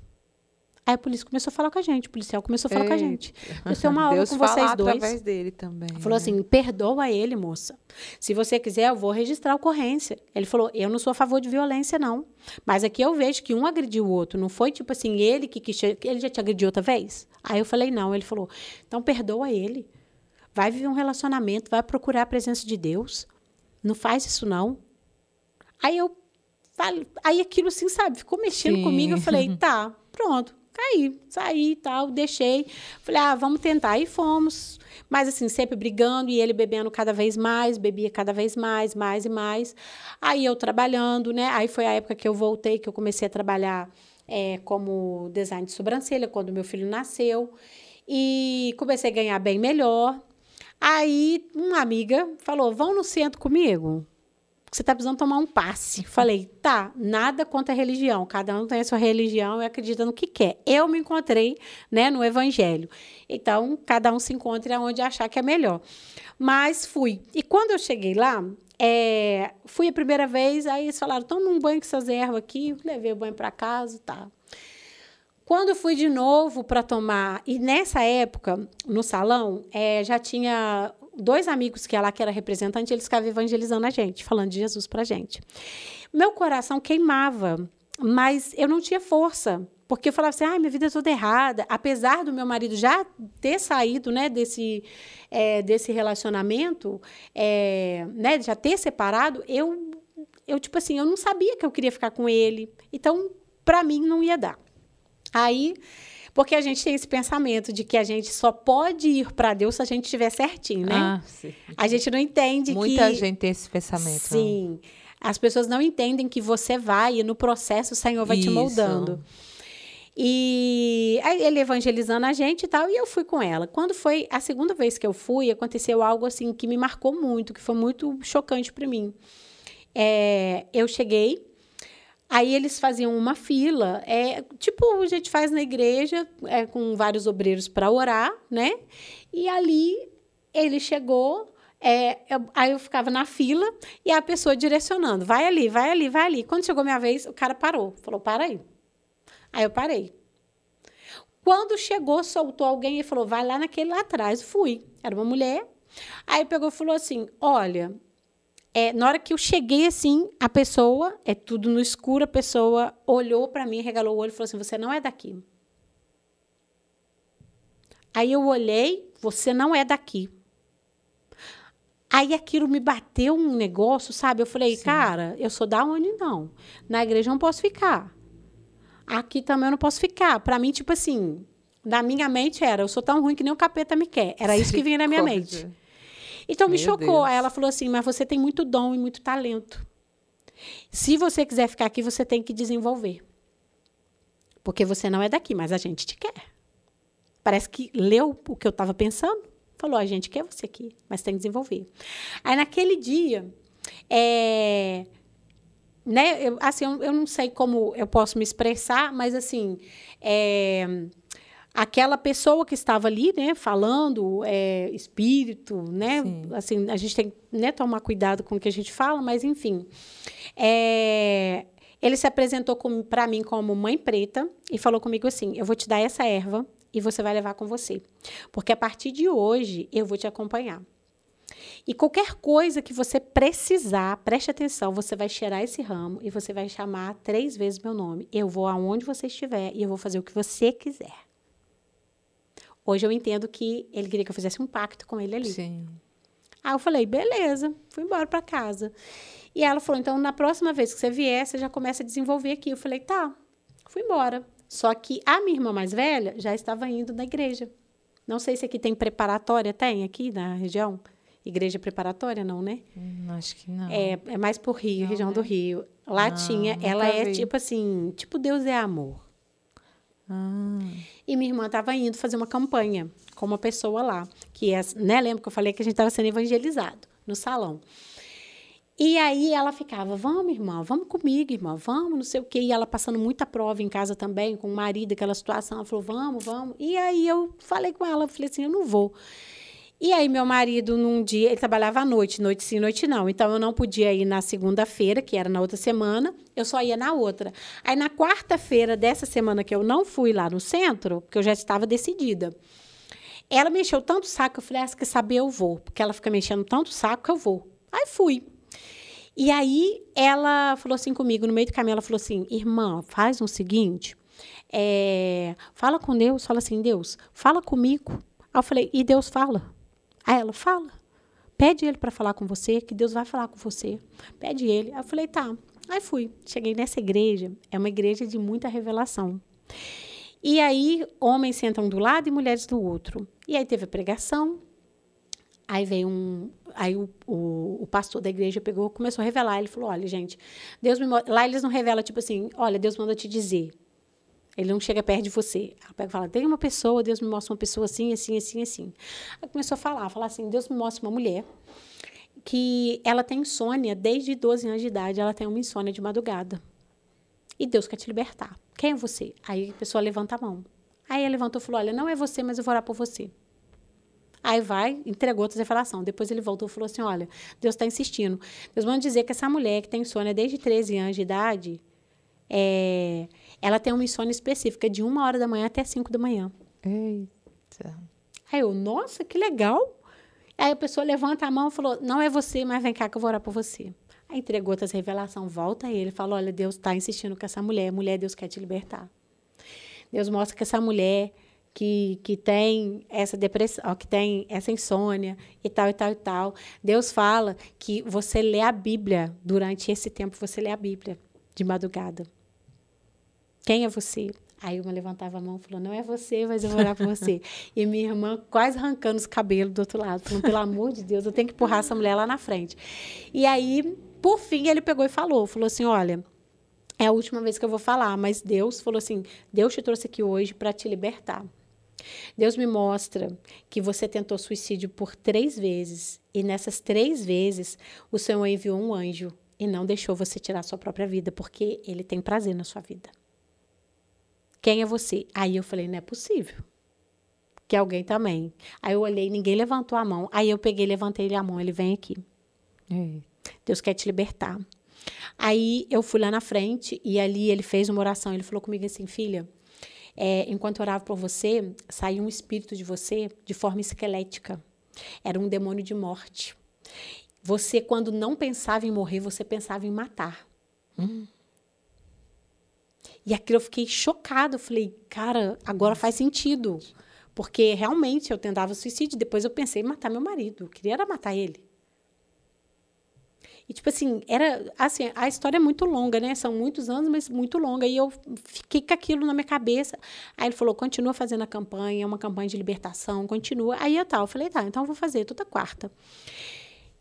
Aí a polícia começou a falar com a gente, o policial começou a falar com a gente. Deus tem uma obra Deus com vocês dois. através dele também. Falou né? assim, perdoa ele, moça. Se você quiser, eu vou registrar a ocorrência. Ele falou, eu não sou a favor de violência, não. Mas aqui eu vejo que um agrediu o outro. Não foi, tipo assim, ele que quis... Ele já te agrediu outra vez? Aí eu falei, não. Ele falou, então perdoa ele. Vai viver um relacionamento, vai procurar a presença de Deus. Não faz isso, não. Aí eu aí aquilo assim, sabe, ficou mexendo Sim. comigo. Eu falei, tá, pronto, caí, saí e tal, deixei. Falei, ah, vamos tentar. E fomos. Mas assim, sempre brigando e ele bebendo cada vez mais, bebia cada vez mais, mais e mais. Aí eu trabalhando, né? Aí foi a época que eu voltei, que eu comecei a trabalhar é, como design de sobrancelha, quando meu filho nasceu. E comecei a ganhar bem melhor. Aí uma amiga falou: vão no centro comigo? Você está precisando tomar um passe. Falei, tá, nada contra a religião. Cada um tem a sua religião e acredita no que quer. Eu me encontrei né, no evangelho. Então, cada um se encontra onde achar que é melhor. Mas fui. E quando eu cheguei lá, é, fui a primeira vez, aí eles falaram: toma um banho com essas ervas aqui, levei o banho para casa, tá. Quando eu fui de novo para tomar, e nessa época, no salão, é, já tinha dois amigos que é lá, que era representante, eles ficavam evangelizando a gente, falando de Jesus para a gente. Meu coração queimava, mas eu não tinha força porque eu falava assim, ai, ah, minha vida é toda errada. Apesar do meu marido já ter saído, né, desse, é, desse relacionamento, é, né, já ter separado, eu, eu, tipo assim, eu não sabia que eu queria ficar com ele. Então, para mim, não ia dar. Aí, porque a gente tem esse pensamento de que a gente só pode ir para Deus se a gente estiver certinho, né? Ah, sim. A gente não entende Muita que... gente tem esse pensamento. Né? Sim. Né? As pessoas não entendem que você vai e no processo o Senhor vai Isso. te moldando. E ele evangelizando a gente e tal, e eu fui com ela. Quando foi a segunda vez que eu fui, aconteceu algo assim que me marcou muito, que foi muito chocante para mim. É, eu cheguei Aí eles faziam uma fila, é, tipo a gente faz na igreja, é, com vários obreiros para orar, né? E ali ele chegou, é, eu, aí eu ficava na fila e a pessoa direcionando, vai ali, vai ali, vai ali. Quando chegou minha vez, o cara parou, falou, para aí. Aí eu parei. Quando chegou, soltou alguém e falou, vai lá naquele lá atrás. Fui. Era uma mulher. Aí pegou e falou assim, olha, é, na hora que eu cheguei assim, a pessoa, é tudo no escuro, a pessoa olhou para mim, regalou o olho e falou assim: Você não é daqui. Aí eu olhei, você não é daqui. Aí aquilo me bateu um negócio, sabe? Eu falei, Sim. cara, eu sou da onde não? Na igreja eu não posso ficar. Aqui também eu não posso ficar. Para mim, tipo assim, na minha mente era, eu sou tão ruim que nem o capeta me quer. Era isso que vinha na minha mente. Então me Meu chocou. Deus. Aí ela falou assim: mas você tem muito dom e muito talento. Se você quiser ficar aqui, você tem que desenvolver. Porque você não é daqui, mas a gente te quer. Parece que leu o que eu estava pensando. Falou: a gente quer você aqui, mas tem que desenvolver. Aí naquele dia, é, né, eu, assim, eu, eu, não sei como eu posso me expressar, mas assim. É, aquela pessoa que estava ali, né, falando, é, espírito, né, Sim. assim, a gente tem que né, tomar cuidado com o que a gente fala, mas enfim. É, ele se apresentou para mim como mãe preta e falou comigo assim: eu vou te dar essa erva e você vai levar com você, porque a partir de hoje eu vou te acompanhar. E qualquer coisa que você precisar, preste atenção, você vai cheirar esse ramo e você vai chamar três vezes meu nome. Eu vou aonde você estiver e eu vou fazer o que você quiser. Hoje eu entendo que ele queria que eu fizesse um pacto com ele ali. Sim. Aí eu falei, beleza, fui embora para casa. E ela falou, então na próxima vez que você vier, você já começa a desenvolver aqui. Eu falei, tá, fui embora. Só que a minha irmã mais velha já estava indo na igreja. Não sei se aqui tem preparatória, tem aqui na região? Igreja preparatória, não, né? Hum, acho que não. É, é mais por Rio, não, região né? do Rio. Lá não, tinha, ela é vi. tipo assim, tipo Deus é amor. Ah. E minha irmã estava indo fazer uma campanha com uma pessoa lá, que é, né, lembra que eu falei que a gente estava sendo evangelizado no salão. E aí ela ficava, vamos, irmã, vamos comigo, irmã, vamos, não sei o quê. E ela passando muita prova em casa também, com o marido, aquela situação. Ela falou, vamos, vamos. E aí eu falei com ela, falei assim, eu não vou. E aí, meu marido, num dia, ele trabalhava à noite, noite sim, noite não. Então, eu não podia ir na segunda-feira, que era na outra semana, eu só ia na outra. Aí, na quarta-feira dessa semana que eu não fui lá no centro, porque eu já estava decidida. Ela me encheu tanto o saco, eu falei, ah, quer saber, eu vou. Porque ela fica mexendo tanto o saco, eu vou. Aí fui. E aí ela falou assim comigo, no meio do caminho, ela falou assim: irmã, faz o seguinte, é, fala com Deus, fala assim, Deus, fala comigo. Aí eu falei, e Deus fala. Aí ela fala. Pede ele para falar com você, que Deus vai falar com você. Pede ele. Aí eu falei, tá. Aí fui. Cheguei nessa igreja. É uma igreja de muita revelação. E aí, homens sentam do lado e mulheres do outro. E aí teve a pregação. Aí veio um. Aí o, o, o pastor da igreja pegou, começou a revelar. Ele falou: olha, gente, Deus me. Lá eles não revelam, tipo assim, olha, Deus manda te dizer. Ele não chega perto de você. Ela pega e fala: tem uma pessoa, Deus me mostra uma pessoa assim, assim, assim, assim. Aí começou a falar, falar assim: Deus me mostra uma mulher que ela tem insônia desde 12 anos de idade, ela tem uma insônia de madrugada. E Deus quer te libertar. Quem é você? Aí a pessoa levanta a mão. Aí ela levantou e falou: Olha, não é você, mas eu vou orar por você. Aí vai, entregou outra revelação. Depois ele voltou e falou assim: Olha, Deus está insistindo. Deus vai dizer que essa mulher que tem insônia desde 13 anos de idade, é, ela tem uma insônia específica de uma hora da manhã até cinco da manhã. Eita. Aí eu, nossa, que legal. Aí a pessoa levanta a mão e falou: Não é você, mas vem cá que eu vou orar por você. Aí entregou outras revelação, volta a ele, fala: Olha, Deus está insistindo com essa mulher, mulher, Deus quer te libertar. Deus mostra que essa mulher que, que tem essa depressão, que tem essa insônia e tal e tal e tal. Deus fala que você lê a Bíblia durante esse tempo, você lê a Bíblia de madrugada. Quem é você? Aí uma levantava a mão e falou: Não é você, mas eu vou orar por você. e minha irmã quase arrancando os cabelos do outro lado, falando: Pelo amor de Deus, eu tenho que empurrar essa mulher lá na frente. E aí, por fim, ele pegou e falou: Falou assim: Olha, é a última vez que eu vou falar, mas Deus falou assim: Deus te trouxe aqui hoje para te libertar. Deus me mostra que você tentou suicídio por três vezes, e nessas três vezes o Senhor enviou um anjo e não deixou você tirar sua própria vida, porque ele tem prazer na sua vida. Quem é você? Aí eu falei, não é possível. Que alguém também. Aí eu olhei, ninguém levantou a mão. Aí eu peguei, levantei ele a mão, ele vem aqui. Deus quer te libertar. Aí eu fui lá na frente e ali ele fez uma oração. Ele falou comigo assim, filha, é, enquanto orava por você, saiu um espírito de você de forma esquelética. Era um demônio de morte. Você, quando não pensava em morrer, você pensava em matar. Hum. E aquilo eu fiquei chocada. Eu falei, cara, agora faz sentido. Porque realmente eu tentava suicídio. Depois eu pensei em matar meu marido. Eu queria era matar ele. E, tipo assim, era assim, a história é muito longa, né? São muitos anos, mas muito longa. E eu fiquei com aquilo na minha cabeça. Aí ele falou: continua fazendo a campanha, é uma campanha de libertação, continua. Aí eu tal, tá, eu falei, tá, então eu vou fazer toda quarta.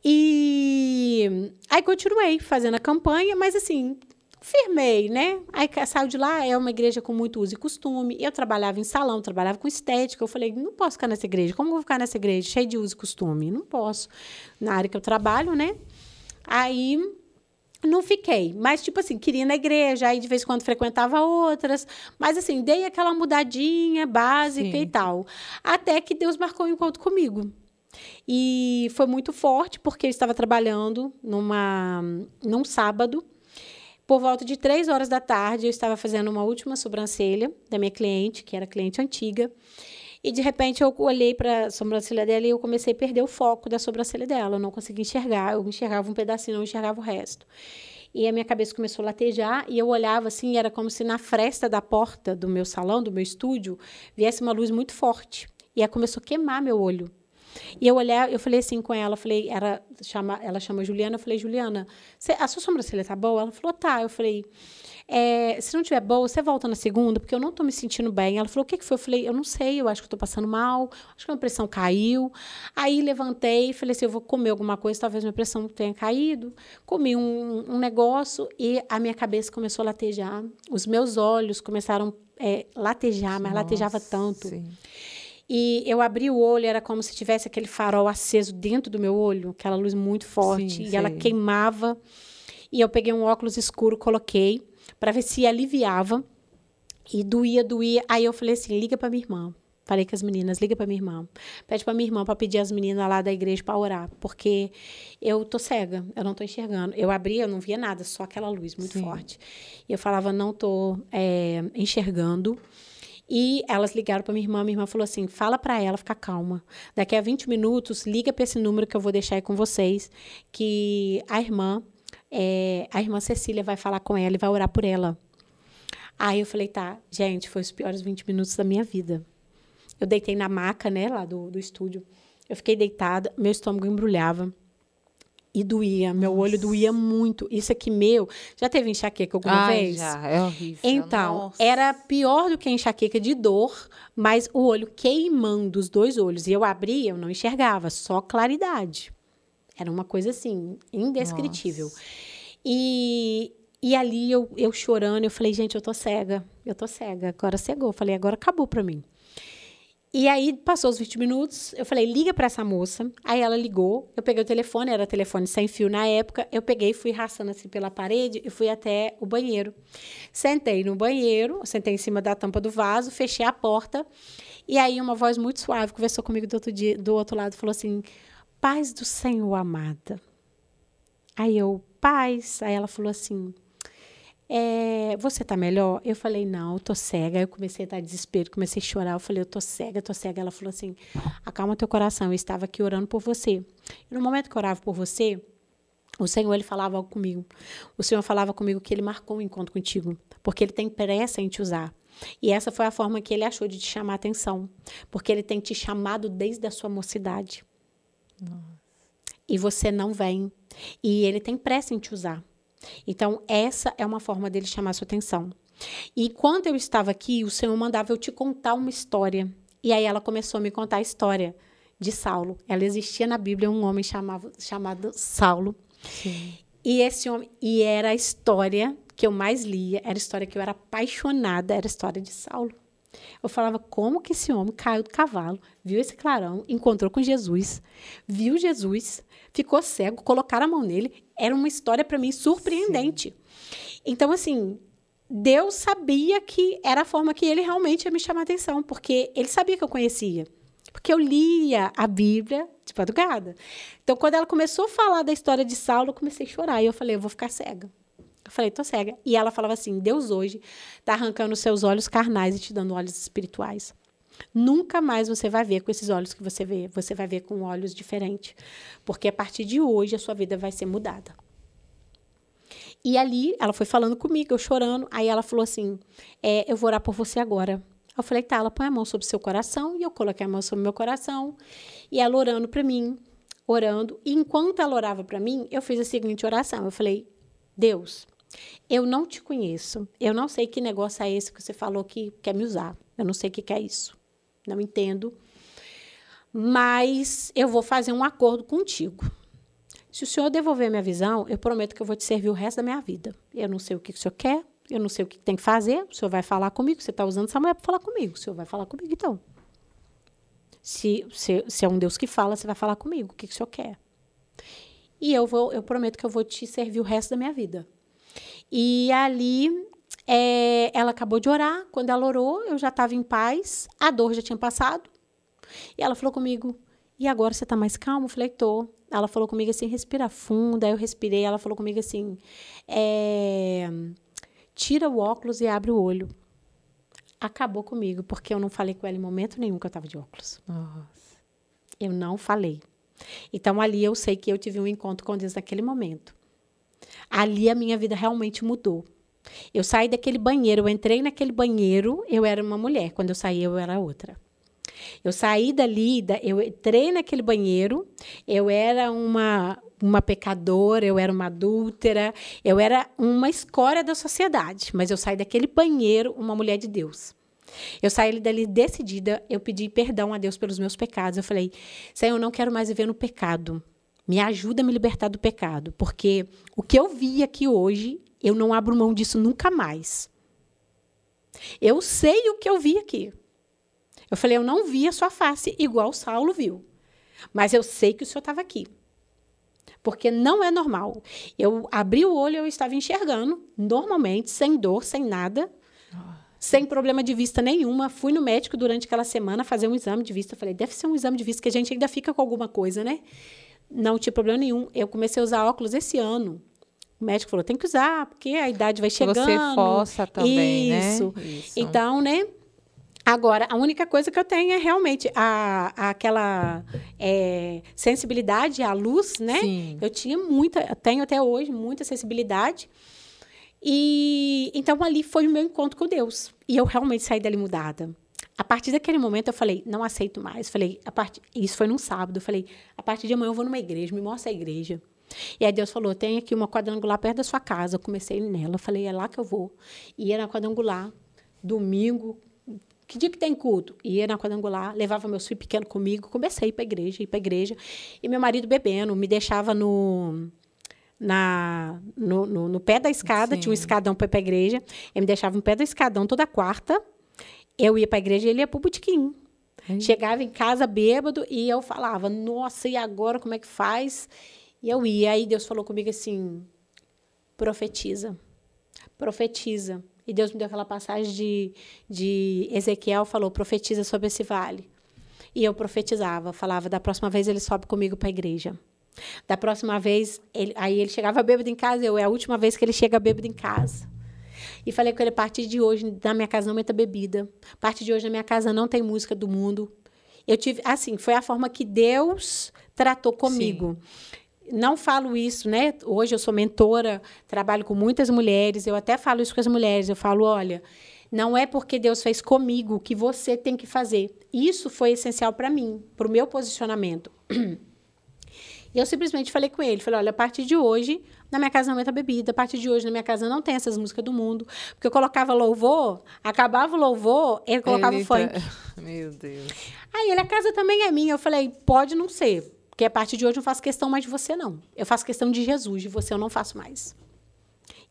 E aí continuei fazendo a campanha, mas assim, firmei, né? Aí saiu de lá, é uma igreja com muito uso e costume. Eu trabalhava em salão, trabalhava com estética. Eu falei, não posso ficar nessa igreja. Como eu vou ficar nessa igreja cheia de uso e costume? Não posso. Na área que eu trabalho, né? Aí não fiquei, mas tipo assim, queria ir na igreja, aí de vez em quando frequentava outras, mas assim, dei aquela mudadinha básica Sim. e tal. Até que Deus marcou um encontro comigo. E foi muito forte porque eu estava trabalhando numa num sábado por volta de três horas da tarde, eu estava fazendo uma última sobrancelha da minha cliente, que era cliente antiga, e de repente eu olhei para a sobrancelha dela e eu comecei a perder o foco da sobrancelha dela, eu não conseguia enxergar, eu enxergava um pedacinho, não enxergava o resto. E a minha cabeça começou a latejar e eu olhava assim, era como se na fresta da porta do meu salão, do meu estúdio, viesse uma luz muito forte. E ela começou a queimar meu olho. E eu olhei, eu falei assim com ela, falei, era, chama, ela chama Juliana, eu falei, Juliana, a sua sobrancelha tá boa? Ela falou, tá. Eu falei, é, se não tiver boa, você volta na segunda, porque eu não tô me sentindo bem. Ela falou, o que, que foi? Eu falei, eu não sei, eu acho que eu tô passando mal, acho que minha pressão caiu. Aí levantei e falei assim, eu vou comer alguma coisa, talvez minha pressão tenha caído. Comi um, um negócio e a minha cabeça começou a latejar, os meus olhos começaram é, latejar, mas Nossa, latejava tanto. Sim. E eu abri o olho, era como se tivesse aquele farol aceso dentro do meu olho, aquela luz muito forte, Sim, e ela queimava. E eu peguei um óculos escuro, coloquei para ver se aliviava. E doía, doía. Aí eu falei assim: liga para minha irmã. Falei com as meninas, liga para minha irmã. Pede para minha irmã para pedir as meninas lá da igreja para orar, porque eu tô cega, eu não tô enxergando. Eu abri eu não via nada, só aquela luz muito Sim. forte. E eu falava: não tô é, enxergando. E elas ligaram para minha irmã, minha irmã falou assim: "Fala para ela ficar calma. Daqui a 20 minutos liga para esse número que eu vou deixar aí com vocês, que a irmã é, a irmã Cecília vai falar com ela e vai orar por ela. Aí eu falei, tá, gente, foi os piores 20 minutos da minha vida. Eu deitei na maca, né, lá do, do estúdio. Eu fiquei deitada, meu estômago embrulhava. E doía, meu Nossa. olho doía muito. Isso aqui meu. Já teve enxaqueca alguma Ai, vez? Já, é horrível. Então, Nossa. era pior do que a enxaqueca de dor, mas o olho queimando os dois olhos. E eu abria, eu não enxergava, só claridade. Era uma coisa assim, indescritível. E, e ali eu, eu chorando, eu falei, gente, eu tô cega, eu tô cega. Agora cegou. Eu falei, agora acabou pra mim. E aí passou os 20 minutos, eu falei, liga para essa moça. Aí ela ligou, eu peguei o telefone, era telefone sem fio na época. Eu peguei, fui raçando assim pela parede e fui até o banheiro. Sentei no banheiro, sentei em cima da tampa do vaso, fechei a porta. E aí uma voz muito suave conversou comigo do outro dia, do outro lado, falou assim: "Paz do Senhor amada". Aí eu, paz. Aí ela falou assim: é, você tá melhor? Eu falei, não, eu tô cega. Eu comecei a dar desespero, comecei a chorar. Eu falei, eu tô cega, tô cega. Ela falou assim, acalma teu coração, eu estava aqui orando por você. E no momento que eu orava por você, o Senhor, ele falava algo comigo. O Senhor falava comigo que ele marcou um encontro contigo, porque ele tem pressa em te usar. E essa foi a forma que ele achou de te chamar a atenção, porque ele tem te chamado desde a sua mocidade. Nossa. E você não vem. E ele tem pressa em te usar. Então, essa é uma forma dele chamar sua atenção. E quando eu estava aqui, o Senhor mandava eu te contar uma história. E aí ela começou a me contar a história de Saulo. Ela existia na Bíblia um homem chamava, chamado Saulo. Sim. E esse homem e era a história que eu mais lia, era a história que eu era apaixonada, era a história de Saulo. Eu falava como que esse homem caiu do cavalo, viu esse clarão, encontrou com Jesus, viu Jesus, ficou cego, colocaram a mão nele. Era uma história para mim surpreendente. Sim. Então, assim, Deus sabia que era a forma que ele realmente ia me chamar a atenção, porque ele sabia que eu conhecia. Porque eu lia a Bíblia de madrugada. Então, quando ela começou a falar da história de Saulo, eu comecei a chorar. E eu falei, eu vou ficar cega. Falei, tô cega. E ela falava assim: Deus hoje tá arrancando seus olhos carnais e te dando olhos espirituais. Nunca mais você vai ver com esses olhos que você vê, você vai ver com olhos diferentes, porque a partir de hoje a sua vida vai ser mudada. E ali ela foi falando comigo, eu chorando. Aí ela falou assim: é, Eu vou orar por você agora. Eu falei: Tá, ela põe a mão sobre seu coração. E eu coloquei a mão sobre meu coração. E ela orando para mim, orando. E enquanto ela orava para mim, eu fiz a seguinte oração: Eu falei, Deus, eu não te conheço. Eu não sei que negócio é esse que você falou que quer me usar. Eu não sei o que, que é isso. Não entendo. Mas eu vou fazer um acordo contigo. Se o senhor devolver minha visão, eu prometo que eu vou te servir o resto da minha vida. Eu não sei o que, que o senhor quer, eu não sei o que, tem que fazer. O senhor vai falar comigo. Você está usando essa mulher para falar comigo. O senhor vai falar comigo, então. Se, se, se, é um Deus que fala, você vai falar comigo. O que, que o senhor quer? E eu, vou, eu prometo que eu vou te servir o resto da minha vida. E ali é, ela acabou de orar. Quando ela orou, eu já estava em paz, a dor já tinha passado. E ela falou comigo: E agora você está mais calmo? Eu falei: Tô. Ela falou comigo assim: Respira fundo. Aí eu respirei. Ela falou comigo assim: é, Tira o óculos e abre o olho. Acabou comigo, porque eu não falei com ela em momento nenhum que eu estava de óculos. Nossa. Eu não falei. Então ali eu sei que eu tive um encontro com Deus naquele momento ali a minha vida realmente mudou. Eu saí daquele banheiro, eu entrei naquele banheiro, eu era uma mulher, quando eu saí eu era outra. Eu saí dali, eu entrei naquele banheiro, eu era uma uma pecadora, eu era uma adúltera, eu era uma escória da sociedade, mas eu saí daquele banheiro uma mulher de Deus. Eu saí dali decidida, eu pedi perdão a Deus pelos meus pecados. Eu falei: "Senhor, eu não quero mais viver no pecado. Me ajuda a me libertar do pecado, porque o que eu vi aqui hoje, eu não abro mão disso nunca mais. Eu sei o que eu vi aqui. Eu falei, eu não vi a sua face igual o Saulo viu, mas eu sei que o senhor estava aqui. Porque não é normal. Eu abri o olho, eu estava enxergando, normalmente, sem dor, sem nada, sem problema de vista nenhuma. Fui no médico durante aquela semana fazer um exame de vista. Falei, deve ser um exame de vista, que a gente ainda fica com alguma coisa, né? não tinha problema nenhum. Eu comecei a usar óculos esse ano. O médico falou, tem que usar, porque a idade vai chegando. Você força também, né? Isso. né? Isso. Então, né? Agora, a única coisa que eu tenho é realmente a, a aquela é, sensibilidade à luz, né? Sim. Eu tinha muita, tenho até hoje muita sensibilidade. E então ali foi o meu encontro com Deus. E eu realmente saí dali mudada. A partir daquele momento eu falei, não aceito mais. Falei, a part... isso foi num sábado. Eu falei, a partir de amanhã eu vou numa igreja, me mostra a igreja. E aí Deus falou, tem aqui uma quadrangular perto da sua casa. Eu comecei nela, falei, é lá que eu vou. Ia na quadrangular, domingo, que dia que tem culto? Ia na quadrangular, levava meus filhos pequenos comigo, comecei a ir para a igreja, ir para a igreja. E meu marido bebendo, me deixava no na, no, no, no, pé da escada, Sim. tinha um escadão para ir para a igreja. Ele me deixava no pé do escadão toda quarta. Eu ia para a igreja e ele ia para o botequim. Chegava em casa bêbado e eu falava, nossa, e agora como é que faz? E eu ia. Aí Deus falou comigo assim: profetiza, profetiza. E Deus me deu aquela passagem de, de Ezequiel, falou: profetiza sobre esse vale. E eu profetizava, falava: da próxima vez ele sobe comigo para a igreja. Da próxima vez, ele, aí ele chegava bêbado em casa, eu, é a última vez que ele chega bêbado em casa. E falei com ele: a partir de hoje, na minha casa não meta bebida. A partir de hoje, na minha casa não tem música do mundo. Eu tive, assim, foi a forma que Deus tratou comigo. Sim não falo isso, né? Hoje eu sou mentora, trabalho com muitas mulheres, eu até falo isso com as mulheres, eu falo, olha, não é porque Deus fez comigo que você tem que fazer. Isso foi essencial para mim, para o meu posicionamento. E eu simplesmente falei com ele, falei, olha, a partir de hoje, na minha casa não entra bebida, a partir de hoje, na minha casa não tem essas músicas do mundo. Porque eu colocava louvor, acabava o louvor, ele colocava ele funk. Meu Deus. Aí ele, a casa também é minha. Eu falei, pode não ser, porque a partir de hoje eu não faço questão mais de você, não. Eu faço questão de Jesus, de você eu não faço mais.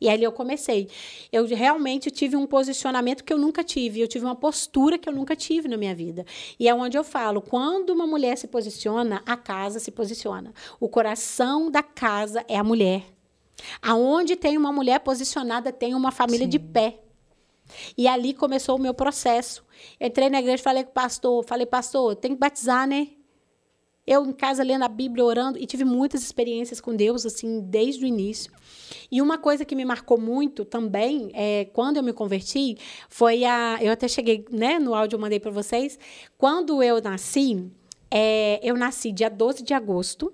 E ali eu comecei. Eu realmente tive um posicionamento que eu nunca tive, eu tive uma postura que eu nunca tive na minha vida. E é onde eu falo, quando uma mulher se posiciona, a casa se posiciona. O coração da casa é a mulher. Aonde tem uma mulher posicionada, tem uma família Sim. de pé. E ali começou o meu processo. Entrei na igreja, falei com o pastor, falei, pastor, tem que batizar, né? Eu em casa lendo a Bíblia, orando, e tive muitas experiências com Deus, assim, desde o início. E uma coisa que me marcou muito também, é, quando eu me converti, foi a. Eu até cheguei, né, no áudio eu mandei para vocês. Quando eu nasci, é, eu nasci dia 12 de agosto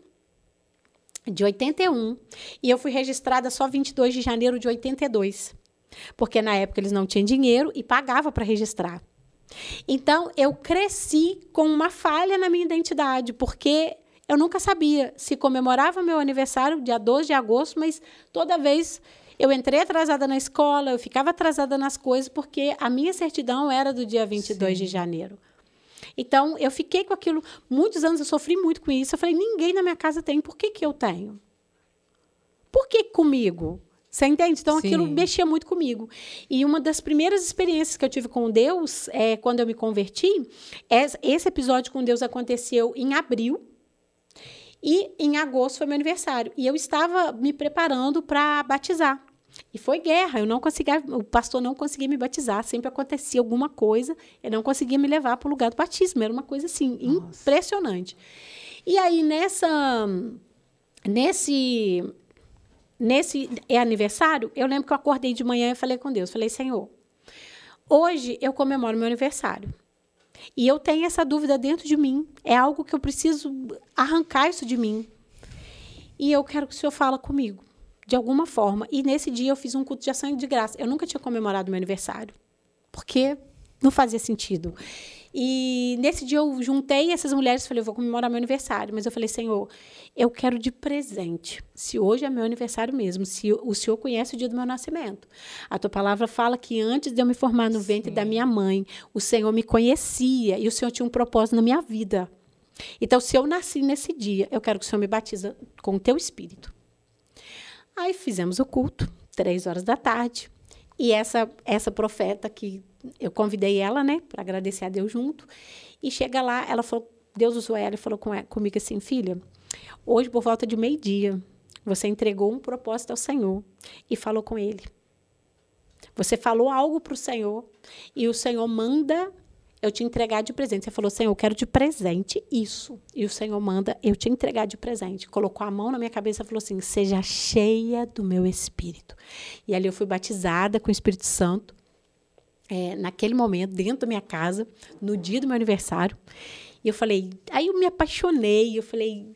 de 81 e eu fui registrada só 22 de janeiro de 82. Porque na época eles não tinham dinheiro e pagava para registrar. Então eu cresci com uma falha na minha identidade, porque eu nunca sabia se comemorava meu aniversário, dia 12 de agosto, mas toda vez eu entrei atrasada na escola, eu ficava atrasada nas coisas, porque a minha certidão era do dia 22 Sim. de janeiro. Então, eu fiquei com aquilo. Muitos anos eu sofri muito com isso. Eu falei, ninguém na minha casa tem, por que, que eu tenho? Por que comigo? Você entende? Então, Sim. aquilo mexia muito comigo. E uma das primeiras experiências que eu tive com Deus, é, quando eu me converti, é, esse episódio com Deus aconteceu em abril e em agosto foi meu aniversário. E eu estava me preparando para batizar. E foi guerra, eu não conseguia, o pastor não conseguia me batizar, sempre acontecia alguma coisa, eu não conseguia me levar para o lugar do batismo, era uma coisa assim Nossa. impressionante. E aí nessa nesse nesse é aniversário, eu lembro que eu acordei de manhã e falei com Deus, falei: "Senhor, hoje eu comemoro meu aniversário. E eu tenho essa dúvida dentro de mim. É algo que eu preciso arrancar isso de mim. E eu quero que o senhor fala comigo, de alguma forma. E nesse dia eu fiz um culto de ação de graça. Eu nunca tinha comemorado meu aniversário, porque não fazia sentido. E nesse dia eu juntei essas mulheres e falei, eu vou comemorar meu aniversário. Mas eu falei, Senhor, eu quero de presente. Se hoje é meu aniversário mesmo, se o Senhor conhece o dia do meu nascimento. A tua palavra fala que antes de eu me formar no Sim. ventre da minha mãe, o Senhor me conhecia e o Senhor tinha um propósito na minha vida. Então, se eu nasci nesse dia, eu quero que o Senhor me batize com o teu espírito. Aí fizemos o culto, três horas da tarde. E essa, essa profeta que eu convidei ela, né, para agradecer a Deus junto. E chega lá, ela falou, Deus usou ela e falou com ela, comigo assim, filha, hoje por volta de meio-dia, você entregou um propósito ao Senhor e falou com ele. Você falou algo para o Senhor e o Senhor manda eu te entregar de presente. Você falou, Senhor, eu quero de presente isso. E o Senhor manda eu te entregar de presente. Colocou a mão na minha cabeça e falou assim: seja cheia do meu espírito. E ali eu fui batizada com o Espírito Santo é, naquele momento, dentro da minha casa, no dia do meu aniversário. E eu falei, aí eu me apaixonei, eu falei,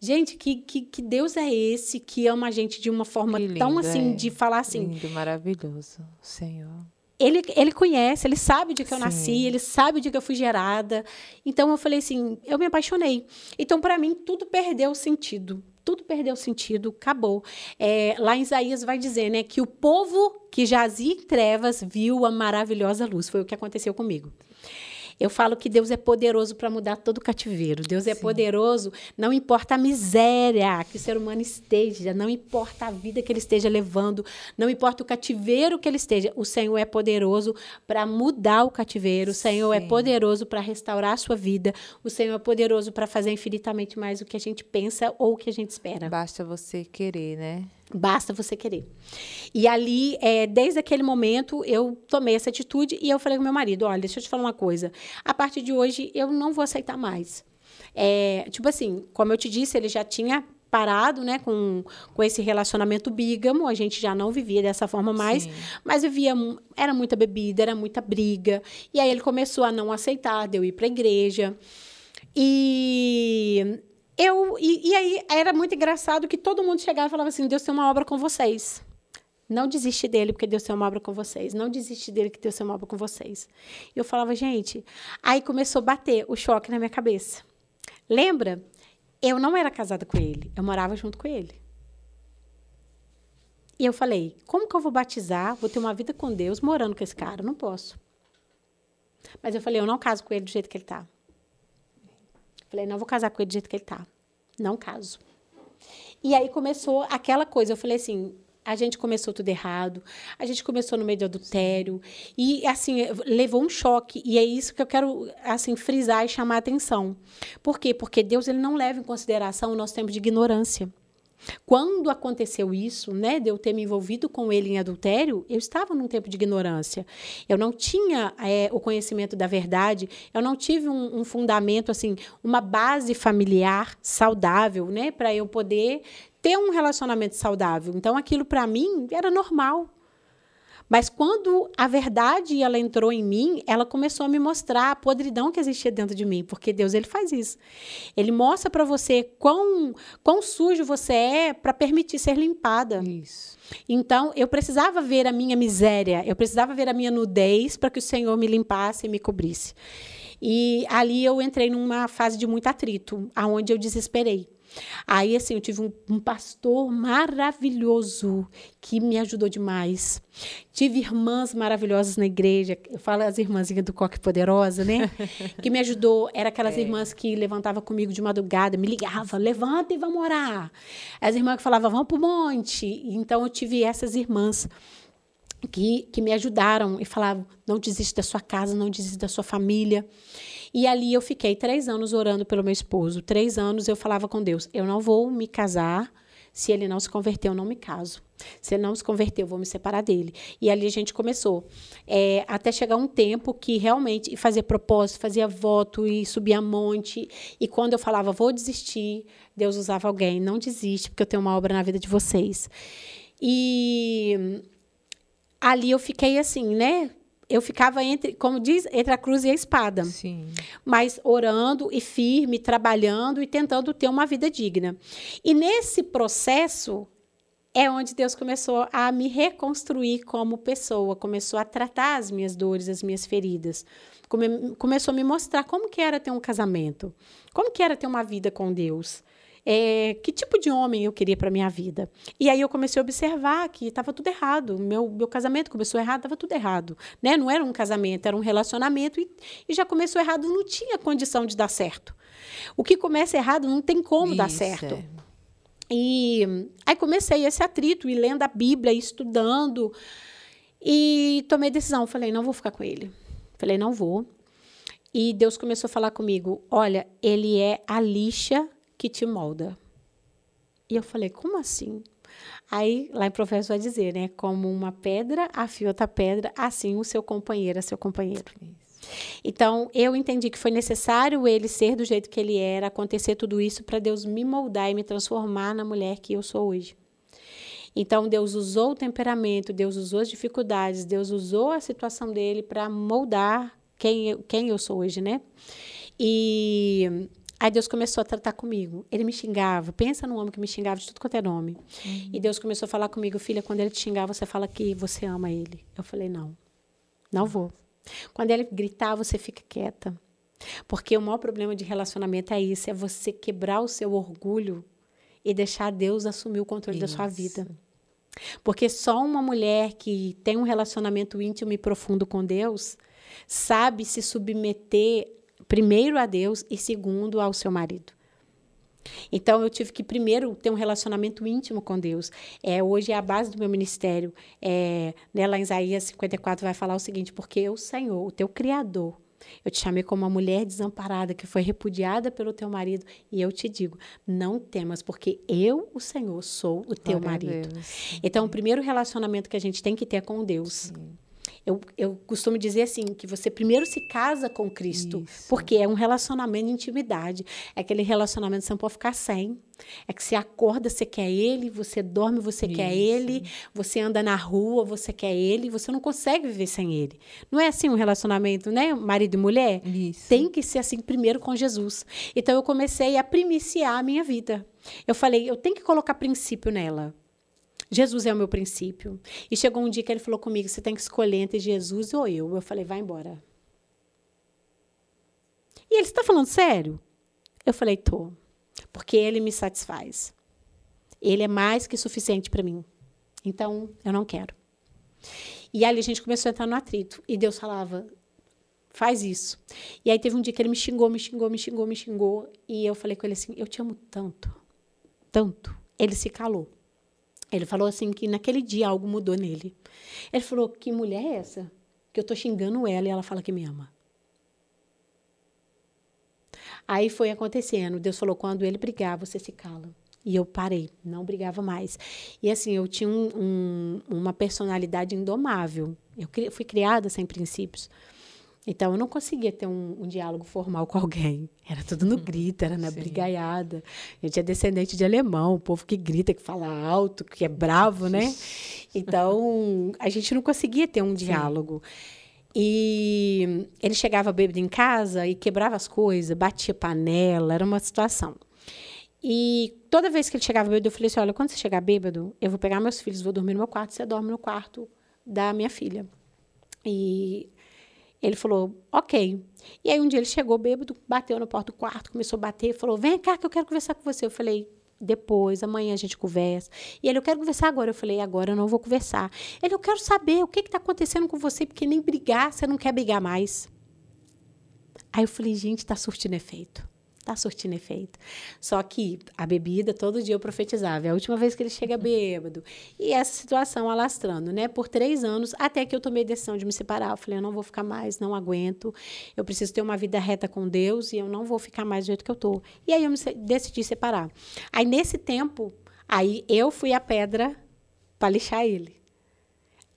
gente, que, que, que Deus é esse que ama a gente de uma forma lindo, tão assim, é. de falar assim. Lindo, maravilhoso, Senhor. Ele, ele conhece, ele sabe de que eu Sim. nasci, ele sabe de que eu fui gerada. Então eu falei assim, eu me apaixonei. Então para mim tudo perdeu o sentido tudo perdeu sentido, acabou. É, lá em Isaías vai dizer, né, que o povo que jazia em trevas viu a maravilhosa luz. Foi o que aconteceu comigo. Eu falo que Deus é poderoso para mudar todo o cativeiro. Deus é Sim. poderoso, não importa a miséria que o ser humano esteja, não importa a vida que ele esteja levando, não importa o cativeiro que ele esteja. O Senhor é poderoso para mudar o cativeiro. O Senhor é Sim. é poderoso para restaurar a sua vida. O Senhor é poderoso para fazer infinitamente mais do que a gente pensa ou o que a gente espera. Basta você querer, né? Basta você querer. E ali, é, desde aquele momento, eu tomei essa atitude e eu falei com meu marido: olha, deixa eu te falar uma coisa. A partir de hoje, eu não vou aceitar mais. É, tipo assim, como eu te disse, ele já tinha parado, né, com, com esse relacionamento bígamo, a gente já não vivia dessa forma mais, Sim. mas vivia, era muita bebida, era muita briga, e aí ele começou a não aceitar de eu ir para a igreja, e eu, e, e aí era muito engraçado que todo mundo chegava e falava assim: Deus tem uma obra com vocês. Não desiste dele, porque Deus tem uma obra com vocês. Não desiste dele, que Deus tem uma obra com vocês. E eu falava, gente. Aí começou a bater o choque na minha cabeça. Lembra? Eu não era casada com ele, eu morava junto com ele. E eu falei: como que eu vou batizar? Vou ter uma vida com Deus morando com esse cara? Não posso. Mas eu falei: eu não caso com ele do jeito que ele está. Falei, não vou casar com ele do jeito que ele tá. Não caso. E aí começou aquela coisa. Eu falei assim, a gente começou tudo errado, a gente começou no meio do adultério, e assim, levou um choque, e é isso que eu quero, assim, frisar e chamar a atenção. Por quê? Porque Deus, ele não leva em consideração o nosso tempo de ignorância. Quando aconteceu isso, né, de eu ter me envolvido com ele em adultério, eu estava num tempo de ignorância. Eu não tinha é, o conhecimento da verdade, eu não tive um, um fundamento, assim, uma base familiar saudável, né, para eu poder ter um relacionamento saudável. Então, aquilo para mim era normal. Mas quando a verdade ela entrou em mim, ela começou a me mostrar a podridão que existia dentro de mim, porque Deus ele faz isso. Ele mostra para você quão, quão sujo você é para permitir ser limpada. Isso. Então, eu precisava ver a minha miséria, eu precisava ver a minha nudez para que o Senhor me limpasse e me cobrisse. E ali eu entrei numa fase de muito atrito, aonde eu desesperei. Aí, assim, eu tive um, um pastor maravilhoso que me ajudou demais. Tive irmãs maravilhosas na igreja. Eu falo as irmãzinhas do Coque Poderosa, né? que me ajudou. Era aquelas é. irmãs que levantava comigo de madrugada, me ligava, levanta e vamos orar. As irmãs que falavam, vamos pro monte. Então, eu tive essas irmãs que, que me ajudaram e falavam: não desista da sua casa, não desista da sua família. E ali eu fiquei três anos orando pelo meu esposo. Três anos eu falava com Deus: eu não vou me casar. Se ele não se converter, eu não me caso. Se ele não se converter, eu vou me separar dele. E ali a gente começou. É, até chegar um tempo que realmente fazia propósito, fazia voto e subia monte. E quando eu falava, vou desistir, Deus usava alguém. Não desiste, porque eu tenho uma obra na vida de vocês. E ali eu fiquei assim, né? eu ficava entre, como diz, entre a cruz e a espada. Sim. Mas orando e firme, trabalhando e tentando ter uma vida digna. E nesse processo é onde Deus começou a me reconstruir como pessoa, começou a tratar as minhas dores, as minhas feridas. Come, começou a me mostrar como que era ter um casamento, como que era ter uma vida com Deus é, que tipo de homem eu queria para minha vida. E aí eu comecei a observar que estava tudo errado. Meu, meu casamento começou errado, estava tudo errado. Né? Não era um casamento, era um relacionamento e, e já começou errado, não tinha condição de dar certo. O que começa errado não tem como Isso. dar certo. É. E aí comecei esse atrito e lendo a Bíblia, e estudando. E tomei decisão, falei, não vou ficar com ele. Falei, não vou. E Deus começou a falar comigo: olha, ele é a lixa que te molda. E eu falei, como assim? Aí, lá em Provérbios vai dizer, né? Como uma pedra afia outra pedra, assim o seu companheiro a é seu companheiro. Então, eu entendi que foi necessário ele ser do jeito que ele era, acontecer tudo isso para Deus me moldar e me transformar na mulher que eu sou hoje. Então, Deus usou o temperamento, Deus usou as dificuldades, Deus usou a situação dele para moldar quem eu, quem eu sou hoje, né? E Aí Deus começou a tratar comigo. Ele me xingava. Pensa num homem que me xingava de tudo quanto é nome. Uhum. E Deus começou a falar comigo, filha, quando ele te xingar, você fala que você ama ele. Eu falei, não, não vou. Quando ele gritar, você fica quieta. Porque o maior problema de relacionamento é isso, é você quebrar o seu orgulho e deixar Deus assumir o controle isso. da sua vida. Porque só uma mulher que tem um relacionamento íntimo e profundo com Deus sabe se submeter Primeiro a Deus e segundo ao seu marido. Então eu tive que primeiro ter um relacionamento íntimo com Deus. É, hoje é a base do meu ministério. É, né, lá em Isaías 54 vai falar o seguinte: porque eu, Senhor, o teu Criador, eu te chamei como uma mulher desamparada que foi repudiada pelo teu marido e eu te digo, não temas, porque eu, o Senhor, sou o teu Glória marido. Então, o primeiro relacionamento que a gente tem que ter com Deus. Sim. Eu, eu costumo dizer assim, que você primeiro se casa com Cristo, Isso. porque é um relacionamento de intimidade. É aquele relacionamento que você não pode ficar sem. É que você acorda, você quer ele, você dorme, você Isso. quer ele, você anda na rua, você quer ele, você não consegue viver sem ele. Não é assim um relacionamento, né? Marido e mulher? Isso. Tem que ser assim primeiro com Jesus. Então eu comecei a primiciar a minha vida. Eu falei, eu tenho que colocar princípio nela. Jesus é o meu princípio. E chegou um dia que ele falou comigo: você tem que escolher entre Jesus ou eu. Eu falei: vai embora. E ele está falando sério? Eu falei: tô. Porque ele me satisfaz. Ele é mais que suficiente para mim. Então, eu não quero. E ali a gente começou a entrar no atrito. E Deus falava: faz isso. E aí teve um dia que ele me xingou, me xingou, me xingou, me xingou. E eu falei com ele assim: eu te amo tanto, tanto. Ele se calou. Ele falou assim que naquele dia algo mudou nele. Ele falou: "Que mulher é essa? Que eu tô xingando ela e ela fala que me ama". Aí foi acontecendo. Deus falou: "Quando ele brigar, você se cala". E eu parei, não brigava mais. E assim, eu tinha um, um, uma personalidade indomável. Eu fui criada sem princípios. Então, eu não conseguia ter um, um, diálogo formal com alguém. Era tudo no uhum. grito, era na Sim. brigaiada. A gente é descendente de alemão, o povo que grita, que fala alto, que é bravo, né? Então, a gente não conseguia ter um diálogo. Sim. E ele chegava bêbado em casa e quebrava as coisas, batia panela, era uma situação. E toda vez que ele chegava bêbado, eu falei assim: olha, quando você chegar bêbado, eu vou pegar meus filhos, vou dormir no meu quarto, você dorme no quarto da minha filha. E ele falou, ok. E aí um dia ele chegou bêbado, bateu na porta do quarto, começou a bater, e falou, vem cá que eu quero conversar com você. Eu falei, depois, amanhã a gente conversa. E ele, eu quero conversar agora. Eu falei, agora eu não vou conversar. Ele, eu quero saber o que está acontecendo com você, porque nem brigar, você não quer brigar mais. Aí eu falei, gente, está surtindo efeito tá surtindo efeito. Só que a bebida, todo dia eu profetizava. É a última vez que ele chega uhum. bêbado. E essa situação alastrando, né? Por três anos, até que eu tomei a decisão de me separar. Eu falei, eu não vou ficar mais, não aguento. Eu preciso ter uma vida reta com Deus e eu não vou ficar mais do jeito que eu tô. E aí eu me decidi separar. Aí, nesse tempo, aí eu fui a pedra para lixar ele.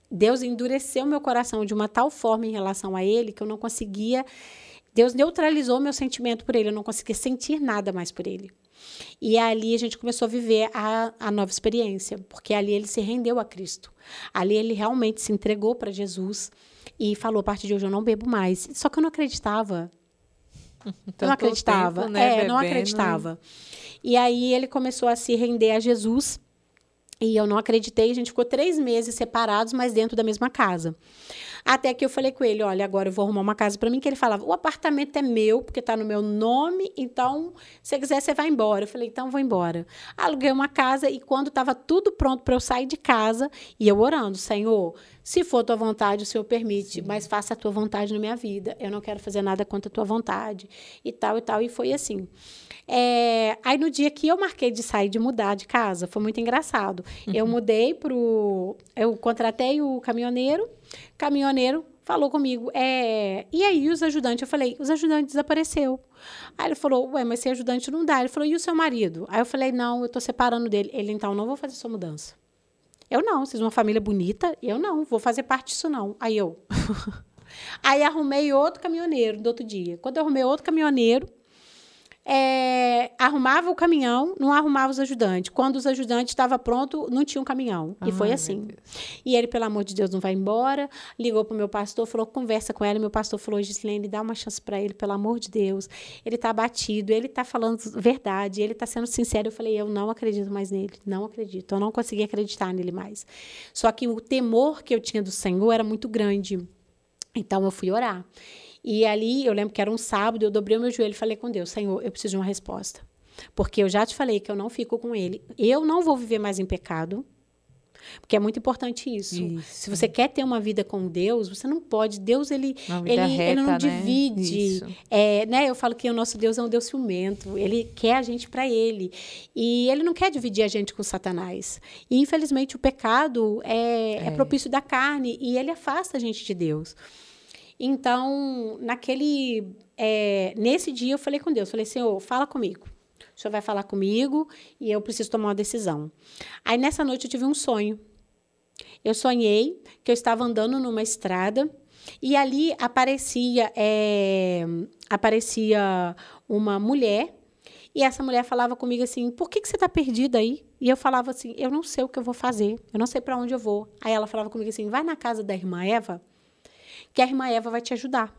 Deus endureceu meu coração de uma tal forma em relação a ele que eu não conseguia Deus neutralizou meu sentimento por ele, eu não conseguia sentir nada mais por ele. E ali a gente começou a viver a, a nova experiência, porque ali ele se rendeu a Cristo. Ali ele realmente se entregou para Jesus e falou: a partir de hoje eu não bebo mais. Só que eu não acreditava. Então, eu não acreditava. Tempo, né, é, bebendo. não acreditava. E aí ele começou a se render a Jesus. E eu não acreditei, a gente ficou três meses separados, mas dentro da mesma casa. Até que eu falei com ele, olha, agora eu vou arrumar uma casa para mim, que ele falava, o apartamento é meu, porque está no meu nome, então, se quiser, você vai embora. Eu falei, então, vou embora. Aluguei uma casa e quando estava tudo pronto para eu sair de casa, e eu orando, Senhor, se for tua vontade, o Senhor permite, Sim. mas faça a tua vontade na minha vida. Eu não quero fazer nada contra a tua vontade e tal e tal. E foi assim. É... aí no dia que eu marquei de sair, de mudar de casa, foi muito engraçado. Uhum. Eu mudei pro, eu contratei o caminhoneiro caminhoneiro falou comigo, é, e aí os ajudantes? Eu falei, os ajudantes desapareceu. Aí ele falou, ué, mas se é ajudante não dá. Ele falou, e o seu marido? Aí eu falei, não, eu tô separando dele. Ele, então, não vou fazer sua mudança. Eu não, vocês uma família bonita, eu não, vou fazer parte disso não. Aí eu... aí arrumei outro caminhoneiro do outro dia. Quando eu arrumei outro caminhoneiro, é, arrumava o caminhão, não arrumava os ajudantes. Quando os ajudantes estavam pronto, não tinha um caminhão. Ah, e foi assim. E ele, pelo amor de Deus, não vai embora. Ligou para o meu pastor, falou, conversa com ela. E meu pastor falou, Gislene, dá uma chance para ele, pelo amor de Deus. Ele está abatido, ele está falando verdade, ele está sendo sincero. Eu falei, eu não acredito mais nele, não acredito. Eu não consegui acreditar nele mais. Só que o temor que eu tinha do Senhor era muito grande. Então, eu fui orar. E ali eu lembro que era um sábado, eu dobrei o meu joelho e falei com Deus: Senhor, eu preciso de uma resposta. Porque eu já te falei que eu não fico com ele. Eu não vou viver mais em pecado. Porque é muito importante isso. isso. Se você quer ter uma vida com Deus, você não pode. Deus, ele, ele, reta, ele não né? divide. É, né? Eu falo que o nosso Deus é um Deus ciumento. Ele quer a gente para ele. E ele não quer dividir a gente com Satanás. E, infelizmente, o pecado é, é. é propício da carne. E ele afasta a gente de Deus. Então, naquele, é, nesse dia eu falei com Deus, falei, Senhor, fala comigo. O Senhor vai falar comigo e eu preciso tomar uma decisão. Aí, nessa noite, eu tive um sonho. Eu sonhei que eu estava andando numa estrada e ali aparecia, é, aparecia uma mulher e essa mulher falava comigo assim: por que, que você está perdida aí? E eu falava assim: eu não sei o que eu vou fazer, eu não sei para onde eu vou. Aí ela falava comigo assim: vai na casa da irmã Eva que a irmã Eva vai te ajudar.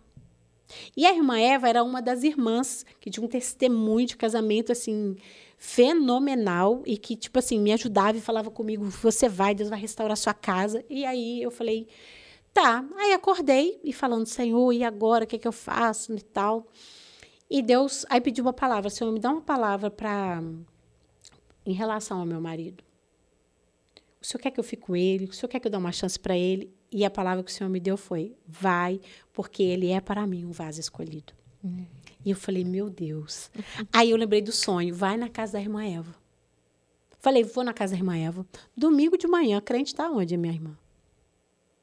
E a irmã Eva era uma das irmãs que tinha um testemunho de casamento assim fenomenal e que tipo assim me ajudava e falava comigo, você vai, Deus vai restaurar sua casa. E aí eu falei, tá. Aí acordei e falando, Senhor, e agora o que é que eu faço e tal. E Deus aí pediu uma palavra, Senhor, me dá uma palavra para em relação ao meu marido. O Senhor quer que eu fique com ele? O Senhor quer que eu dê uma chance para ele? E a palavra que o Senhor me deu foi: vai, porque ele é para mim um vaso escolhido. Uhum. E eu falei: meu Deus. Aí eu lembrei do sonho: vai na casa da irmã Eva. Falei: vou na casa da irmã Eva. Domingo de manhã, a crente está onde, minha irmã?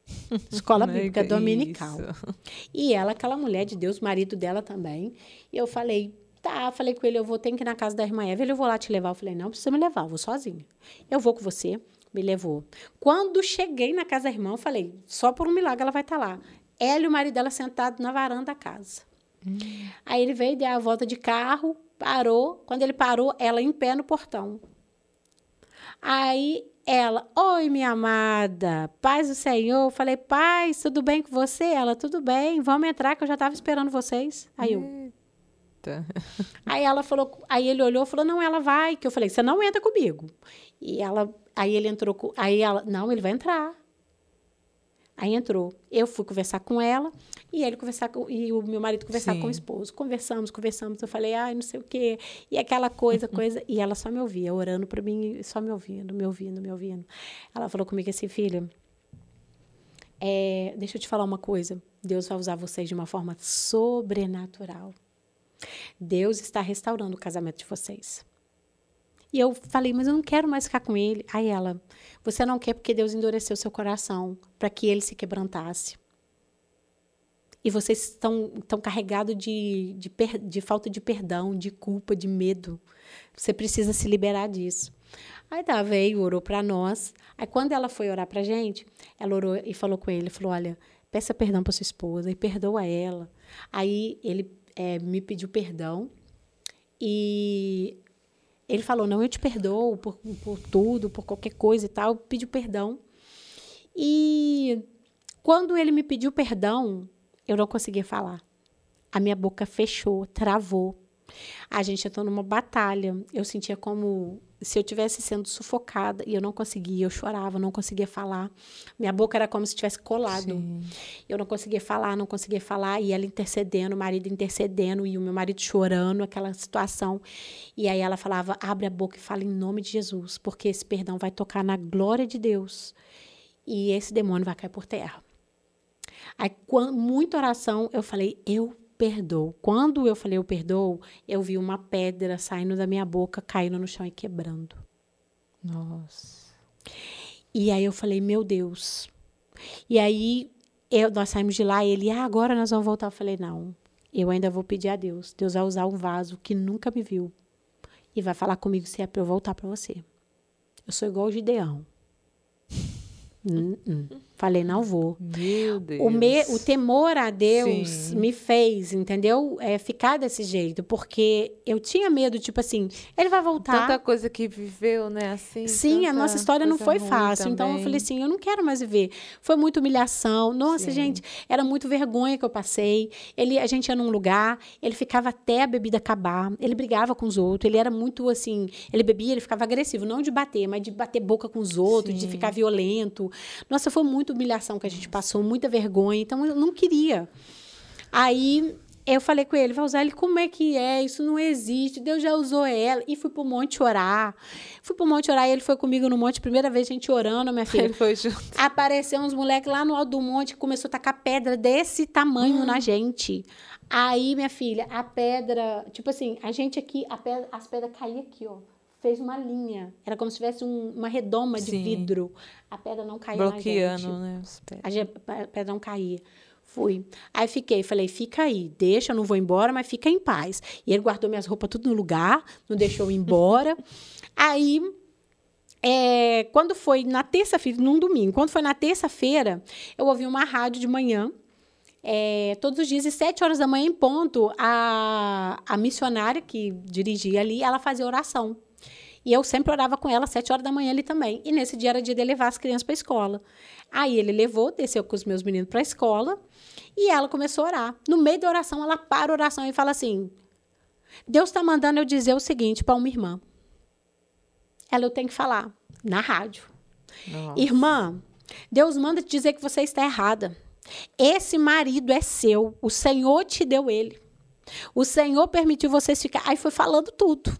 Escola é Bíblica é Dominical. Isso. E ela, aquela mulher de Deus, marido dela também. E eu falei: tá, falei com ele, eu vou tem que ir na casa da irmã Eva. Ele, eu vou lá te levar. Eu falei, não, precisa me levar, eu vou sozinha. Eu vou com você me levou. Quando cheguei na casa da irmã, eu falei, só por um milagre ela vai estar tá lá. Ela e o marido dela sentados na varanda da casa. Hum. Aí ele veio, deu a volta de carro, parou. Quando ele parou, ela em pé no portão. Aí ela, oi minha amada, paz do Senhor. Eu falei, paz, tudo bem com você? Ela, tudo bem, vamos entrar que eu já estava esperando vocês. Aí eu... Aí ela falou, aí ele olhou e falou, não, ela vai. Que eu falei, você não entra comigo. E ela Aí ele entrou com. Aí ela, não, ele vai entrar. Aí entrou. Eu fui conversar com ela e ele conversar com, e o meu marido conversar Sim. com o esposo. Conversamos, conversamos. Eu falei, ai, não sei o quê. E aquela coisa, coisa. E ela só me ouvia, orando para mim, só me ouvindo, me ouvindo, me ouvindo. Ela falou comigo assim, filha, é, deixa eu te falar uma coisa. Deus vai usar vocês de uma forma sobrenatural. Deus está restaurando o casamento de vocês. E eu falei, mas eu não quero mais ficar com ele. Aí ela, você não quer porque Deus endureceu seu coração para que ele se quebrantasse. E vocês estão, estão carregados de, de, per, de falta de perdão, de culpa, de medo. Você precisa se liberar disso. Aí tá, veio, orou para nós. Aí quando ela foi orar para gente, ela orou e falou com ele, falou, olha, peça perdão para sua esposa e perdoa ela. Aí ele é, me pediu perdão e ele falou: Não, eu te perdoo por, por tudo, por qualquer coisa e tal. Pediu perdão. E quando ele me pediu perdão, eu não conseguia falar. A minha boca fechou, travou. A gente entrou numa batalha. Eu sentia como se eu tivesse sendo sufocada e eu não conseguia, eu chorava, não conseguia falar. Minha boca era como se tivesse colado. Sim. Eu não conseguia falar, não conseguia falar e ela intercedendo, o marido intercedendo e o meu marido chorando, aquela situação. E aí ela falava: "Abre a boca e fala em nome de Jesus, porque esse perdão vai tocar na glória de Deus e esse demônio vai cair por terra". Aí, com muita oração, eu falei: "Eu perdoo. Quando eu falei eu perdoo, eu vi uma pedra saindo da minha boca, caindo no chão e quebrando. Nossa. E aí eu falei, meu Deus. E aí eu, nós saímos de lá, ele, ah, agora nós vamos voltar. Eu falei, não, eu ainda vou pedir a Deus. Deus vai usar um vaso que nunca me viu e vai falar comigo se é para eu voltar para você. Eu sou igual o Gideão. hum. Falei, não vou. Meu Deus. O, me, o temor a Deus Sim. me fez, entendeu? É, ficar desse jeito, porque eu tinha medo, tipo assim, ele vai voltar. Tanta coisa que viveu, né? Assim, Sim, a nossa história não foi fácil. Também. Então eu falei assim, eu não quero mais viver. Foi muita humilhação. Nossa, Sim. gente, era muito vergonha que eu passei. Ele, a gente ia num lugar, ele ficava até a bebida acabar, ele brigava com os outros, ele era muito assim, ele bebia, ele ficava agressivo, não de bater, mas de bater boca com os outros, Sim. de ficar violento. Nossa, foi muito humilhação que a gente passou, muita vergonha, então eu não queria. Aí eu falei com ele, vai usar ele, como é que é? Isso não existe, Deus já usou ela. E fui pro monte orar. Fui pro monte orar e ele foi comigo no monte, primeira vez a gente orando, minha filha. Ele foi junto. Apareceu uns moleques lá no alto do monte, começou a tacar pedra desse tamanho hum. na gente. Aí, minha filha, a pedra, tipo assim, a gente aqui, pedra, as pedras caíam aqui, ó fez uma linha. Era como se tivesse um, uma redoma Sim. de vidro. A pedra não caía Bloqueando, na gente. né? A pedra não caía. Fui. Aí fiquei, falei, fica aí, deixa, eu não vou embora, mas fica em paz. E ele guardou minhas roupas tudo no lugar, não deixou eu ir embora. aí, é, quando foi na terça-feira, num domingo, quando foi na terça-feira, eu ouvi uma rádio de manhã, é, todos os dias, às sete horas da manhã em ponto, a, a missionária que dirigia ali, ela fazia oração. E eu sempre orava com ela às sete horas da manhã ali também. E nesse dia era dia de levar as crianças para a escola. Aí ele levou, desceu com os meus meninos para a escola e ela começou a orar. No meio da oração, ela para a oração e fala assim: Deus está mandando eu dizer o seguinte para uma irmã. Ela eu tenho que falar na rádio. Nossa. Irmã, Deus manda te dizer que você está errada. Esse marido é seu. O Senhor te deu ele. O Senhor permitiu vocês ficar. Aí foi falando tudo.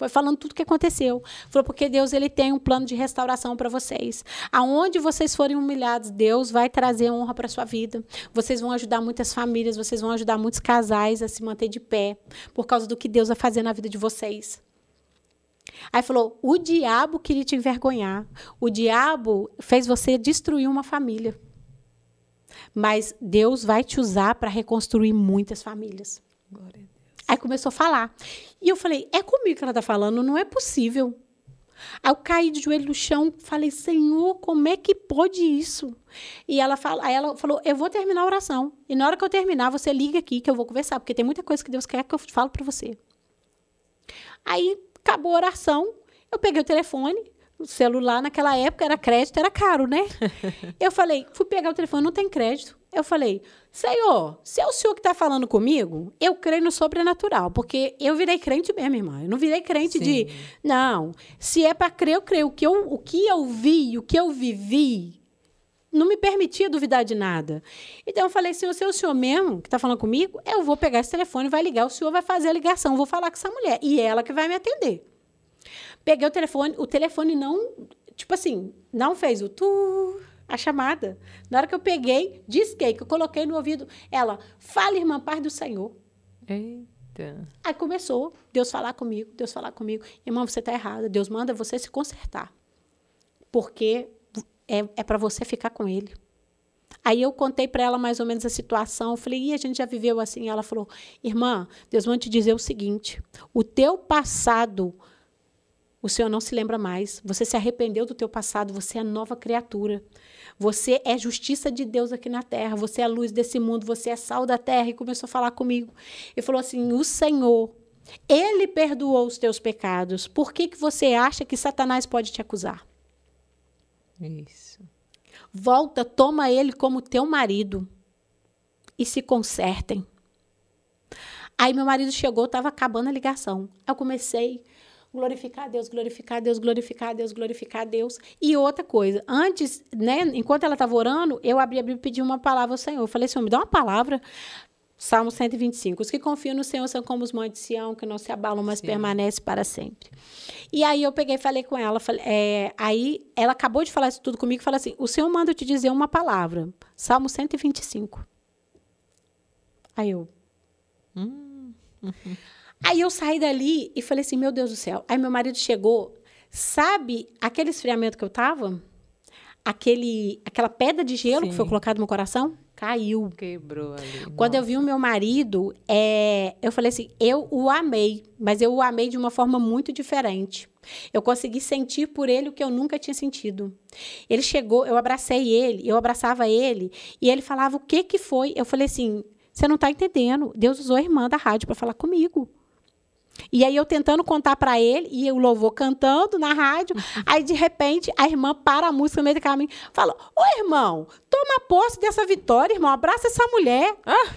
Foi falando tudo o que aconteceu. Falou, porque Deus ele tem um plano de restauração para vocês. Aonde vocês forem humilhados, Deus vai trazer honra para sua vida. Vocês vão ajudar muitas famílias, vocês vão ajudar muitos casais a se manter de pé por causa do que Deus vai fazer na vida de vocês. Aí falou: o diabo queria te envergonhar. O diabo fez você destruir uma família. Mas Deus vai te usar para reconstruir muitas famílias. Glória Aí começou a falar. E eu falei: é comigo que ela está falando, não é possível. Aí eu caí de joelho no chão, falei: Senhor, como é que pode isso? E ela, fala, aí ela falou: Eu vou terminar a oração. E na hora que eu terminar, você liga aqui que eu vou conversar, porque tem muita coisa que Deus quer que eu falo para você. Aí acabou a oração, eu peguei o telefone, o celular naquela época era crédito, era caro, né? Eu falei: Fui pegar o telefone, não tem crédito. Eu falei, Senhor, se é o Senhor que está falando comigo, eu creio no sobrenatural, porque eu virei crente mesmo, irmã. Eu não virei crente Sim. de, não, se é para crer, eu creio. O que eu, o que eu vi, o que eu vivi, não me permitia duvidar de nada. Então eu falei, Senhor, se é o Senhor mesmo que está falando comigo, eu vou pegar esse telefone, vai ligar, o Senhor vai fazer a ligação, vou falar com essa mulher, e ela que vai me atender. Peguei o telefone, o telefone não, tipo assim, não fez o tu a chamada. Na hora que eu peguei, disquei, que eu coloquei no ouvido, ela, fala, irmã, paz do Senhor. Eita. Aí começou, Deus falar comigo, Deus falar comigo. Irmã, você está errada, Deus manda você se consertar. Porque é, é para você ficar com ele. Aí eu contei para ela mais ou menos a situação. Eu falei, e a gente já viveu assim. Ela falou, irmã, Deus vai te dizer o seguinte: o teu passado o Senhor não se lembra mais. Você se arrependeu do teu passado, você é nova criatura. Você é justiça de Deus aqui na terra, você é a luz desse mundo, você é sal da terra. E começou a falar comigo. E falou assim: O Senhor, Ele perdoou os teus pecados. Por que, que você acha que Satanás pode te acusar? Isso. Volta, toma ele como teu marido e se consertem. Aí meu marido chegou, estava acabando a ligação. Eu comecei glorificar a Deus, glorificar a Deus, glorificar a Deus, glorificar a Deus. E outra coisa, antes, né, enquanto ela estava orando, eu abri a Bíblia e pedi uma palavra ao Senhor. Eu falei, Senhor, me dá uma palavra Salmo 125. Os que confiam no Senhor são como os montes de Sião, que não se abalam, mas Sim. permanecem para sempre. E aí eu peguei e falei com ela. Falei, é, aí ela acabou de falar isso tudo comigo e falou assim: O Senhor manda eu te dizer uma palavra. Salmo 125. Aí eu. Hum. Uhum. Aí eu saí dali e falei assim: meu Deus do céu. Aí meu marido chegou, sabe aquele esfriamento que eu tava? Aquele, aquela pedra de gelo Sim. que foi colocada no meu coração? Caiu. Quebrou ali. Quando Nossa. eu vi o meu marido, é, eu falei assim: eu o amei, mas eu o amei de uma forma muito diferente. Eu consegui sentir por ele o que eu nunca tinha sentido. Ele chegou, eu abracei ele, eu abraçava ele, e ele falava o que que foi. Eu falei assim: você não está entendendo. Deus usou a irmã da rádio para falar comigo. E aí eu tentando contar para ele, e o louvor cantando na rádio. Uhum. Aí, de repente, a irmã para a música no meio do caminho. Fala, ô, irmão, toma posse dessa vitória, irmão. Abraça essa mulher. Ah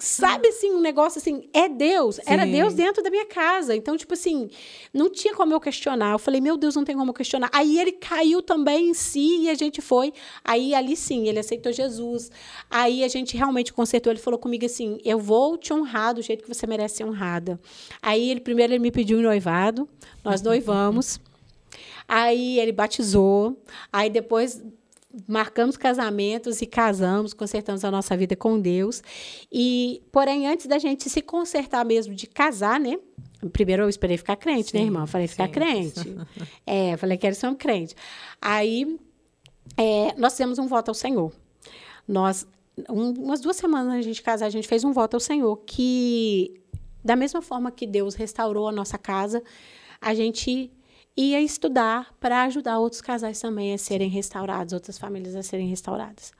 sabe assim, um negócio assim, é Deus, Sim. era Deus dentro da minha casa. Então, tipo assim, não tinha como eu questionar. Eu falei, meu Deus, não tem como eu questionar. Aí ele caiu também em si e a gente foi. Aí ali sim, ele aceitou Jesus. Aí a gente realmente consertou. Ele falou comigo assim: eu vou te honrar do jeito que você merece ser honrada. Aí ele primeiro ele me pediu um noivado, nós noivamos. Aí ele batizou. Aí depois marcamos casamentos e casamos, consertamos a nossa vida com Deus. E, porém, antes da gente se consertar mesmo de casar, né? Primeiro eu esperei ficar crente, né, sim, né, irmão? falei, ficar sim. crente. é, falei, quero ser um crente. Aí, é, nós fizemos um voto ao Senhor. Nós, um, umas duas semanas antes gente casar, a gente fez um voto ao Senhor que, da mesma forma que Deus restaurou a nossa casa, a gente e a estudar para ajudar outros casais também a serem restaurados, outras famílias a serem restauradas.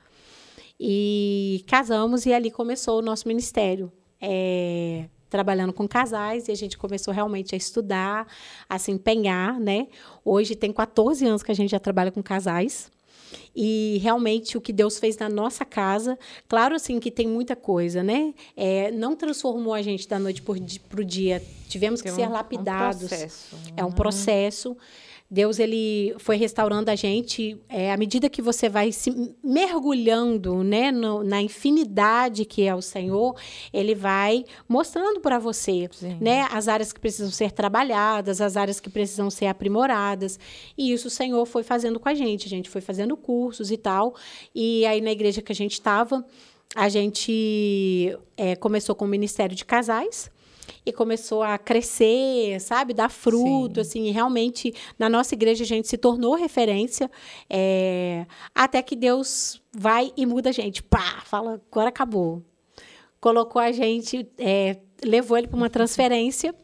E casamos e ali começou o nosso ministério. É, trabalhando com casais e a gente começou realmente a estudar, a se empenhar, né? Hoje tem 14 anos que a gente já trabalha com casais. E realmente o que Deus fez na nossa casa, claro assim que tem muita coisa, né? É, não transformou a gente da noite para o dia. Tivemos que ser lapidados. lapidados. Um processo. É um né? processo. Deus ele foi restaurando a gente é, à medida que você vai se mergulhando né, no, na infinidade que é o Senhor, ele vai mostrando para você Sim. né, as áreas que precisam ser trabalhadas, as áreas que precisam ser aprimoradas. E isso o Senhor foi fazendo com a gente. A gente foi fazendo cursos e tal. E aí na igreja que a gente estava, a gente é, começou com o Ministério de Casais e começou a crescer, sabe? Dar fruto, Sim. assim. E realmente, na nossa igreja, a gente se tornou referência. É, até que Deus vai e muda a gente. Pá! Fala, agora acabou. Colocou a gente, é, levou ele para uma transferência.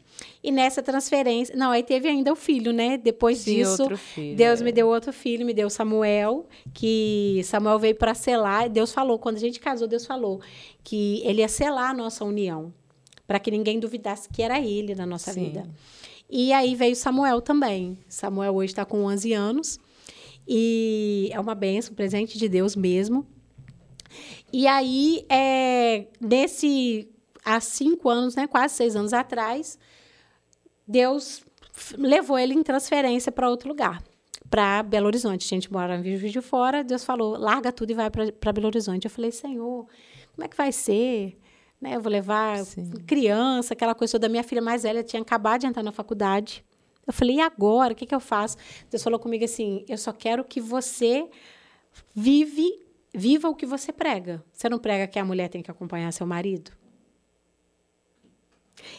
E nessa transferência. Não, aí teve ainda o filho, né? Depois Sim, disso, filho, Deus é. me deu outro filho, me deu Samuel, que Samuel veio para selar. Deus falou, quando a gente casou, Deus falou que ele ia selar a nossa união para que ninguém duvidasse que era ele na nossa Sim. vida. E aí veio Samuel também. Samuel hoje está com 11 anos e é uma benção, presente de Deus mesmo. E aí, é, nesse, há cinco anos, né, quase seis anos atrás, Deus levou ele em transferência para outro lugar, para Belo Horizonte. A gente mora em Juiz de Fora, Deus falou, larga tudo e vai para Belo Horizonte. Eu falei, Senhor, como é que vai ser? Né? Eu vou levar Sim. criança, aquela coisa da minha filha mais velha tinha acabado de entrar na faculdade. Eu falei, e agora? O que, que eu faço? Deus falou comigo assim: eu só quero que você vive, viva o que você prega. Você não prega que a mulher tem que acompanhar seu marido?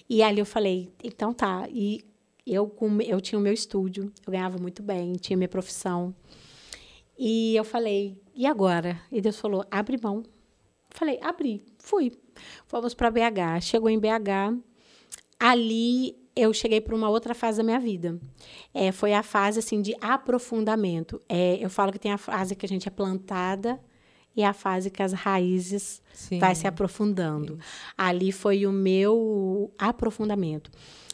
E ali eu falei, então tá. E eu, eu tinha o meu estúdio, eu ganhava muito bem, tinha minha profissão. E eu falei, e agora? E Deus falou, abre mão falei, abri, fui. Fomos para BH. Chegou em BH. Ali eu cheguei para uma outra fase da minha vida. É, foi a fase assim de aprofundamento. É, eu falo que tem a fase que a gente é plantada e a fase que as raízes Sim. vai se aprofundando. Sim. Ali foi o meu aprofundamento.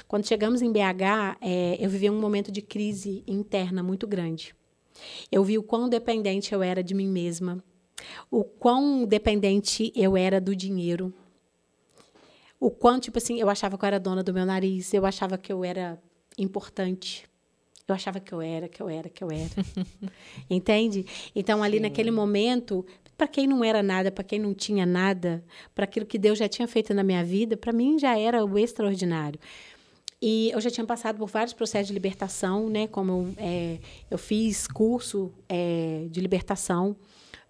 Quando chegamos em BH, é, eu vivi um momento de crise interna muito grande. Eu vi o quão dependente eu era de mim mesma, o quão dependente eu era do dinheiro. O quanto, tipo assim, eu achava que eu era dona do meu nariz, eu achava que eu era importante. Eu achava que eu era, que eu era, que eu era. Entende? Então, ali Sim. naquele momento, para quem não era nada, para quem não tinha nada, para aquilo que Deus já tinha feito na minha vida, para mim já era o extraordinário. E eu já tinha passado por vários processos de libertação, né? Como eu, é, eu fiz curso é, de libertação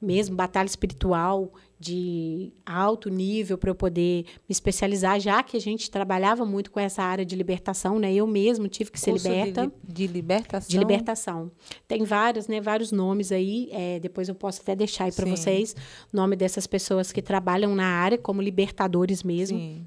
mesmo batalha espiritual de alto nível para eu poder me especializar, já que a gente trabalhava muito com essa área de libertação, né? Eu mesmo tive que ser liberta. De, de, libertação. De libertação. Tem vários, né? Vários nomes aí. É, depois eu posso até deixar aí para vocês nome dessas pessoas que trabalham na área como libertadores mesmo. Sim.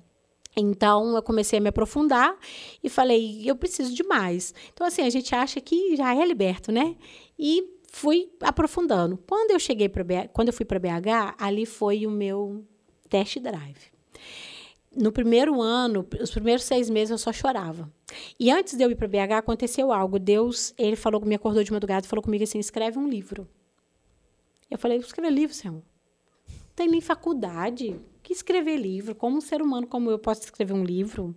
Então, eu comecei a me aprofundar e falei, eu preciso de mais. Então, assim, a gente acha que já é liberto, né? E fui aprofundando. Quando eu cheguei para quando eu fui para BH, ali foi o meu test drive. No primeiro ano, os primeiros seis meses eu só chorava. E antes de eu ir para BH aconteceu algo. Deus, ele falou, me acordou de madrugada, e falou comigo assim, escreve um livro. Eu falei, escrever livro, Senhor. Não tem nem faculdade. Que escrever livro? Como um ser humano como eu posso escrever um livro?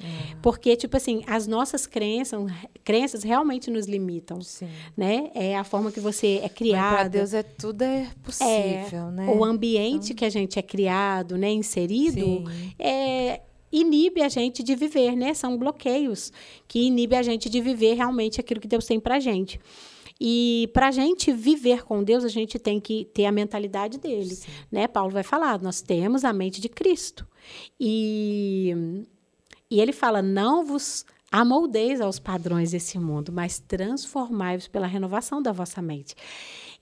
É. Porque, tipo assim, as nossas crenças, crenças realmente nos limitam, Sim. né? É a forma que você é criado. Para Deus é tudo é possível, é, né? O ambiente então... que a gente é criado, né, inserido, é, inibe a gente de viver, né? São bloqueios que inibe a gente de viver realmente aquilo que Deus tem pra gente. E para a gente viver com Deus, a gente tem que ter a mentalidade dele, né? Paulo vai falar, nós temos a mente de Cristo. E e ele fala: não vos amoldeis aos padrões desse mundo, mas transformai-vos pela renovação da vossa mente.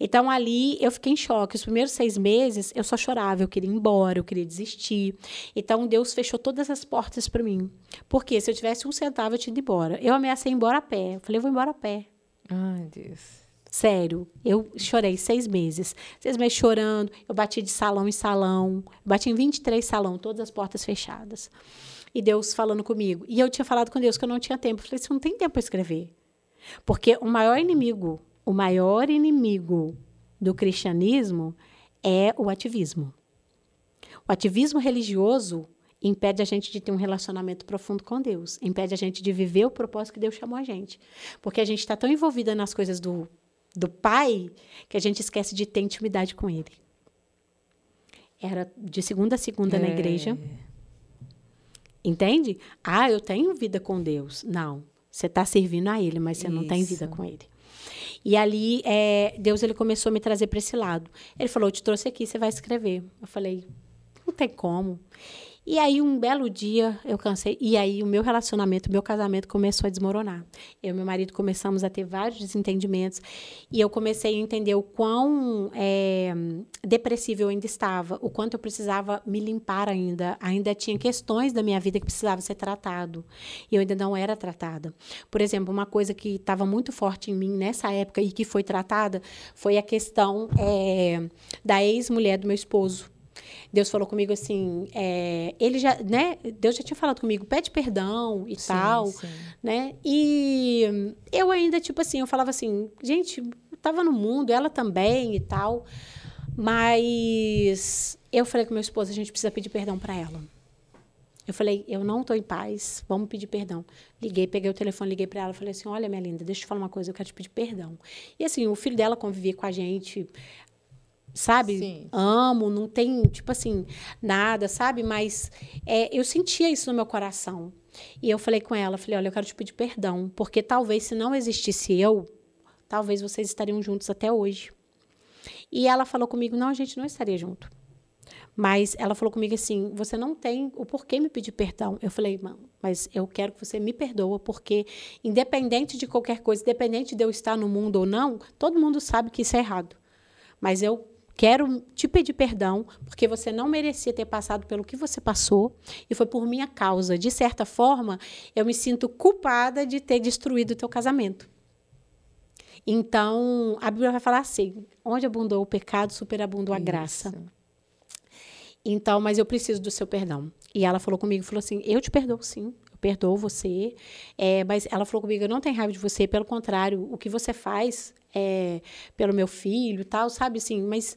Então ali eu fiquei em choque. Os primeiros seis meses eu só chorava, eu queria ir embora, eu queria desistir. Então Deus fechou todas as portas para mim. Porque se eu tivesse um centavo eu tinha ido embora. Eu ameacei ir embora a pé. Eu falei, eu vou embora a pé. Ai, Deus. Sério, eu chorei seis meses. Seis meses chorando, eu bati de salão em salão, bati em 23 salão, todas as portas fechadas e Deus falando comigo. E eu tinha falado com Deus que eu não tinha tempo. Eu falei "Você não tem tempo para escrever. Porque o maior inimigo, o maior inimigo do cristianismo é o ativismo. O ativismo religioso impede a gente de ter um relacionamento profundo com Deus, impede a gente de viver o propósito que Deus chamou a gente. Porque a gente está tão envolvida nas coisas do, do Pai que a gente esquece de ter intimidade com Ele. Era de segunda a segunda é. na igreja Entende? Ah, eu tenho vida com Deus. Não, você está servindo a Ele, mas você Isso. não tem vida com Ele. E ali, é, Deus ele começou a me trazer para esse lado. Ele falou: Eu te trouxe aqui, você vai escrever. Eu falei: Não tem como. E aí, um belo dia, eu cansei. E aí, o meu relacionamento, o meu casamento começou a desmoronar. Eu e meu marido começamos a ter vários desentendimentos. E eu comecei a entender o quão é, eh, depressivo eu ainda estava, o quanto eu precisava me limpar ainda. Ainda tinha questões da minha vida que precisavam ser tratado. E eu ainda não era tratada. Por exemplo, uma coisa que estava muito forte em mim nessa época e que foi tratada foi a questão é, da ex-mulher do meu esposo Deus falou comigo assim, é, ele já, né? Deus já tinha falado comigo, pede perdão e sim, tal, sim. né? E eu ainda tipo assim, eu falava assim, gente, tava no mundo, ela também e tal, mas eu falei com meu esposo, a gente precisa pedir perdão para ela. Eu falei, eu não estou em paz, vamos pedir perdão. Liguei, peguei o telefone, liguei para ela, falei assim, olha, minha linda, deixa eu te falar uma coisa, eu quero te pedir perdão. E assim, o filho dela convivia com a gente, sabe? Sim. Amo, não tem, tipo assim, nada, sabe? Mas é, eu sentia isso no meu coração. E eu falei com ela, falei, olha, eu quero te pedir perdão, porque talvez se não existisse eu, talvez vocês estariam juntos até hoje. E ela falou comigo, não, a gente não estaria junto. Mas ela falou comigo assim, você não tem o porquê me pedir perdão. Eu falei, mano, mas eu quero que você me perdoa, porque independente de qualquer coisa, independente de eu estar no mundo ou não, todo mundo sabe que isso é errado. Mas eu Quero te pedir perdão, porque você não merecia ter passado pelo que você passou e foi por minha causa. De certa forma, eu me sinto culpada de ter destruído o teu casamento. Então, a Bíblia vai falar assim: onde abundou o pecado, superabundou a graça. Então, mas eu preciso do seu perdão. E ela falou comigo, falou assim: eu te perdoo sim, eu perdoo você. É, mas ela falou comigo: eu não tenho raiva de você, pelo contrário, o que você faz é, pelo meu filho tal, sabe assim, mas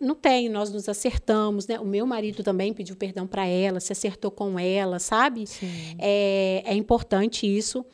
não tem, nós nos acertamos, né? O meu marido também pediu perdão para ela, se acertou com ela, sabe? É, é importante isso.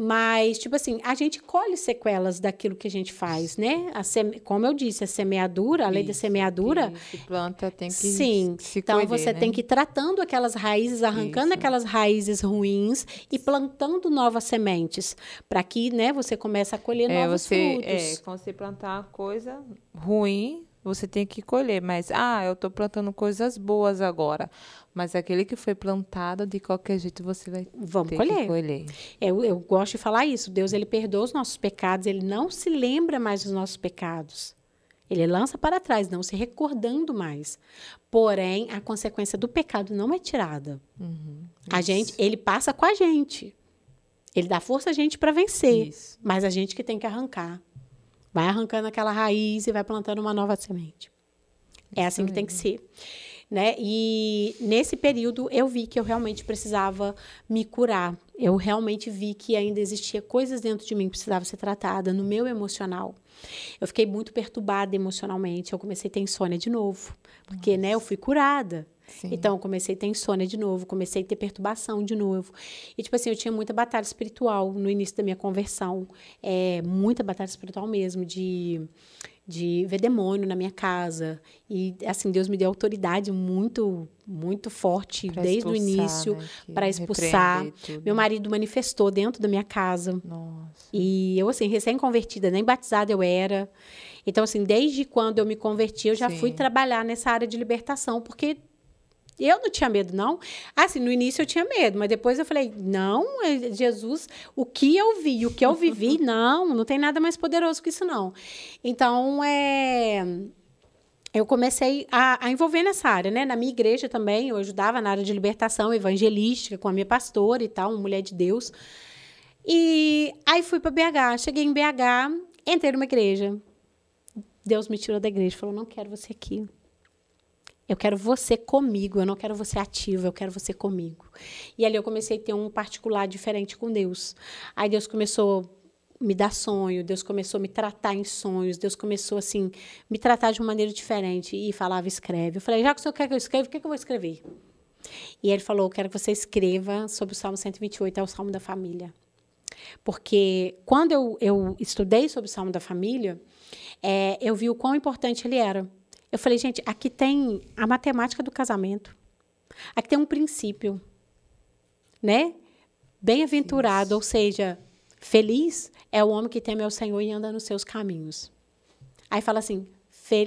Mas, tipo assim, a gente colhe sequelas daquilo que a gente faz, né? Seme... Como eu disse, a semeadura, a lei isso, da semeadura. se planta tem que Sim. Se então colher, você né? tem que ir tratando aquelas raízes, arrancando isso. aquelas raízes ruins e plantando novas sementes. Para que né, você comece a colher é, novos você, é, frutos. É, quando você plantar uma coisa ruim, você tem que colher, mas ah, eu estou plantando coisas boas agora. Mas aquele que foi plantado, de qualquer jeito você vai Vamos ter colher. que colher. Eu, eu gosto de falar isso. Deus ele perdoa os nossos pecados, ele não se lembra mais dos nossos pecados. Ele lança para trás, não se recordando mais. Porém, a consequência do pecado não é tirada. Uhum, a gente, ele passa com a gente. Ele dá força a gente para vencer, isso. mas a gente que tem que arrancar. Vai arrancando aquela raiz e vai plantando uma nova semente. É assim que tem que ser. Né? E nesse período eu vi que eu realmente precisava me curar. Eu realmente vi que ainda existia coisas dentro de mim que precisava ser tratada no meu emocional. Eu fiquei muito perturbada emocionalmente. Eu comecei a ter insônia de novo, porque né, eu fui curada. Sim. Então, comecei a ter insônia de novo, comecei a ter perturbação de novo. E, tipo assim, eu tinha muita batalha espiritual no início da minha conversão. É, muita batalha espiritual mesmo, de de ver demônio na minha casa. E, assim, Deus me deu autoridade muito, muito forte pra desde o início né? para expulsar. Meu marido manifestou dentro da minha casa. Nossa. E eu, assim, recém-convertida, nem batizada eu era. Então, assim, desde quando eu me converti, eu já Sim. fui trabalhar nessa área de libertação, porque eu não tinha medo, não. Assim, no início eu tinha medo, mas depois eu falei: não, é, Jesus, o que eu vi, o que eu vivi, não, não tem nada mais poderoso que isso, não. Então, é eu comecei a, a, envolver nessa área, né? Na minha igreja também, eu ajudava na área de libertação evangelística com a minha pastora e tal, uma mulher de Deus. E aí fui para BH, cheguei em BH, entrei numa igreja. Deus me tirou da igreja, falou: "Não quero você aqui". Eu quero você comigo, eu não quero você ativo, eu quero você comigo. E ali eu comecei a ter um particular diferente com Deus. Aí Deus começou me dar sonho, Deus começou a me tratar em sonhos, Deus começou assim, me tratar de uma maneira diferente e falava, escreve. Eu falei, já que o senhor quer que eu escreva, o que, é que eu vou escrever? E ele falou, eu quero que você escreva sobre o Salmo 128, é o Salmo da Família. Porque quando eu, eu estudei sobre o Salmo da Família, é, eu vi o quão importante ele era. Eu falei, gente, aqui tem a matemática do casamento. Aqui tem um princípio, né? Bem-aventurado, ou seja, feliz é o homem que teme ao Senhor e anda nos seus caminhos. Aí fala assim: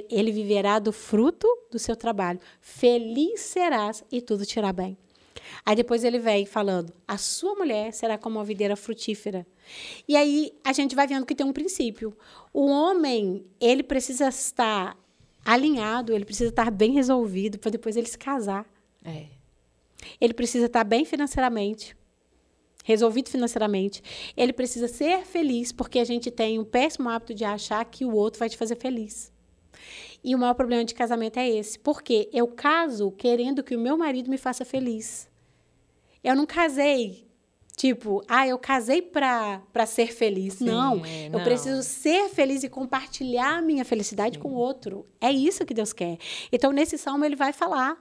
ele viverá do fruto do seu trabalho. Feliz serás e tudo te irá bem. Aí depois ele vem falando: a sua mulher será como uma videira frutífera. E aí a gente vai vendo que tem um princípio. O homem, ele precisa estar alinhado, ele precisa estar bem resolvido para depois ele se casar. É. Ele precisa estar bem financeiramente, resolvido financeiramente. Ele precisa ser feliz, porque a gente tem um péssimo hábito de achar que o outro vai te fazer feliz. E o maior problema de casamento é esse, porque eu caso querendo que o meu marido me faça feliz. Eu não casei Tipo, ah, eu casei pra, ser feliz. Sim, não, é, não, eu preciso ser feliz e compartilhar a minha felicidade Sim. com o outro. É isso que Deus quer. Então, nesse salmo, ele vai falar: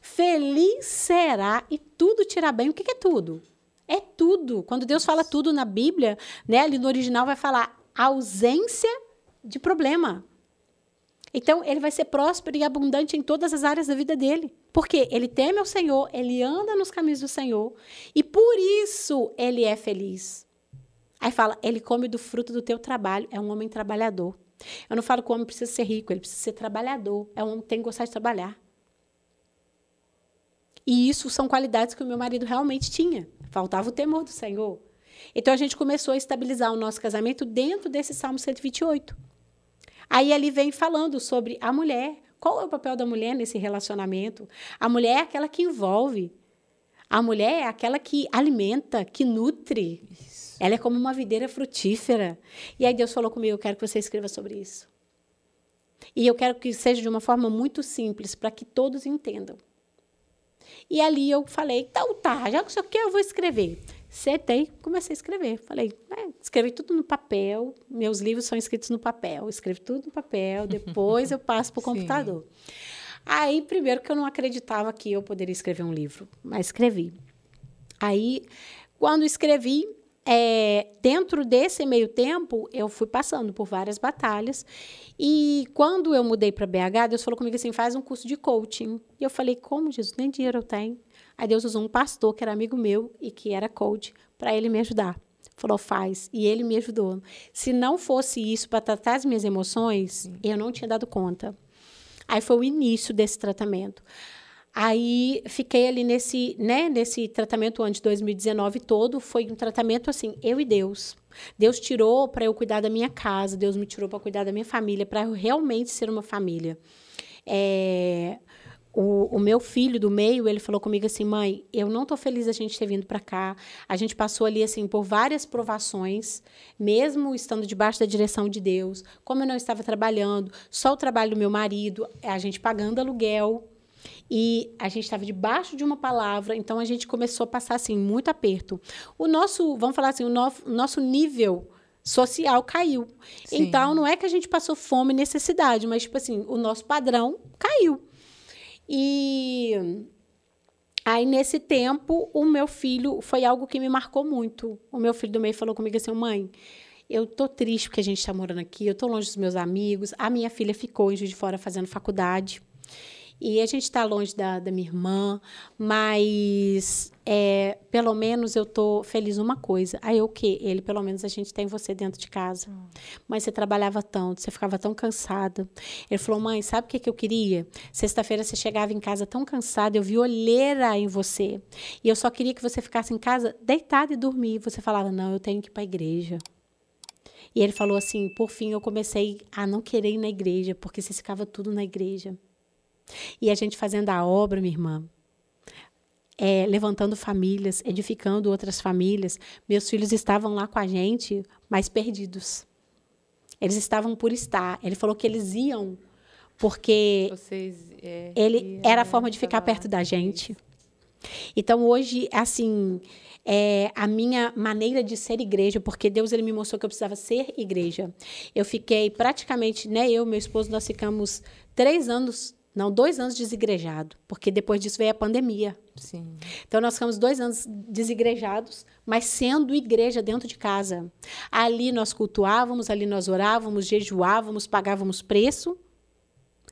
feliz será e tudo tirar bem. O que, que é tudo? É tudo. Quando Deus fala tudo na Bíblia, né, ali no original vai falar ausência de problema. Então, ele vai ser próspero e abundante em todas as áreas da vida dele. Porque ele teme ao Senhor, ele anda nos caminhos do Senhor e por isso ele é feliz. Aí fala, ele come do fruto do teu trabalho, é um homem trabalhador. Eu não falo que o homem precisa ser rico, ele precisa ser trabalhador, é um homem que tem que gostar de trabalhar. E isso são qualidades que o meu marido realmente tinha. Faltava o temor do Senhor. Então a gente começou a estabilizar o nosso casamento dentro desse Salmo 128. Aí ali vem falando sobre a mulher, qual é o papel da mulher nesse relacionamento? A mulher é aquela que envolve. A mulher é aquela que alimenta, que nutre. Isso. Ela é como uma videira frutífera. E aí Deus falou comigo: eu quero que você escreva sobre isso. E eu quero que seja de uma forma muito simples, para que todos entendam. E ali eu falei: então tá, já que o que eu vou escrever. Sentei, comecei a escrever. Falei, é, escrevi tudo no papel. Meus livros são escritos no papel. Escrevo tudo no papel, depois eu passo para o computador. Aí, primeiro que eu não acreditava que eu poderia escrever um livro, mas escrevi. Aí, quando escrevi, é, dentro desse meio tempo, eu fui passando por várias batalhas. E quando eu mudei para BH, Deus falou comigo assim: faz um curso de coaching. E eu falei: como, Jesus? Nem dinheiro eu tenho. Aí Deus usou um pastor que era amigo meu e que era coach para ele me ajudar. Falou, faz. E ele me ajudou. Se não fosse isso para tratar as minhas emoções, Sim. eu não tinha dado conta. Aí foi o início desse tratamento. Aí fiquei ali nesse, né, nesse tratamento antes de 2019 todo, foi um tratamento assim, eu e Deus. Deus tirou para eu cuidar da minha casa, Deus me tirou para cuidar da minha família, para eu realmente ser uma família. É, o, o, meu filho do meio, ele falou comigo assim, mãe, eu não tô feliz a gente ter vindo para cá. A gente passou ali assim por várias provações, mesmo estando debaixo da direção de Deus. Como eu não estava trabalhando, só o trabalho do meu marido, a gente pagando aluguel, e a gente estava debaixo de uma palavra, então a gente começou a passar assim muito aperto. O nosso, vamos falar assim, o no, nosso nível social caiu. Sim. Então não é que a gente passou fome e necessidade, mas tipo assim, o nosso padrão caiu. E aí, nesse tempo, o meu filho foi algo que me marcou muito. O meu filho do meio falou comigo assim: mãe, eu tô triste porque a gente está morando aqui, eu tô longe dos meus amigos. A minha filha ficou em Juiz de Fora fazendo faculdade. E a gente está longe da, da minha irmã, mas é, pelo menos eu tô feliz uma coisa. Aí o que? Ele, pelo menos a gente tem você dentro de casa. Hum. Mas você trabalhava tanto, você ficava tão cansada. Ele falou, mãe, sabe o que, que eu queria? Sexta-feira você chegava em casa tão cansada, eu vi olheira em você. E eu só queria que você ficasse em casa deitada e dormir. Você falava, não, eu tenho que ir para a igreja. E ele falou assim, por fim eu comecei a não querer ir na igreja, porque você ficava tudo na igreja. E a gente fazendo a obra, minha irmã, é, levantando famílias, edificando outras famílias. Meus filhos estavam lá com a gente, mas perdidos. Eles estavam por estar. Ele falou que eles iam porque Vocês, é, ele era a forma de né, ficar perto da gente. Então hoje, assim, é, a minha maneira de ser igreja, porque Deus ele me mostrou que eu precisava ser igreja. Eu fiquei praticamente, né? Eu, meu esposo, nós ficamos três anos não, dois anos desigrejado, porque depois disso veio a pandemia. Sim. Então nós ficamos dois anos desigrejados, mas sendo igreja dentro de casa. Ali nós cultuávamos, ali nós orávamos, jejuávamos, pagávamos preço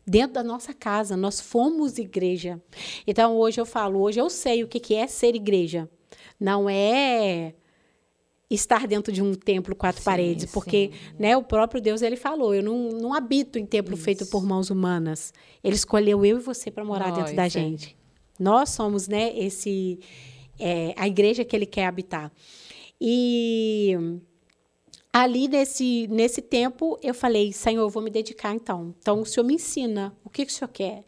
dentro da nossa casa. Nós fomos igreja. Então hoje eu falo, hoje eu sei o que é ser igreja. Não é estar dentro de um templo quatro sim, paredes, porque sim. né, o próprio Deus ele falou, eu não, não habito em templo Isso. feito por mãos humanas. Ele escolheu eu e você para morar Nós, dentro da é. gente. Nós somos, né, esse é, a igreja que ele quer habitar. E ali nesse, nesse tempo eu falei, Senhor, eu vou me dedicar então. Então o Senhor me ensina o que, que o Senhor quer.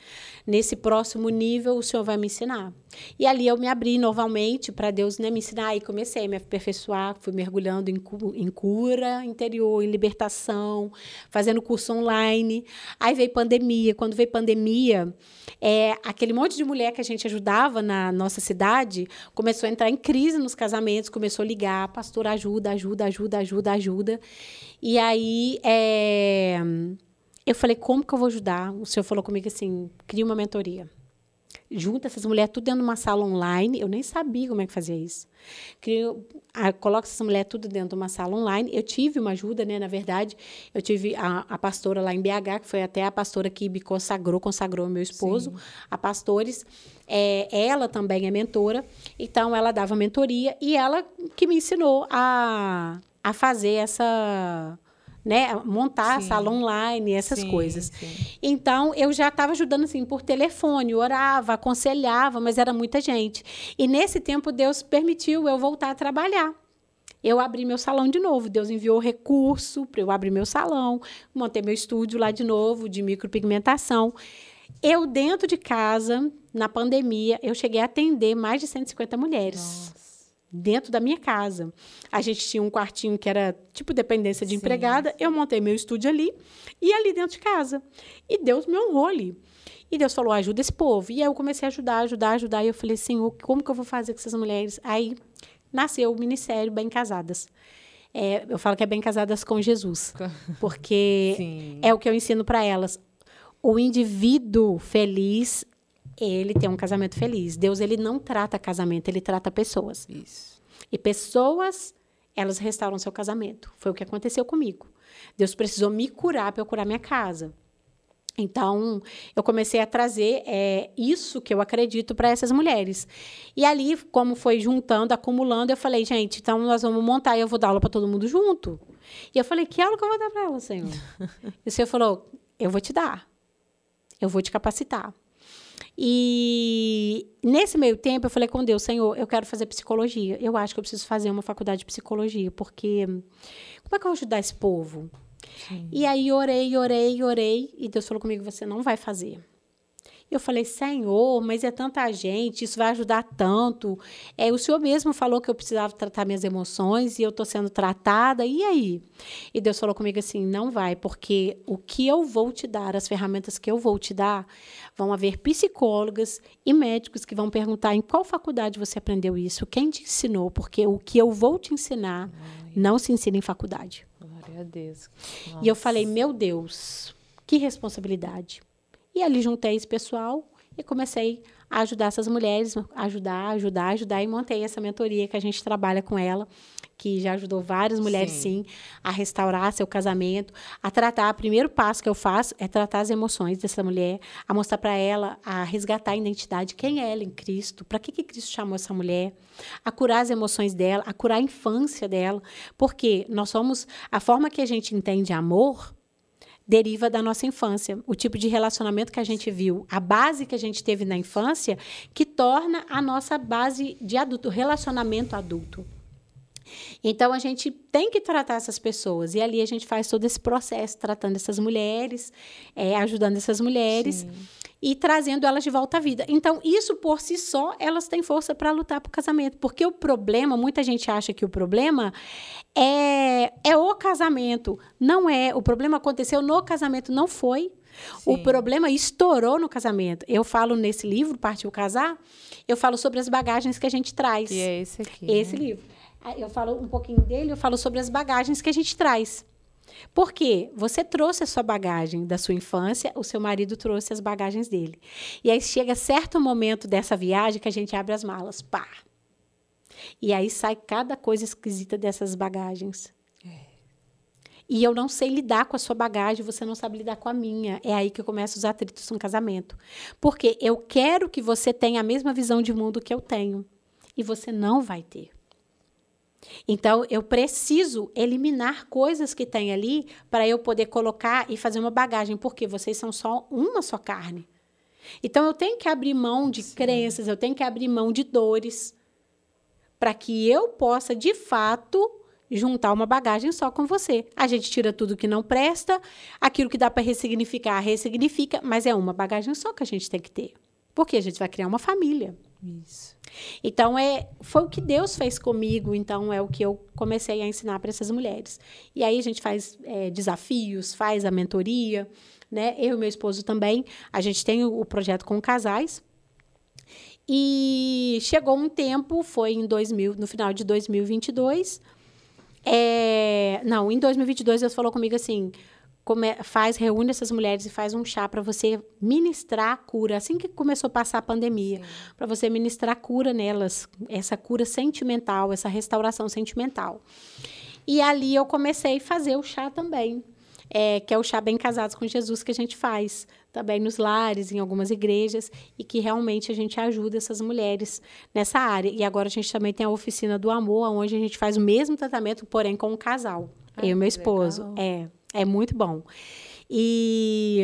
Nesse próximo nível o Senhor vai me ensinar. E ali eu me abri novamente para Deus né, me ensinar e comecei a me aperfeiçoar, fui mergulhando em, em cura interior, em libertação, fazendo curso online. Aí veio pandemia. Quando veio pandemia, é, aquele monte de mulher que a gente ajudava na nossa cidade começou a entrar em crise nos casamentos, começou a ligar, pastor, ajuda, ajuda, ajuda, ajuda, ajuda. E aí é, eu falei, como que eu vou ajudar? O senhor falou comigo assim, cria uma mentoria junta essas mulheres tudo dentro de uma sala online. Eu nem sabia como é que fazia isso. Crio, a, ah, essas mulheres tudo dentro de uma sala online. Eu tive uma ajuda, né? Na verdade, eu tive a, a pastora lá em BH, que foi até a pastora que me consagrou, consagrou meu esposo Sim. a pastores. É, ela também é mentora, então ela dava mentoria e ela que me ensinou a, a fazer essa né? Montar sim. sala online, essas sim, coisas. Sim. Então, eu já estava ajudando, assim, por telefone, orava, aconselhava, mas era muita gente. E nesse tempo, Deus permitiu eu voltar a trabalhar. Eu abri meu salão de novo. Deus enviou recurso para eu abrir meu salão, montei meu estúdio lá de novo de micropigmentação. Eu, dentro de casa, na pandemia, eu cheguei a atender mais de 150 mulheres. Nossa dentro da minha casa. A gente tinha um quartinho que era tipo dependência de sim, empregada, eu montei meu estúdio ali e ali dentro de casa. E Deus me honrou ali. E Deus falou: ajuda esse povo. E aí eu comecei a ajudar, ajudar, ajudar. E eu falei: Senhor, como que eu vou fazer com essas mulheres? Aí nasceu o ministério Bem Casadas. É, eu falo que é Bem Casadas com Jesus, porque é o que eu ensino para elas. O indivíduo feliz ele tem um casamento feliz. Deus ele não trata casamento, ele trata pessoas. Isso. E pessoas, elas restauram seu casamento. Foi o que aconteceu comigo. Deus precisou me curar para eu curar minha casa. Então, eu comecei a trazer é, isso que eu acredito para essas mulheres. E ali, como foi juntando, acumulando, eu falei, gente, então nós vamos montar e eu vou dar aula para todo mundo junto. E eu falei, que aula que eu vou dar para ela, Senhor? e o Senhor falou, eu vou te dar. Eu vou te capacitar. E nesse meio tempo eu falei com Deus, Senhor, eu quero fazer psicologia. Eu acho que eu preciso fazer uma faculdade de psicologia, porque como é que eu vou ajudar esse povo? Sim. E aí orei, orei, orei, e Deus falou comigo: você não vai fazer. Eu falei, Senhor, mas é tanta gente, isso vai ajudar tanto. É, o Senhor mesmo falou que eu precisava tratar minhas emoções e eu estou sendo tratada, e aí? E Deus falou comigo assim: não vai, porque o que eu vou te dar, as ferramentas que eu vou te dar, vão haver psicólogas e médicos que vão perguntar em qual faculdade você aprendeu isso, quem te ensinou, porque o que eu vou te ensinar Ai. não se ensina em faculdade. Glória a Deus. Nossa. E eu falei, meu Deus, que responsabilidade. E ali juntei esse pessoal e comecei a ajudar essas mulheres, ajudar, ajudar, ajudar e montei essa mentoria que a gente trabalha com ela, que já ajudou várias mulheres sim, sim a restaurar seu casamento, a tratar, o primeiro passo que eu faço é tratar as emoções dessa mulher, a mostrar para ela, a resgatar a identidade, quem é ela em Cristo, para que que Cristo chamou essa mulher, a curar as emoções dela, a curar a infância dela, porque nós somos a forma que a gente entende amor, deriva da nossa infância, o tipo de relacionamento que a gente viu, a base que a gente teve na infância, que torna a nossa base de adulto, relacionamento adulto. Então a gente tem que tratar essas pessoas e ali a gente faz todo esse processo tratando essas mulheres, é, ajudando essas mulheres. Sim e trazendo elas de volta à vida. Então, isso por si só, elas têm força para lutar para o casamento. Porque o problema, muita gente acha que o problema é, é o casamento. Não é. O problema aconteceu no casamento, não foi. Sim. O problema estourou no casamento. Eu falo nesse livro, Partiu Casar, eu falo sobre as bagagens que a gente traz. E é esse aqui. Esse né? livro. Eu falo um pouquinho dele, eu falo sobre as bagagens que a gente traz. Porque você trouxe a sua bagagem da sua infância, o seu marido trouxe as bagagens dele. E aí chega certo momento dessa viagem que a gente abre as malas, pá. E aí sai cada coisa esquisita dessas bagagens. É. E eu não sei lidar com a sua bagagem, você não sabe lidar com a minha. É aí que começam os atritos no casamento. Porque eu quero que você tenha a mesma visão de mundo que eu tenho. E você não vai ter. Então, eu preciso eliminar coisas que tem ali para eu poder colocar e fazer uma bagagem, porque vocês são só uma só carne. Então, eu tenho que abrir mão de Sim. crenças, eu tenho que abrir mão de dores, para que eu possa, de fato, juntar uma bagagem só com você. A gente tira tudo que não presta, aquilo que dá para ressignificar, ressignifica, mas é uma bagagem só que a gente tem que ter. Porque a gente vai criar uma família. Isso. Então é, foi o que Deus fez comigo, então é o que eu comecei a ensinar para essas mulheres. E aí a gente faz é, desafios, faz a mentoria, né? Eu e meu esposo também, a gente tem o, projeto com casais. E chegou um tempo, foi em 2000, no final de 2022. É, não, em 2022 Deus falou comigo assim: Come, faz, reúne essas mulheres e faz um chá para você ministrar a cura. Assim que começou a passar a pandemia, para você ministrar a cura nelas, essa cura sentimental, essa restauração sentimental. E ali eu comecei a fazer o chá também, é, que é o chá Bem Casados com Jesus que a gente faz também nos lares, em algumas igrejas, e que realmente a gente ajuda essas mulheres nessa área. E agora a gente também tem a oficina do amor, onde a gente faz o mesmo tratamento, porém com o um casal. eu e meu esposo. Legal. É. É muito bom. E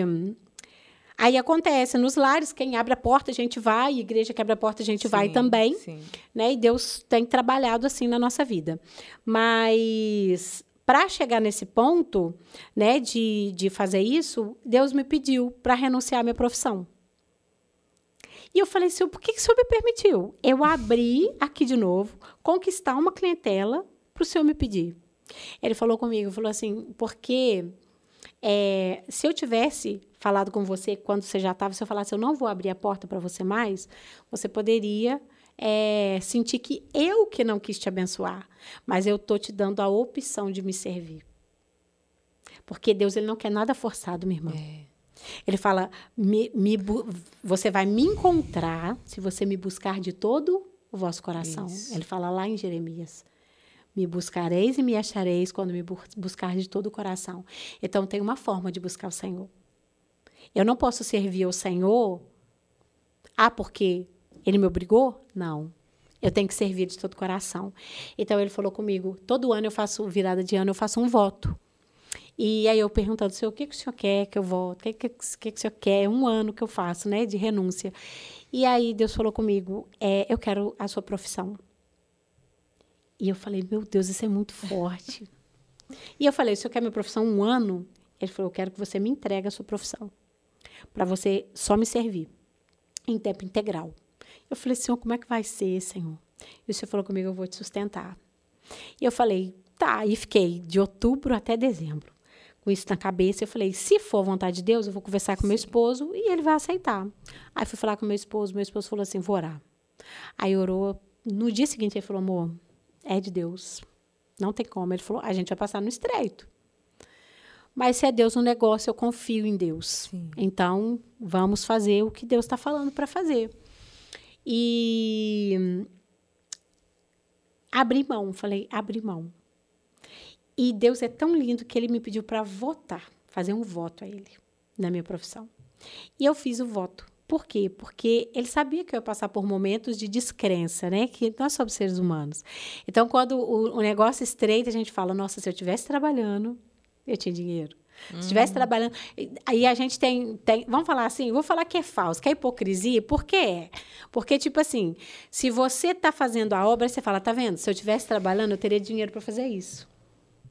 Aí acontece, nos lares, quem abre a porta, a gente vai, igreja que abre a porta, a gente sim, vai também. Sim. Né? E Deus tem trabalhado assim na nossa vida. Mas para chegar nesse ponto né, de, de fazer isso, Deus me pediu para renunciar à minha profissão. E eu falei, Senhor, por que, que o Senhor me permitiu? Eu abri aqui de novo, conquistar uma clientela para o Senhor me pedir. Ele falou comigo, falou assim, porque é, se eu tivesse falado com você quando você já estava, se eu falasse eu não vou abrir a porta para você mais, você poderia é, sentir que eu que não quis te abençoar, mas eu tô te dando a opção de me servir, porque Deus ele não quer nada forçado, minha irmã. É. Ele fala, me, me você vai me encontrar se você me buscar de todo o vosso coração. Isso. Ele fala lá em Jeremias. Me buscareis e me achareis quando me buscar de todo o coração. Então tem uma forma de buscar o Senhor. Eu não posso servir ao Senhor, ah, porque ele me obrigou? Não. Eu tenho que servir de todo o coração. Então ele falou comigo: todo ano eu faço, virada de ano, eu faço um voto. E aí eu perguntando, senhor, o que, que o senhor quer que eu vote? O que, que, que, que o senhor quer? Um ano que eu faço, né, de renúncia. E aí Deus falou comigo, é, eu quero a sua profissão. E eu falei, meu Deus, isso é muito forte. e eu falei, o senhor quer minha profissão um ano? Ele falou, eu quero que você me entregue a sua profissão. Para você só me servir. Em tempo integral. Eu falei, senhor, como é que vai ser, senhor? E o senhor falou comigo, eu vou te sustentar. E eu falei, tá. E fiquei de outubro até dezembro com isso na cabeça. Eu falei, se for vontade de Deus, eu vou conversar com Sim. meu esposo e ele vai aceitar. Aí fui falar com meu esposo, meu esposo falou assim, vou orar. Aí orou. No dia seguinte ele falou, amor, é de Deus. Não tem como. Ele falou: a gente vai passar no estreito. Mas se é Deus no negócio, eu confio em Deus. Sim. Então, vamos fazer o que Deus está falando para fazer. E abri mão, falei, abri mão. E Deus é tão lindo que ele me pediu para votar, fazer um voto a ele na minha profissão. E eu fiz o voto. Por quê? Porque ele sabia que eu ia passar por momentos de descrença, né? Que nós somos seres humanos. Então, quando o, o negócio estreita, a gente fala: nossa, se eu estivesse trabalhando, eu tinha dinheiro. Se estivesse uhum. trabalhando. Aí a gente tem, tem. Vamos falar assim? Vou falar que é falso, que é hipocrisia. Por quê? é? Porque, tipo assim, se você está fazendo a obra, você fala: tá vendo? Se eu estivesse trabalhando, eu teria dinheiro para fazer isso.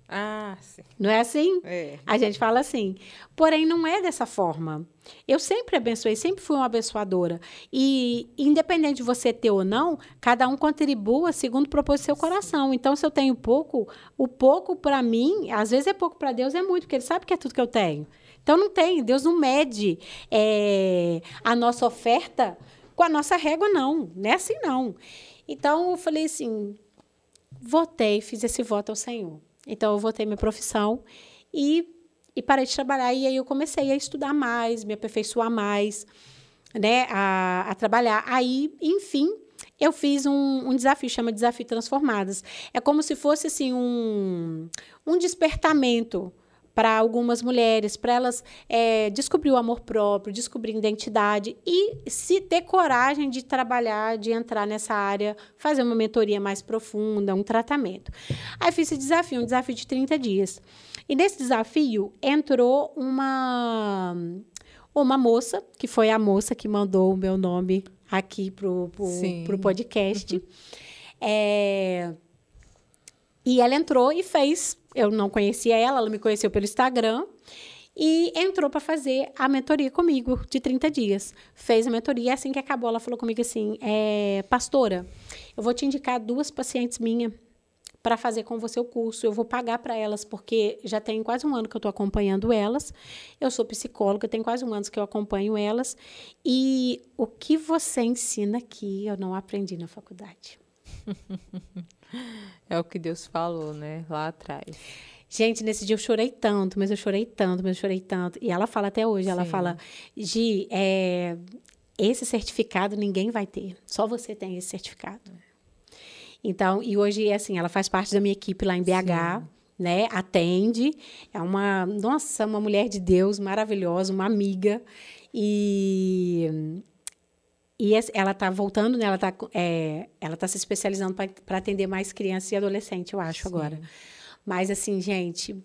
Ah, sim. Não é assim? É. A gente fala assim. Porém, não é dessa forma. Eu sempre abençoei, sempre fui uma abençoadora. E, independente de você ter ou não, cada um contribua segundo o propósito do seu coração. Então, se eu tenho pouco, o pouco para mim, às vezes é pouco para Deus, é muito, porque Ele sabe que é tudo que eu tenho. Então, não tem. Deus não mede é, a nossa oferta com a nossa régua, não. Não é assim, não. Então, eu falei assim. Votei, fiz esse voto ao Senhor então eu voltei minha profissão e, e parei de trabalhar. E aí eu comecei a estudar mais, me aperfeiçoar mais, né? A, a trabalhar. Aí, enfim, eu fiz um, um, desafio, chama Desafio Transformadas. É como se fosse assim um, um despertamento para algumas mulheres, para elas é, descobrir o amor próprio, descobrir identidade e se ter coragem de trabalhar, de entrar nessa área, fazer uma mentoria mais profunda, um tratamento. Aí fiz esse desafio, um desafio de 30 dias. E nesse desafio entrou uma uma moça, que foi a moça que mandou o meu nome aqui para pro, pro podcast. Uhum. é, e ela entrou e fez eu não conhecia ela, ela me conheceu pelo Instagram e entrou para fazer a mentoria comigo de 30 dias. Fez a mentoria, assim que acabou, ela falou comigo assim: é, Pastora, eu vou te indicar duas pacientes minhas para fazer com você o curso. Eu vou pagar para elas, porque já tem quase um ano que eu estou acompanhando elas. Eu sou psicóloga, tem quase um ano que eu acompanho elas. E o que você ensina aqui, eu não aprendi na faculdade. É o que Deus falou, né? Lá atrás. Gente, nesse dia eu chorei tanto, mas eu chorei tanto, mas eu chorei tanto. E ela fala até hoje, Sim. ela fala, Gi, é, esse certificado ninguém vai ter. Só você tem esse certificado. Então, e hoje, assim, ela faz parte da minha equipe lá em BH. Sim né? Atende, é uma, nossa, uma mulher de Deus maravilhosa, uma amiga. E e ela está voltando, né? Ela está é, ela tá se especializando para atender mais crianças e adolescentes, eu acho, Sim. agora. Mas, assim, gente,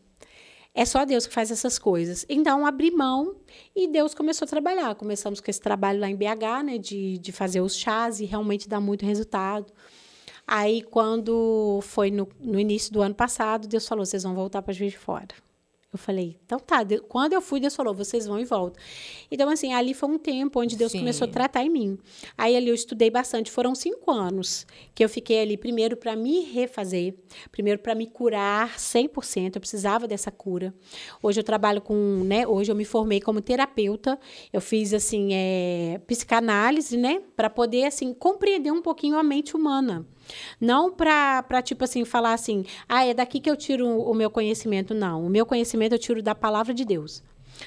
é só Deus que faz essas coisas. Então, abri mão e Deus começou a trabalhar. Começamos com esse trabalho lá em BH, né? De, de fazer os chás e realmente dá muito resultado. Aí, quando foi no, no início do ano passado, Deus falou: vocês vão voltar para Juiz de Fora. Eu falei, então tá. Quando eu fui, Deus falou, vocês vão e voltam. Então, assim, ali foi um tempo onde Deus Sim. começou a tratar em mim. Aí ali eu estudei bastante. Foram cinco anos que eu fiquei ali, primeiro para me refazer, primeiro para me curar 100%. Eu precisava dessa cura. Hoje eu trabalho com, né? Hoje eu me formei como terapeuta. Eu fiz, assim, é, psicanálise, né? Para poder, assim, compreender um pouquinho a mente humana. Não para, tipo assim, falar assim, ah, é daqui que eu tiro o meu conhecimento. Não. O meu conhecimento eu tiro da palavra de Deus.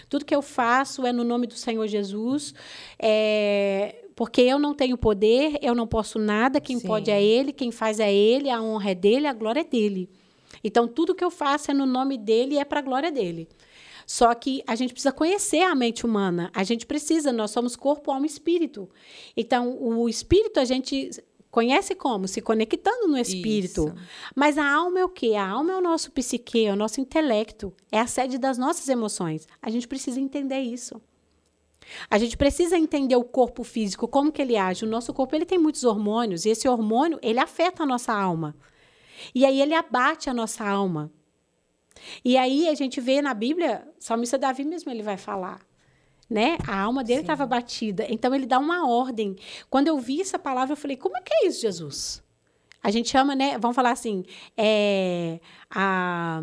Tudo que eu faço é no nome do Senhor Jesus. É, porque eu não tenho poder, eu não posso nada, quem Sim. pode é Ele, quem faz é Ele, a honra é dele, a glória é dele. Então, tudo que eu faço é no nome dele e é para a glória dele. Só que a gente precisa conhecer a mente humana. A gente precisa, nós somos corpo, alma e espírito. Então, o espírito a gente Conhece como? Se conectando no espírito. Isso. Mas a alma é o quê? A alma é o nosso psique, é o nosso intelecto, é a sede das nossas emoções. A gente precisa entender isso. A gente precisa entender o corpo físico, como que ele age. O nosso corpo ele tem muitos hormônios e esse hormônio ele afeta a nossa alma. E aí ele abate a nossa alma. E aí a gente vê na Bíblia, o salmista Davi mesmo ele vai falar né? A alma dele estava batida. Então ele dá uma ordem. Quando eu vi essa palavra, eu falei: como é que é isso, Jesus? A gente chama, né? Vamos falar assim, é, a,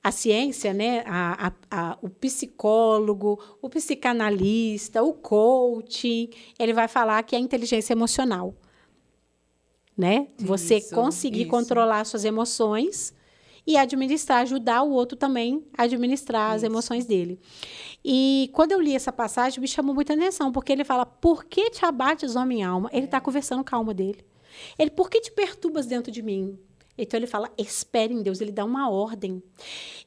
a ciência, né? A, a, a, o psicólogo, o psicanalista, o coaching, ele vai falar que é a inteligência emocional, né? Você conseguir isso. controlar suas emoções e administrar, ajudar o outro também a administrar Isso. as emoções dele. E quando eu li essa passagem, me chamou muita atenção, porque ele fala: por que te abates, homem alma? Ele está é. conversando com a alma dele. Ele, por que te perturbas dentro de mim? Então ele fala: espere em Deus, ele dá uma ordem.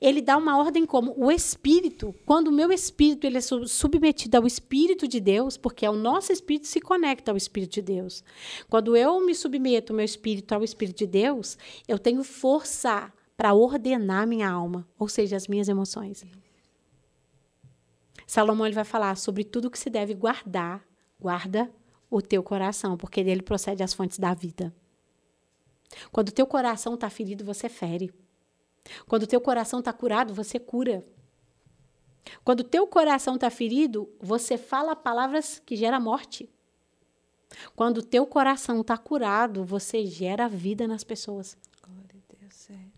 Ele dá uma ordem como o espírito, quando o meu espírito ele é submetido ao espírito de Deus, porque é o nosso espírito se conecta ao espírito de Deus. Quando eu me submeto meu espírito ao espírito de Deus, eu tenho força para ordenar minha alma, ou seja, as minhas emoções. Salomão ele vai falar sobre tudo que se deve guardar, guarda o teu coração, porque dele procede as fontes da vida. Quando o teu coração está ferido, você fere. Quando o teu coração está curado, você cura. Quando o teu coração está ferido, você fala palavras que geram morte. Quando o teu coração está curado, você gera vida nas pessoas. Glória a Deus, é.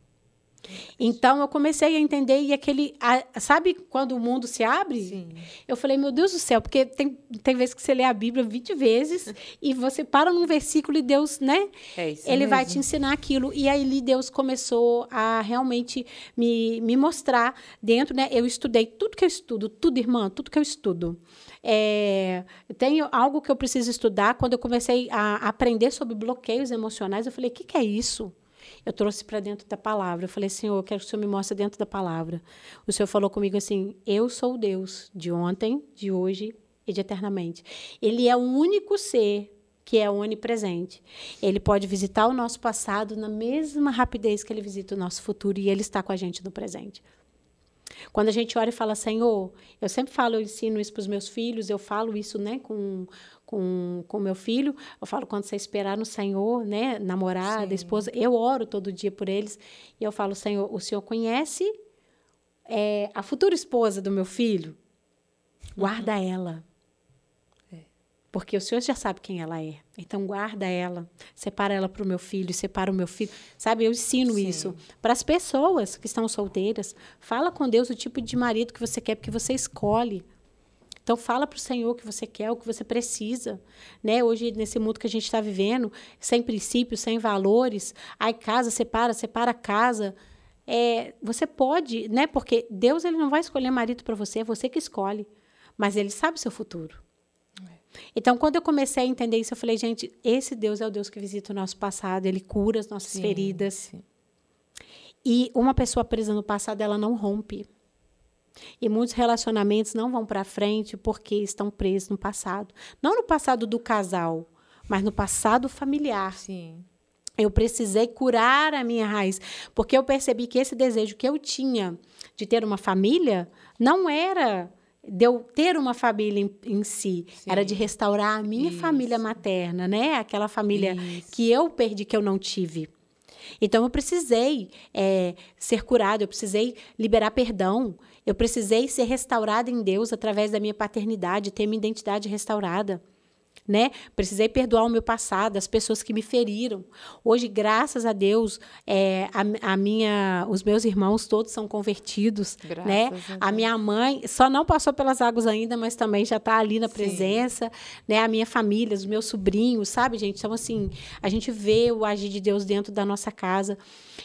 Então eu comecei a entender e aquele. A, sabe quando o mundo se abre? Sim. Eu falei, meu Deus do céu, porque tem, tem vezes que você lê a Bíblia 20 vezes e você para num versículo e Deus, né? É isso Ele mesmo. vai te ensinar aquilo. E aí Deus começou a realmente me, me mostrar dentro, né? Eu estudei tudo que eu estudo, tudo, irmã, tudo que eu estudo. É, tem algo que eu preciso estudar. Quando eu comecei a aprender sobre bloqueios emocionais, eu falei, o que, que é isso? eu trouxe para dentro da palavra. Eu falei, Senhor, eu quero que o Senhor me mostre dentro da palavra. O Senhor falou comigo assim: Eu sou o Deus de ontem, de hoje e de eternamente. Ele é o único ser que é onipresente. Ele pode visitar o nosso passado na mesma rapidez que ele visita o nosso futuro e ele está com a gente no presente. Quando a gente ora e fala, Senhor, eu sempre falo, eu ensino isso para os meus filhos, eu falo isso né, com com, com meu filho. Eu falo, quando você esperar no Senhor, né? Namorada, Sim. esposa, eu oro todo dia por eles. E eu falo, Senhor, o Senhor conhece é, a futura esposa do meu filho? Uhum. Guarda uhum. ela. É. Porque o Senhor já sabe quem ela é. Então, guarda ela. Separa ela para o meu filho, separa o meu filho. Sabe, eu ensino Sim. isso. Para as pessoas que estão solteiras, fala com Deus o tipo de marido que você quer, porque você escolhe. Então fala para o Senhor o que você quer, o que você precisa, né? Hoje nesse mundo que a gente está vivendo, sem princípios, sem valores, aí casa separa, separa casa. É, você pode, né? Porque Deus ele não vai escolher marido para você, é você que escolhe, mas ele sabe o seu futuro. É. Então, quando eu comecei a entender isso, eu falei, gente, esse Deus é o Deus que visita o nosso passado, ele cura as nossas sim, feridas. Sim. E uma pessoa presa no passado, ela não rompe. E muitos relacionamentos não vão para frente porque estão presos no passado. Não no passado do casal, mas no passado familiar. Sim. Eu precisei curar a minha raiz, porque eu percebi que esse desejo que eu tinha de ter uma família não era de eu ter uma família em, em si, Sim. era de restaurar a minha Isso. família materna, né? Aquela família Isso. que eu perdi, que eu não tive. Então eu precisei é, ser curado, eu precisei liberar perdão, eu precisei ser restaurada em Deus através da minha paternidade, ter minha identidade restaurada né? Precisei perdoar o meu passado, as pessoas que me feriram. Hoje, graças a Deus, é, a, a, minha, os meus irmãos todos são convertidos, graças né? A, a, minha mãe só não passou pelas águas ainda, mas também já está ali na presença, Sim. né? A minha família, os meus sobrinhos, sabe, gente? Então assim, a gente vê o agir de Deus dentro da nossa casa.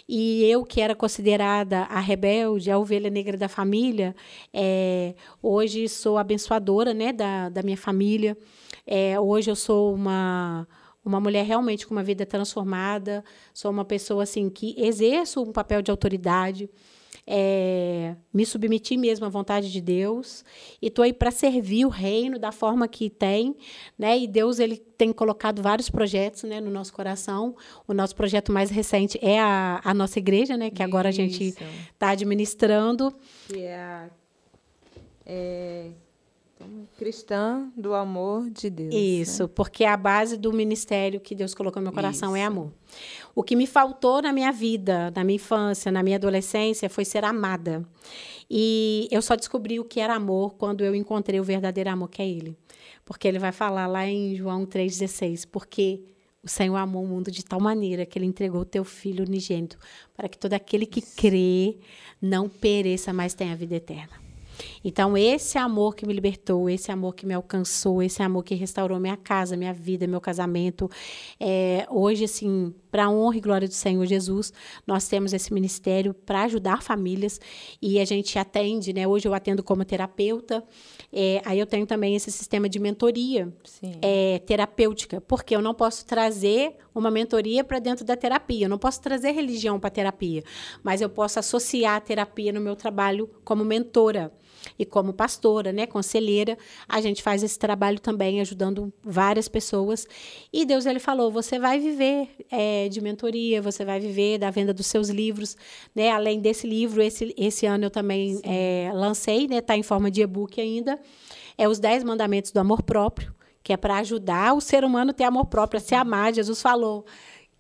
E eu que era considerada a rebelde, a ovelha negra da família, é, hoje sou abençoadora, né, da, da minha família. É, hoje eu sou uma uma mulher realmente com uma vida transformada, sou uma pessoa assim que exerço um papel de autoridade, é, me submeti mesmo à vontade de Deus e estou aí para servir o reino da forma que tem, né? E Deus ele tem colocado vários projetos, né, no nosso coração. O nosso projeto mais recente é a, a nossa igreja, né? Que Isso. agora a gente está administrando. Que é, é é? cristã do amor de Deus. Né? Isso, né? porque a base do ministério que Deus colocou no meu coração é Isso. é amor. O que me faltou na minha vida, na minha infância, na minha adolescência, foi ser amada. E eu só descobri o que era amor quando eu encontrei o verdadeiro amor, que é Ele. Porque Ele vai falar lá em João 3,16, porque o Senhor amou o mundo de tal maneira que ele entregou o teu filho unigênito, para que todo aquele que crê não pereça, mas tenha a vida eterna. Então, esse amor que me libertou, esse amor que me alcançou, esse amor que restaurou minha casa, minha vida, meu casamento, é, hoje, assim, para a honra e glória do Senhor Jesus, nós temos esse ministério para ajudar famílias e a gente atende, né? Hoje eu atendo como terapeuta, é, aí eu tenho também esse sistema de mentoria é, terapêutica, porque eu não posso trazer uma mentoria para dentro da terapia, eu não posso trazer religião para terapia, mas eu posso associar a terapia no meu trabalho como mentora. E como pastora, né, conselheira, a gente faz esse trabalho também ajudando várias pessoas. E Deus ele falou: você vai viver é, de mentoria, você vai viver da venda dos seus livros, né? Além desse livro, esse, esse ano eu também é, lancei, né? está em forma de e-book ainda. É os 10 mandamentos do amor próprio, que é para ajudar o ser humano a ter amor próprio, a se amar. Jesus falou: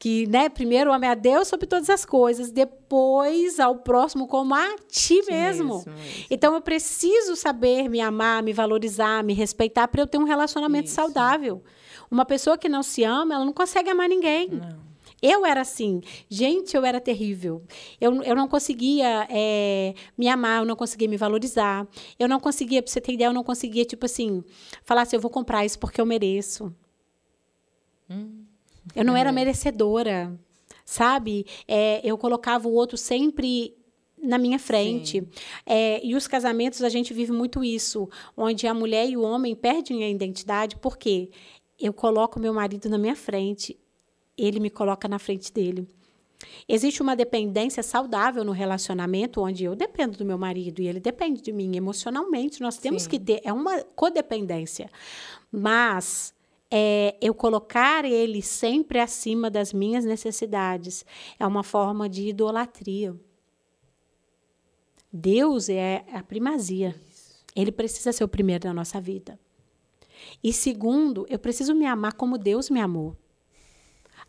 que, né, primeiro ame a é Deus sobre todas as coisas, depois ao próximo como a ti mesmo. Então eu preciso saber me amar, me valorizar, me respeitar para eu ter um relacionamento isso. saudável. Uma pessoa que não se ama, ela não consegue amar ninguém. Não. Eu era assim. Gente, eu era terrível. Eu, eu não conseguia é, me amar, eu não conseguia me valorizar. Eu não conseguia, pra você ter ideia, eu não conseguia, tipo assim, falar assim, eu vou comprar isso porque eu mereço. Hum. Eu não era é. merecedora, sabe? É, eu colocava o outro sempre na minha frente. É, e os casamentos, a gente vive muito isso, onde a mulher e o homem perdem a identidade, porque eu coloco meu marido na minha frente, ele me coloca na frente dele. Existe uma dependência saudável no relacionamento, onde eu dependo do meu marido e ele depende de mim emocionalmente. Nós temos Sim. que ter, é uma codependência. Mas é, eu colocar ele sempre acima das minhas necessidades. É uma forma de idolatria. Deus é a primazia. Ele precisa ser o primeiro da nossa vida. E segundo, eu preciso me amar como Deus me amou.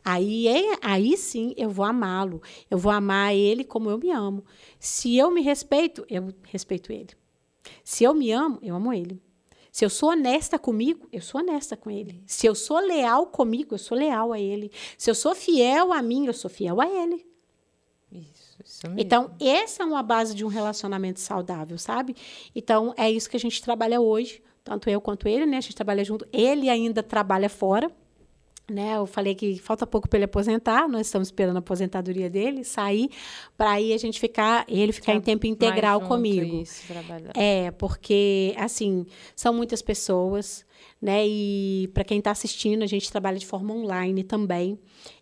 Aí, é, aí sim eu vou amá-lo. Eu vou amar ele como eu me amo. Se eu me respeito, eu respeito ele. Se eu me amo, eu amo ele. Se eu sou honesta comigo, eu sou honesta com ele. Se eu sou leal comigo, eu sou leal a ele. Se eu sou fiel a mim, eu sou fiel a ele. Isso, isso mesmo. Então, essa é uma base de um relacionamento saudável, sabe? Então, é isso que a gente trabalha hoje, tanto eu quanto ele, né? A gente trabalha junto. Ele ainda trabalha fora. Né, eu falei que falta pouco para ele aposentar, nós estamos esperando a aposentadoria dele sair para aí a gente ficar, ele ficar em tempo integral comigo. Isso, é, porque assim, são muitas pessoas, né? E para quem está assistindo, a gente trabalha de forma online também.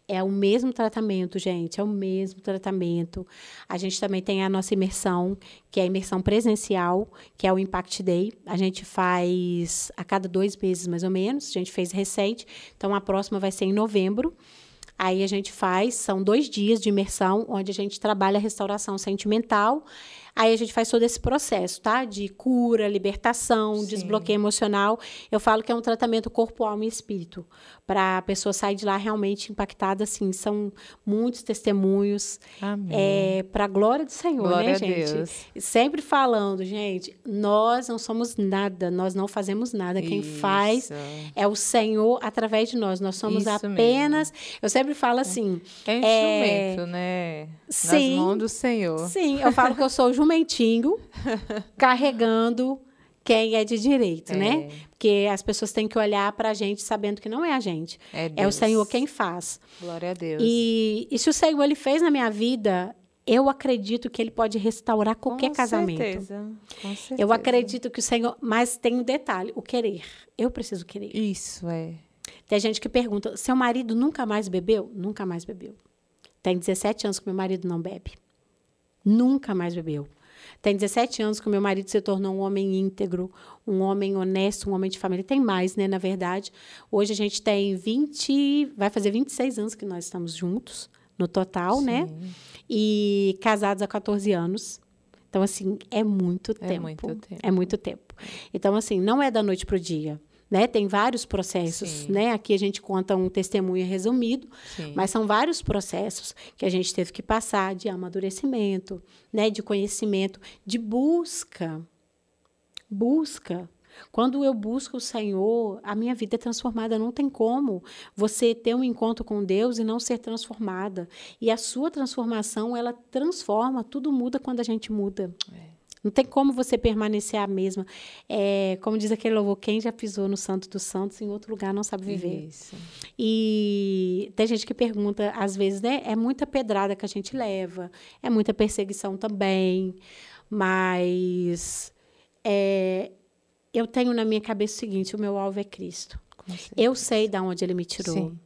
É o mesmo tratamento, gente, é o mesmo tratamento. A gente também tem a nossa imersão, que é a imersão presencial, que é o Impact Day. A gente faz a cada dois meses, mais ou menos. A gente fez recente, então a próxima vai ser em novembro. Aí a gente faz, são dois dias de imersão, onde a gente trabalha a restauração sentimental Aí a gente faz todo esse processo, tá? De cura, libertação, Sim. desbloqueio emocional. Eu falo que é um tratamento corpo, alma e espírito, para a pessoa sair de lá realmente impactada, assim. São muitos testemunhos. Amém. É, para a glória do Senhor, né, glória né, gente? Deus. Sempre falando, gente, nós não somos nada, nós não fazemos nada. Quem Isso. faz é o Senhor através de nós. Nós somos Isso apenas. Mesmo. Eu sempre falo é assim. É, é instrumento, é... né? Sim. Nas mãos do Senhor. Sim, eu falo que eu sou o jumentinho carregando quem é de direito, é. né? Porque as pessoas têm que olhar para a gente sabendo que não é a gente. É, é, o Senhor quem faz. Glória a Deus. E, e se o Senhor ele fez na minha vida, eu acredito que ele pode restaurar qualquer com casamento. Certeza, com certeza. Eu acredito que o Senhor. Mas tem um detalhe: o querer. Eu preciso querer. Isso é. Tem gente que pergunta: seu marido nunca mais bebeu? Nunca mais bebeu. Tem 17 anos que meu marido não bebe. Nunca mais bebeu. Tem 17 anos que o meu marido se tornou um homem íntegro, um homem honesto, um homem de família. Tem mais, né, na verdade. Hoje a gente tem 20, vai fazer 26 anos que nós estamos juntos, no total, né? Sim. né? E casados há 14 anos. Então, assim, é muito é Muito tempo. É muito tempo. Então, assim, não é da noite para o dia né? Tem vários processos, Sim. né? Aqui a gente conta um testemunho resumido, Sim. mas são vários processos que a gente teve que passar de amadurecimento, né? De conhecimento, de busca, busca. Quando eu busco o Senhor, a minha vida é transformada. Não tem como você ter um encontro com Deus e não ser transformada. E a sua transformação, ela transforma, tudo muda quando a gente muda. É. Não tem como você permanecer a mesma. É, como diz aquele louvor, quem já pisou no Santo dos Santos, em outro lugar não sabe viver. Isso. E tem gente que pergunta, às vezes, né? É muita pedrada que a gente leva, é muita perseguição também, mas é, eu tenho na minha cabeça o seguinte: o meu alvo é Cristo. Eu sei de onde ele me tirou. Sim.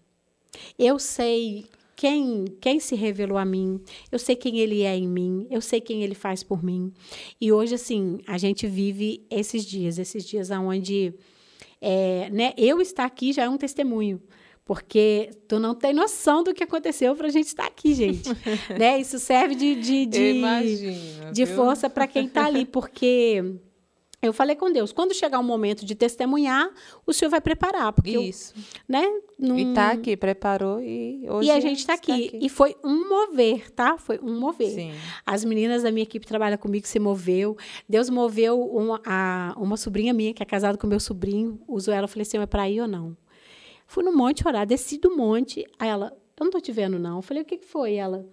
Eu sei quem, quem se revelou a mim, eu sei quem ele é em mim, eu sei quem ele faz por mim. E hoje, assim, a gente vive esses dias, esses dias onde é, né, eu estar aqui já é um testemunho. Porque tu não tem noção do que aconteceu para a gente estar aqui, gente. né? Isso serve de, de, de, de força para quem está ali, porque eu falei com Deus, quando chegar o momento de testemunhar, o Senhor vai preparar, porque isso, eu, né? Num... E tá aqui, preparou e hoje e a gente tá está aqui. aqui. E foi um mover, tá? Foi um mover. Sim. As meninas da minha equipe trabalham comigo, se moveu. Deus moveu uma, a, uma sobrinha minha que é casada com meu sobrinho, usou ela, falei assim, é para ir ou não? Fui no monte orar, desci do monte, aí ela, eu não tô te vendo não. Eu falei, o que, que foi? Ela,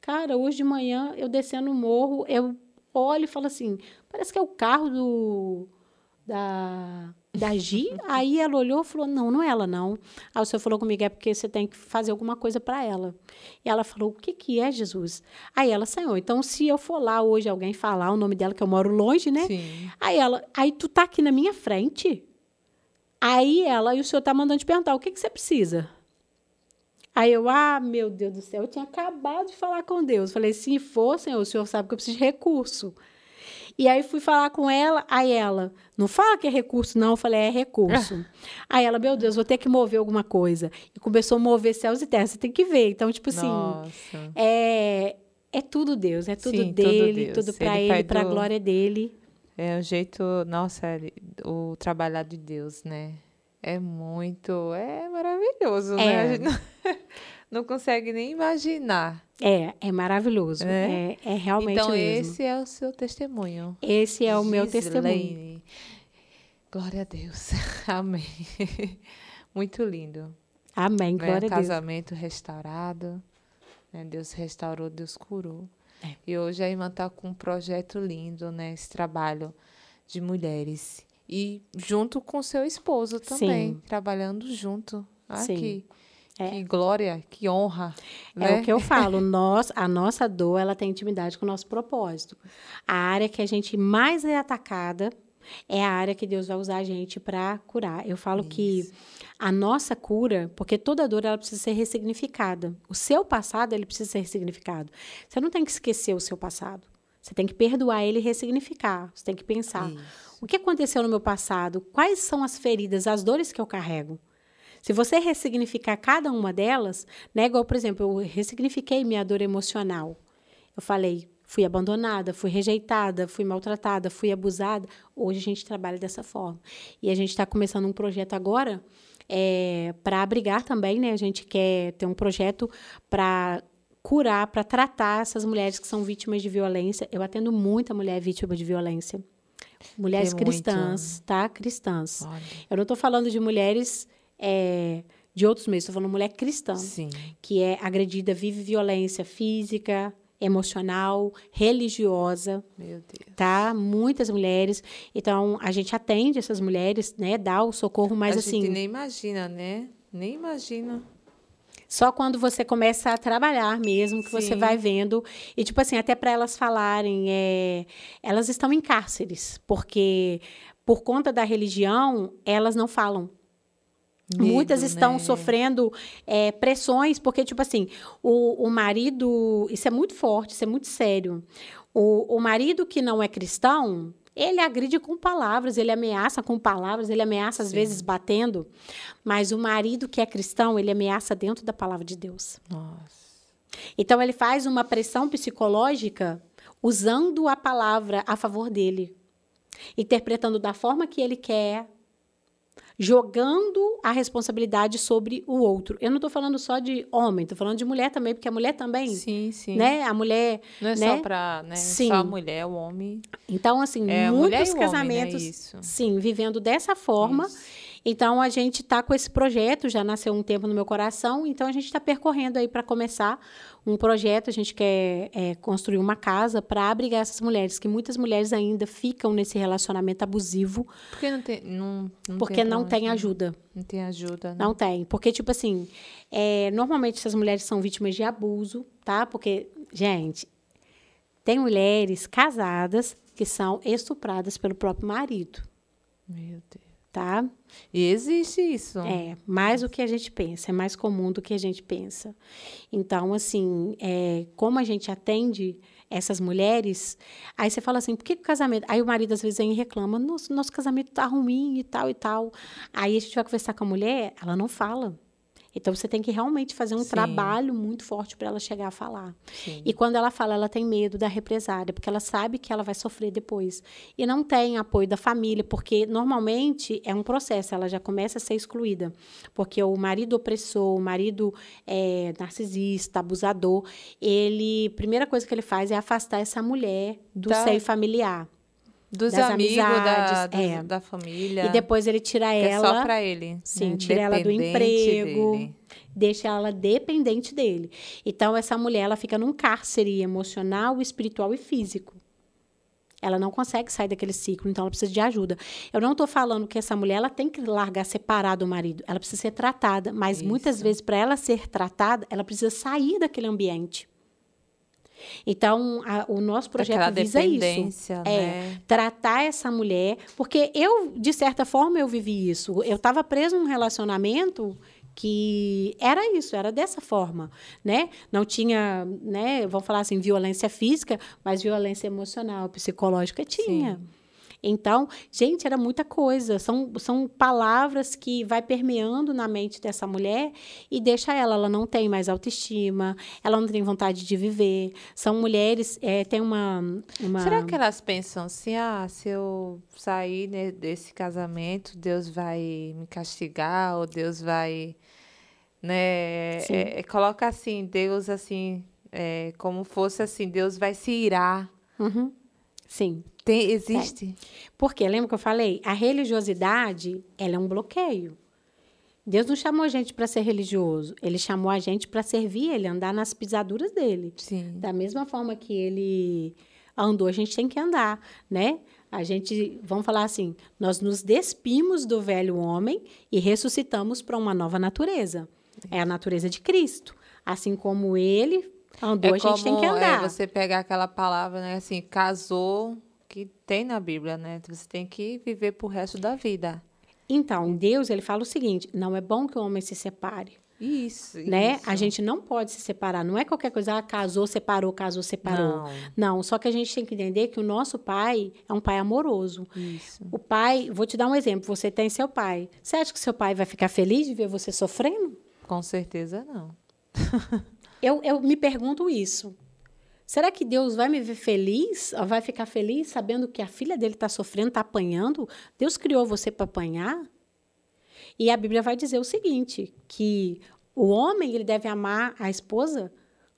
cara, hoje de manhã eu descendo o morro, eu olho e falo assim, Parece que é o carro do. Da, da Gi. Aí ela olhou e falou: Não, não é ela, não. Aí o senhor falou comigo: É porque você tem que fazer alguma coisa para ela. E ela falou: O que, que é Jesus? Aí ela, Senhor, então se eu for lá hoje, alguém falar o nome dela, que eu moro longe, né? Sim. Aí ela: Aí tu tá aqui na minha frente. Aí ela, e o senhor tá mandando te perguntar: O que, que você precisa? Aí eu, ah, meu Deus do céu, eu tinha acabado de falar com Deus. Falei, se for, Senhor, o Senhor sabe que eu preciso de recurso. E aí fui falar com ela, aí ela, não fala que é recurso, não. Eu falei, é recurso. aí ela, meu Deus, vou ter que mover alguma coisa. E começou a mover céus e terra. Você tem que ver. Então, tipo assim, é, é tudo Deus, é tudo Sim, dele, tudo, tudo para ele, ele para a do... glória dele. É o jeito, nossa, é, o trabalhar de Deus, né? É muito, é maravilhoso, né? é. né? A gente não, não consegue nem imaginar é, é maravilhoso. É, é, é realmente Então, mesmo. esse é o seu testemunho. Esse é o Gislaine. meu testemunho. Glória a Deus. Amém. Muito lindo. Amém, né? glória a Deus. Casamento restaurado. Né? Deus restaurou, Deus curou. É. E hoje a irmã está com um projeto lindo, né? Esse trabalho de mulheres. E junto com seu esposo também, Sim. trabalhando junto. Aqui. Sim. É. Que glória, que honra. É né? o que eu falo. Nós, a nossa dor, ela tem intimidade com o nosso propósito. A área que a gente mais é atacada é a área que Deus vai usar a gente para curar. Eu falo Isso. que a nossa cura, porque toda dor ela precisa ser ressignificada. O seu passado ele precisa ser ressignificado. Você não tem que esquecer o seu passado. Você tem que perdoar ele e ressignificar. Você tem que pensar. Isso. O que aconteceu no meu passado? Quais são as feridas, as dores que eu carrego? Se você ressignificar cada uma delas, né, igual, por exemplo, eu ressignifiquei minha dor emocional. Eu falei, fui abandonada, fui rejeitada, fui maltratada, fui abusada. Hoje a gente trabalha dessa forma. E a gente está começando um projeto agora é, para abrigar também, né? A gente quer ter um projeto para curar, para tratar essas mulheres que são vítimas de violência. Eu atendo muita mulher vítima de violência. Mulheres Tem cristãs, muito. tá? Cristãs. Olha. Eu não estou falando de mulheres é, de outros meios. Estou falando mulher cristã, Sim. que é agredida, vive violência física, emocional, religiosa. Meu Deus. Tá? Muitas mulheres. Então, a gente atende essas mulheres, né? Dá o socorro, mas a assim. A gente nem imagina, né? Nem imagina. Só quando você começa a trabalhar mesmo, que Sim. você vai vendo. E, tipo assim, até para elas falarem, é, elas estão em cárceres, porque por conta da religião, elas não falam. Medo, Muitas estão né? sofrendo é, pressões, porque, tipo assim, o, o marido. Isso é muito forte, isso é muito sério. O, o marido que não é cristão, ele agride com palavras, ele ameaça com palavras, ele ameaça às Sim. vezes batendo. Mas o marido que é cristão, ele ameaça dentro da palavra de Deus. Nossa. Então, ele faz uma pressão psicológica usando a palavra a favor dele, interpretando da forma que ele quer, jogando a responsabilidade sobre o outro. Eu não estou falando só de homem, estou falando de mulher também, porque a mulher também. Sim, sim. Né? A mulher. Não é né? só para. Né? Sim. Só a mulher, o homem. Então, assim, é, muitos casamentos. Homem, né? Isso. Sim, vivendo dessa forma. Isso. Então, a gente está com esse projeto, já nasceu um tempo no meu coração, então a gente está percorrendo aí para começar um projeto, a gente quer é, construir uma casa para abrigar essas mulheres, que muitas mulheres ainda ficam nesse relacionamento abusivo. Porque não tem, não, não porque tem não tem ajuda. Não tem ajuda. Né? Não tem. Porque, tipo assim, é, normalmente essas mulheres são vítimas de abuso, tá? Porque, gente, tem mulheres casadas que são estupradas pelo próprio marido. Meu Deus tá? E existe isso. É, mais do que a gente pensa, é mais comum do que a gente pensa. Então, assim, é, como a gente atende essas mulheres, aí você fala assim, por que o casamento? Aí o marido às vezes e reclama, nosso, nosso casamento tá ruim e tal e tal. Aí a gente vai conversar com a mulher, ela não fala. Então você tem que realmente fazer um Sim. trabalho muito forte para ela chegar a falar. Sim. E quando ela fala, ela tem medo da represária, porque ela sabe que ela vai sofrer depois. E não tem apoio da família, porque normalmente é um processo, ela já começa a ser excluída. Porque o marido opressor, o marido é, narcisista, abusador, ele. Primeira coisa que ele faz é afastar essa mulher do tá. seio familiar. Dos das amigos, amizades, da, é. da família. E depois ele tira ela. É só pra ele. Né? Sim, né? tira ela do emprego. Dele. Deixa ela dependente dele. Então, essa mulher, ela fica num cárcere emocional, espiritual e físico. Ela não consegue sair daquele ciclo, então ela precisa de ajuda. Eu não estou falando que essa mulher ela tem que largar separado o marido. Ela precisa ser tratada, mas Isso. muitas vezes, para ela ser tratada, ela precisa sair daquele ambiente. Então, a, o nosso projeto Aquela visa isso. É, né? É tratar essa mulher, porque eu, de certa forma, eu vivi isso. Eu estava presa num relacionamento que era isso, era dessa forma, né? Não tinha, né, vamos falar assim, violência física, mas violência emocional, psicológica tinha. Sim. Então, gente, era muita coisa. São, são palavras que vai permeando na mente dessa mulher e deixa ela. Ela não tem mais autoestima, ela não tem vontade de viver. São mulheres, é, tem uma, uma... Será que elas pensam assim, ah, se eu sair né, desse casamento, Deus vai me castigar ou Deus vai... Né? É, é, coloca assim, Deus assim, é, como fosse assim, Deus vai se irar. Uhum. Sim. Tem, é. existe. Porque, lembra que eu falei? A religiosidade, ela é um bloqueio. Deus não chamou a gente para ser religioso, ele chamou a gente para servir ele, andar nas pisaduras dele. Sim. Da mesma forma que ele andou, a gente tem que andar, né? A gente, vamos falar assim, nós nos despimos do velho homem e ressuscitamos para uma nova natureza. Sim. É a natureza de Cristo. Assim como ele andou, é a gente como, tem que é, andar. É você pegar aquela palavra, né, assim, casou que tem na Bíblia, né? Você tem que viver pro resto da vida. Então, Deus, ele fala o seguinte: não é bom que o homem se separe. Isso, né? Isso. A gente não pode se separar. Não é qualquer coisa, ah, casou, separou, casou, separou. Não. não. só que a gente tem que entender que o nosso pai é um pai amoroso. Isso. O pai, vou te dar um exemplo, você tem seu pai. Você acha que seu pai vai ficar feliz de ver você sofrendo? Com certeza não. eu, eu me pergunto isso. Será que Deus vai me ver feliz? Vai ficar feliz sabendo que a filha dele está sofrendo, está apanhando? Deus criou você para apanhar? E a Bíblia vai dizer o seguinte, que o homem ele deve amar a esposa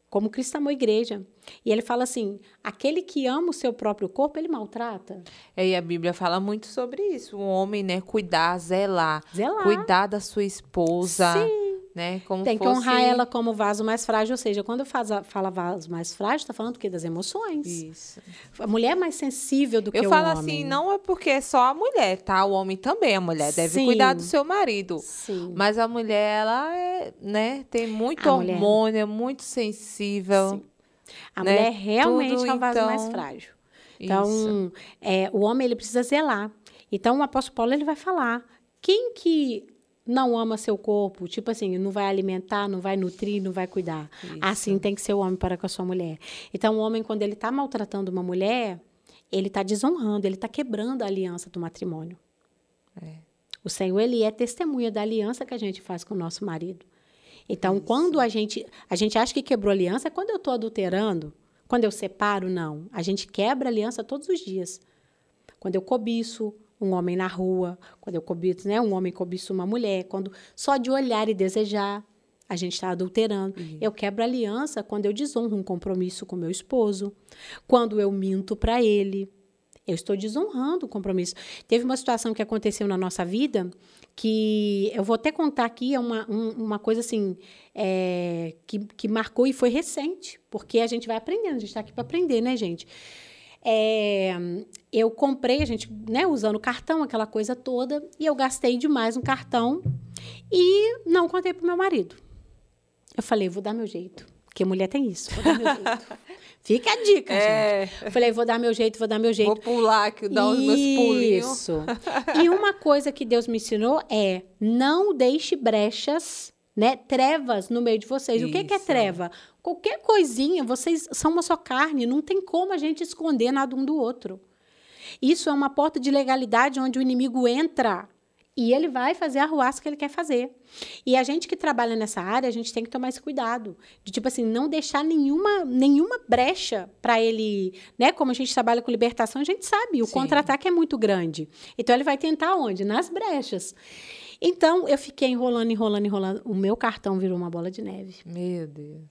como Cristo amou a igreja. E ele fala assim: aquele que ama o seu próprio corpo, ele maltrata. É, e a Bíblia fala muito sobre isso. O homem, né, cuidar, zelar, zelar. cuidar da sua esposa. Sim né? Como Tem que fosse... honrar ela como vaso mais frágil, ou seja, quando eu fala vaso mais frágil, está falando do que das emoções. Isso. A mulher é mais sensível do eu que o homem. Eu falo assim, não é porque é só a mulher, tá? O homem também, a mulher deve Sim. cuidar do seu marido. Sim. Mas a mulher, ela é, né? Tem muito a hormônio, mulher... é muito sensível. Sim. A né? mulher realmente Tudo, é o vaso então... mais frágil. Então, é, o homem ele precisa zelar. Então, o apóstolo Paulo ele vai falar quem que não ama seu corpo, tipo assim, não vai alimentar, não vai nutrir, não vai cuidar. Isso. Assim tem que ser o homem para com a sua mulher. Então, o homem, quando ele está maltratando uma mulher, ele está desonrando, ele está quebrando a aliança do matrimônio. É. O Senhor, ele é testemunha da aliança que a gente faz com o nosso marido. Então, Isso. quando a gente, a gente acha que quebrou aliança, é quando eu estou adulterando, quando eu separo, não. A gente quebra aliança todos os dias. Quando eu cobiço, um homem na rua, quando eu cobiço, né? Um homem cobiça uma mulher, quando só de olhar e desejar, a gente está adulterando. Uhum. Eu quebro aliança quando eu desonro um compromisso com meu esposo, quando eu minto para ele. Eu estou desonrando o compromisso. Teve uma situação que aconteceu na nossa vida que eu vou até contar aqui, é uma, um, uma coisa assim é, que, que marcou e foi recente, porque a gente vai aprendendo, a gente está aqui para aprender, né, gente? É, eu comprei, a gente, né, usando cartão, aquela coisa toda, e eu gastei demais no cartão e não contei pro meu marido. Eu falei, vou dar meu jeito. Porque mulher tem isso, vou dar meu jeito. Fica a dica, é. gente. Eu falei, vou dar meu jeito, vou dar meu jeito. Vou pular, que dá os meus pulinhos. Isso. e uma coisa que Deus me ensinou é não deixe brechas né? Trevas no meio de vocês. Isso. O que, que é treva? Qualquer coisinha, vocês são uma só carne, não tem como a gente esconder nada um do outro. Isso é uma porta de legalidade onde o inimigo entra e ele vai fazer a ruaça que ele quer fazer. E a gente que trabalha nessa área, a gente tem que tomar esse cuidado. De, tipo assim, não deixar nenhuma, nenhuma brecha para ele. né? Como a gente trabalha com libertação, a gente sabe, o contra-ataque é muito grande. Então, ele vai tentar onde? Nas brechas. Então, eu fiquei enrolando, enrolando, enrolando. O meu cartão virou uma bola de neve. Meu Deus.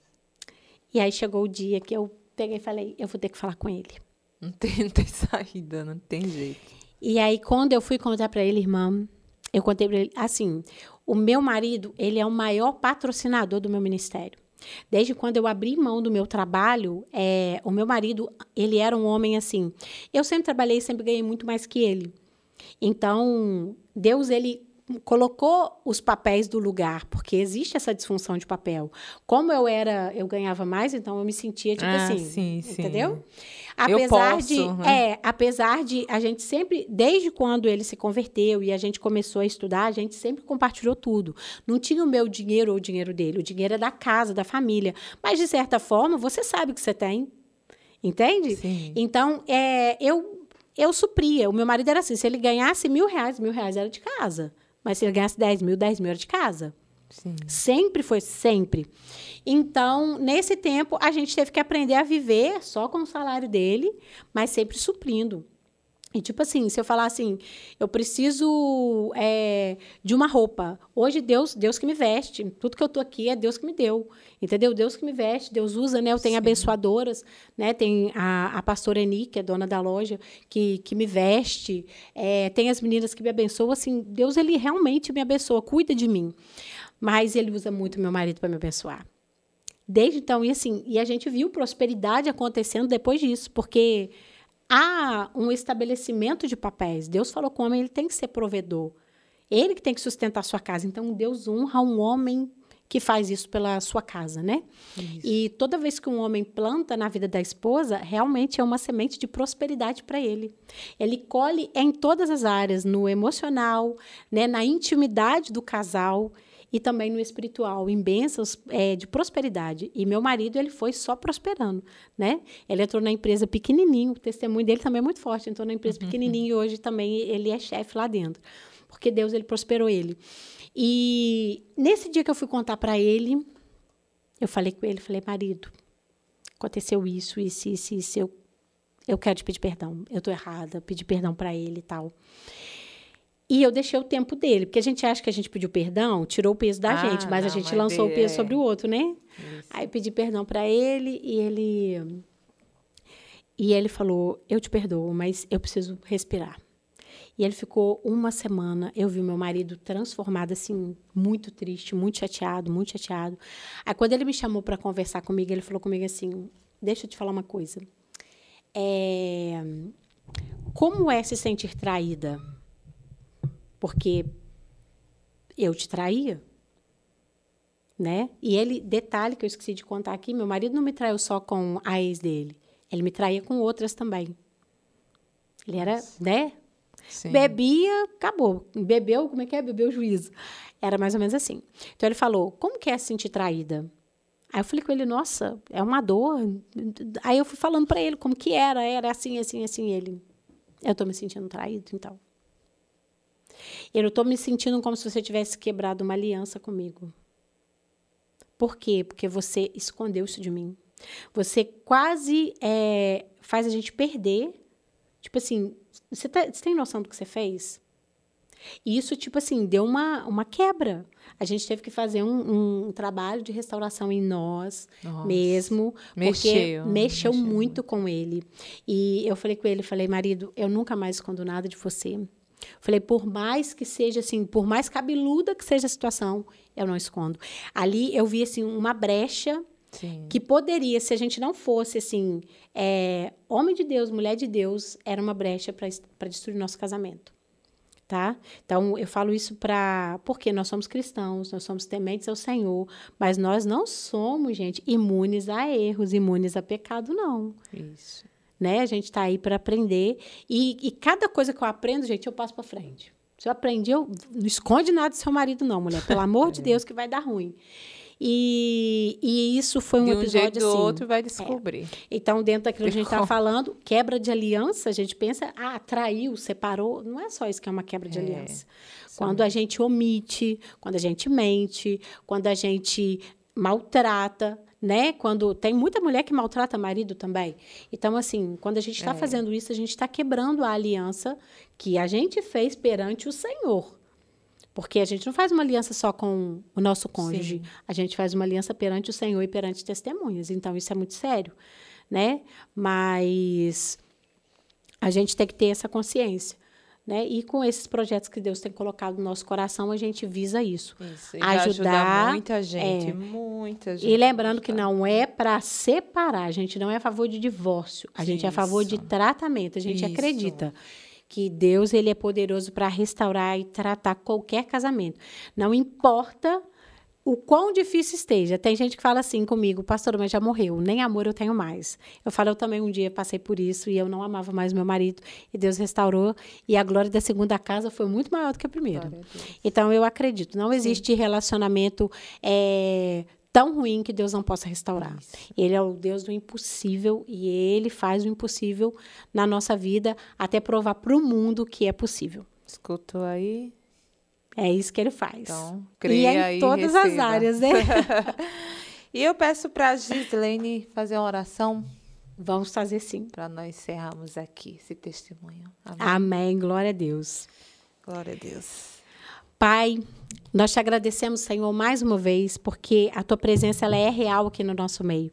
E aí chegou o dia que eu peguei e falei, eu vou ter que falar com ele. Não tem, não tem saída, não tem jeito. E aí, quando eu fui contar para ele, irmã, eu contei para ele, assim, o meu marido, ele é o maior patrocinador do meu ministério. Desde quando eu abri mão do meu trabalho, é, o meu marido, ele era um homem assim. Eu sempre trabalhei, sempre ganhei muito mais que ele. Então, Deus, ele colocou os papéis do lugar, porque existe essa disfunção de papel. Como eu era, eu ganhava mais, então eu me sentia tipo ah, assim, sim, entendeu? Sim. Apesar posso, de né? é, apesar de a gente sempre desde quando ele se converteu e a gente começou a estudar, a gente sempre compartilhou tudo. Não tinha o meu dinheiro ou o dinheiro dele, o dinheiro é da casa, da família, mas de certa forma você sabe que você tem. Entende? Sim. Então, é, eu eu supria. O meu marido era assim: se ele ganhasse mil reais, mil reais era de casa. Mas se ele ganhasse 10 mil, 10 mil era de casa. Sim. Sempre foi, sempre. Então, nesse tempo, a gente teve que aprender a viver só com o salário dele, mas sempre suprindo. E tipo assim, se eu falar assim, eu preciso é, de uma roupa. Hoje Deus, Deus que me veste. Tudo que eu tô aqui é Deus que me deu. Entendeu? Deus que me veste, Deus usa, né? Eu tenho Sim. abençoadoras, né? Tem a, a pastora Eni, que é dona da loja, que, que me veste. É, tem as meninas que me abençoam. Assim, Deus, ele realmente me abençoa, cuida de mim. Mas ele usa muito meu marido para me abençoar. Desde então, e assim, e a gente viu prosperidade acontecendo depois disso, porque há um estabelecimento de papéis. Deus falou que o homem ele tem que ser provedor. Ele que tem que sustentar a sua casa. Então, Deus honra um homem que faz isso pela sua casa, né? Isso. E toda vez que um homem planta na vida da esposa, realmente é uma semente de prosperidade para ele. Ele colhe em todas as áreas, no emocional, né, na intimidade do casal e também no espiritual, em bênçãos é, de prosperidade. E meu marido, ele foi só prosperando, né? Ele entrou na empresa pequenininho, o testemunho dele também é muito forte, entrou na empresa uhum. pequenininho e hoje também ele é chefe lá dentro. Porque Deus, ele prosperou ele. E nesse dia que eu fui contar para ele, eu falei com ele, falei, marido, aconteceu isso, isso, isso, isso, eu, eu quero te pedir perdão, eu tô errada, pedi perdão para ele e tal. E eu deixei o tempo dele, porque a gente acha que a gente pediu perdão, tirou o peso da ah, gente, mas não, a gente mas lançou o peso sobre o outro, né? Isso. Aí pedi perdão para ele e ele e ele falou: "Eu te perdoo, mas eu preciso respirar". E ele ficou uma semana. Eu vi meu marido transformado, assim, muito triste, muito chateado, muito chateado. Aí, quando ele me chamou para conversar comigo, ele falou comigo assim: Deixa eu te falar uma coisa. É... Como é se sentir traída? porque eu te traía. Né? E ele, detalhe que eu esqueci de contar aqui, meu marido não me traiu só com a ex dele, ele me traía com outras também. Ele era, Sim. né? Sim. Bebia, acabou. Bebeu, como é que é? Bebeu o juízo. Era mais ou menos assim. Então ele falou: Como que é se sentir traída? Aí eu falei com ele: Nossa, é uma dor. Aí eu fui falando para ele como que era, era assim, assim, assim. Ele: Eu tô me sentindo traído, então. Eu estou me sentindo como se você tivesse quebrado uma aliança comigo. Por quê? Porque você escondeu isso de mim. Você quase é, faz a gente perder. Tipo assim, você, tá, você tem noção do que você fez? E isso, tipo assim, deu uma, uma quebra. A gente teve que fazer um, um trabalho de restauração em nós Nossa, mesmo, mexeu, porque mexeu, né? mexeu muito com ele. E eu falei com ele, falei, marido, eu nunca mais escondo nada de você. Falei, por mais que seja assim, por mais cabeluda que seja a situação, eu não escondo. Ali eu vi assim uma brecha Sim. que poderia, se a gente não fosse assim, é, homem de Deus, mulher de Deus, era uma brecha para destruir nosso casamento. Tá? Então, eu falo isso para porque nós somos cristãos, nós somos tementes ao Senhor, mas nós não somos, gente, imunes a erros, imunes a pecado, não. Isso né? A gente está aí para aprender. E, e, cada coisa que eu aprendo, gente, eu passo para frente. Se eu aprendi, eu não esconde nada do seu marido, não, mulher. Pelo amor de é. Deus, que vai dar ruim. E, e, isso foi um, de um episódio jeito assim. outro vai é. descobrir. É. Então, dentro daquilo que a gente está falando, quebra de aliança, a gente pensa, ah, traiu, separou. Não é só isso que é uma quebra de é. aliança. Sim. Quando a gente omite, quando a gente mente, quando a gente maltrata, né? Quando tem muita mulher que maltrata marido também. Então, assim, quando a gente está é. fazendo isso, a gente está quebrando a aliança que a gente fez perante o Senhor. Porque a gente não faz uma aliança só com o nosso cônjuge, Sim. a gente faz uma aliança perante o Senhor e perante testemunhas. Então, isso é muito sério, né? Mas a gente tem que ter essa consciência. Né? E com esses projetos que Deus tem colocado no nosso coração, a gente visa isso. isso ajudar ajuda muita é. gente, é, muita gente. E lembrando que não é para separar, a gente não é a favor de divórcio, a gente isso. é a favor de tratamento, a gente isso. acredita que Deus ele é poderoso para restaurar e tratar qualquer casamento. Não importa o quão difícil esteja. Tem gente que fala assim comigo, pastor, mas já morreu, nem amor eu tenho mais. Eu falo, eu também um dia passei por isso e eu não amava mais meu marido e Deus restaurou e a glória da segunda casa foi muito maior do que a primeira. Então eu acredito, não existe Sim. relacionamento é, tão ruim que Deus não possa restaurar. Isso. Ele é o Deus do impossível e ele faz o impossível na nossa vida até provar para o mundo que é possível. Escutou aí? É isso que ele faz. Então, cria e é em todas receba. as áreas, né? e eu peço para a Gislene fazer uma oração. Vamos fazer sim. Para nós encerrarmos aqui esse testemunho. Amém. Amém. Glória a Deus. Glória a Deus. Pai, nós te agradecemos, Senhor, mais uma vez, porque a tua presença ela é real aqui no nosso meio.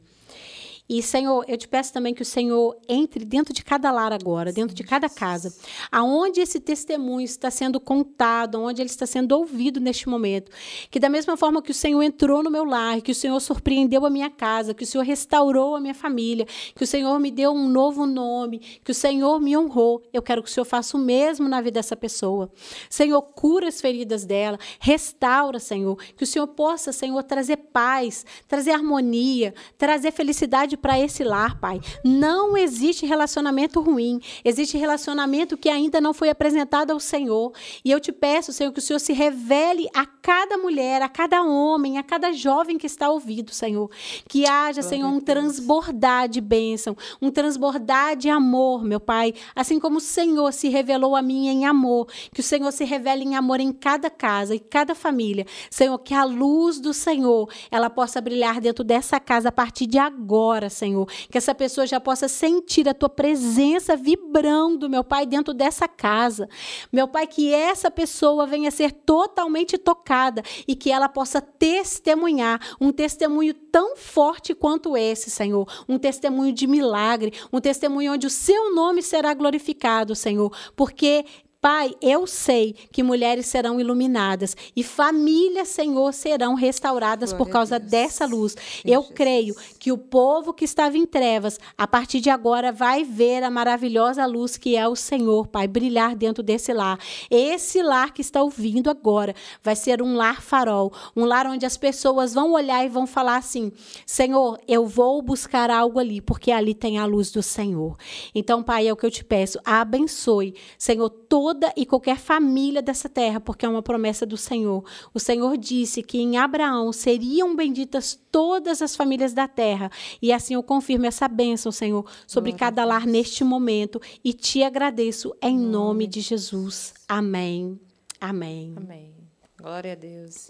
E, Senhor, eu te peço também que o Senhor entre dentro de cada lar agora, dentro de cada casa, aonde esse testemunho está sendo contado, aonde ele está sendo ouvido neste momento. Que da mesma forma que o Senhor entrou no meu lar, que o Senhor surpreendeu a minha casa, que o Senhor restaurou a minha família, que o Senhor me deu um novo nome, que o Senhor me honrou, eu quero que o Senhor faça o mesmo na vida dessa pessoa. Senhor, cura as feridas dela, restaura, Senhor, que o Senhor possa, Senhor, trazer paz, trazer harmonia, trazer felicidade para esse lar, Pai. Não existe relacionamento ruim, existe relacionamento que ainda não foi apresentado ao Senhor. E eu te peço, Senhor, que o Senhor se revele a cada mulher, a cada homem, a cada jovem que está ouvido, Senhor. Que haja, Glória Senhor, um transbordar de bênção, um transbordar de amor, meu Pai. Assim como o Senhor se revelou a mim em amor, que o Senhor se revele em amor em cada casa e cada família. Senhor, que a luz do Senhor, ela possa brilhar dentro dessa casa a partir de agora, agora, Senhor. Que essa pessoa já possa sentir a tua presença vibrando, meu Pai, dentro dessa casa. Meu Pai, que essa pessoa venha ser totalmente tocada e que ela possa testemunhar um testemunho tão forte quanto esse, Senhor. Um testemunho de milagre, um testemunho onde o seu nome será glorificado, Senhor, porque Pai, eu sei que mulheres serão iluminadas e famílias, Senhor, serão restauradas Glória por causa dessa luz. eu Jesus. creio que o povo que estava em trevas, a partir de agora, vai ver a maravilhosa luz que é o Senhor, Pai, brilhar dentro desse lar. Esse lar que está ouvindo agora vai ser um lar farol, um lar onde as pessoas vão olhar e vão falar assim: Senhor, eu vou buscar algo ali, porque ali tem a luz do Senhor. Então, Pai, é o que eu te peço, abençoe, Senhor, todo toda e qualquer família dessa terra, porque é uma promessa do Senhor. O Senhor disse que em Abraão seriam benditas todas as famílias da terra. E assim eu confirmo essa bênção, Senhor, sobre Glória cada lar neste momento e te agradeço em nome, nome de Jesus. Amém. Amém. Amém. Glória a Deus.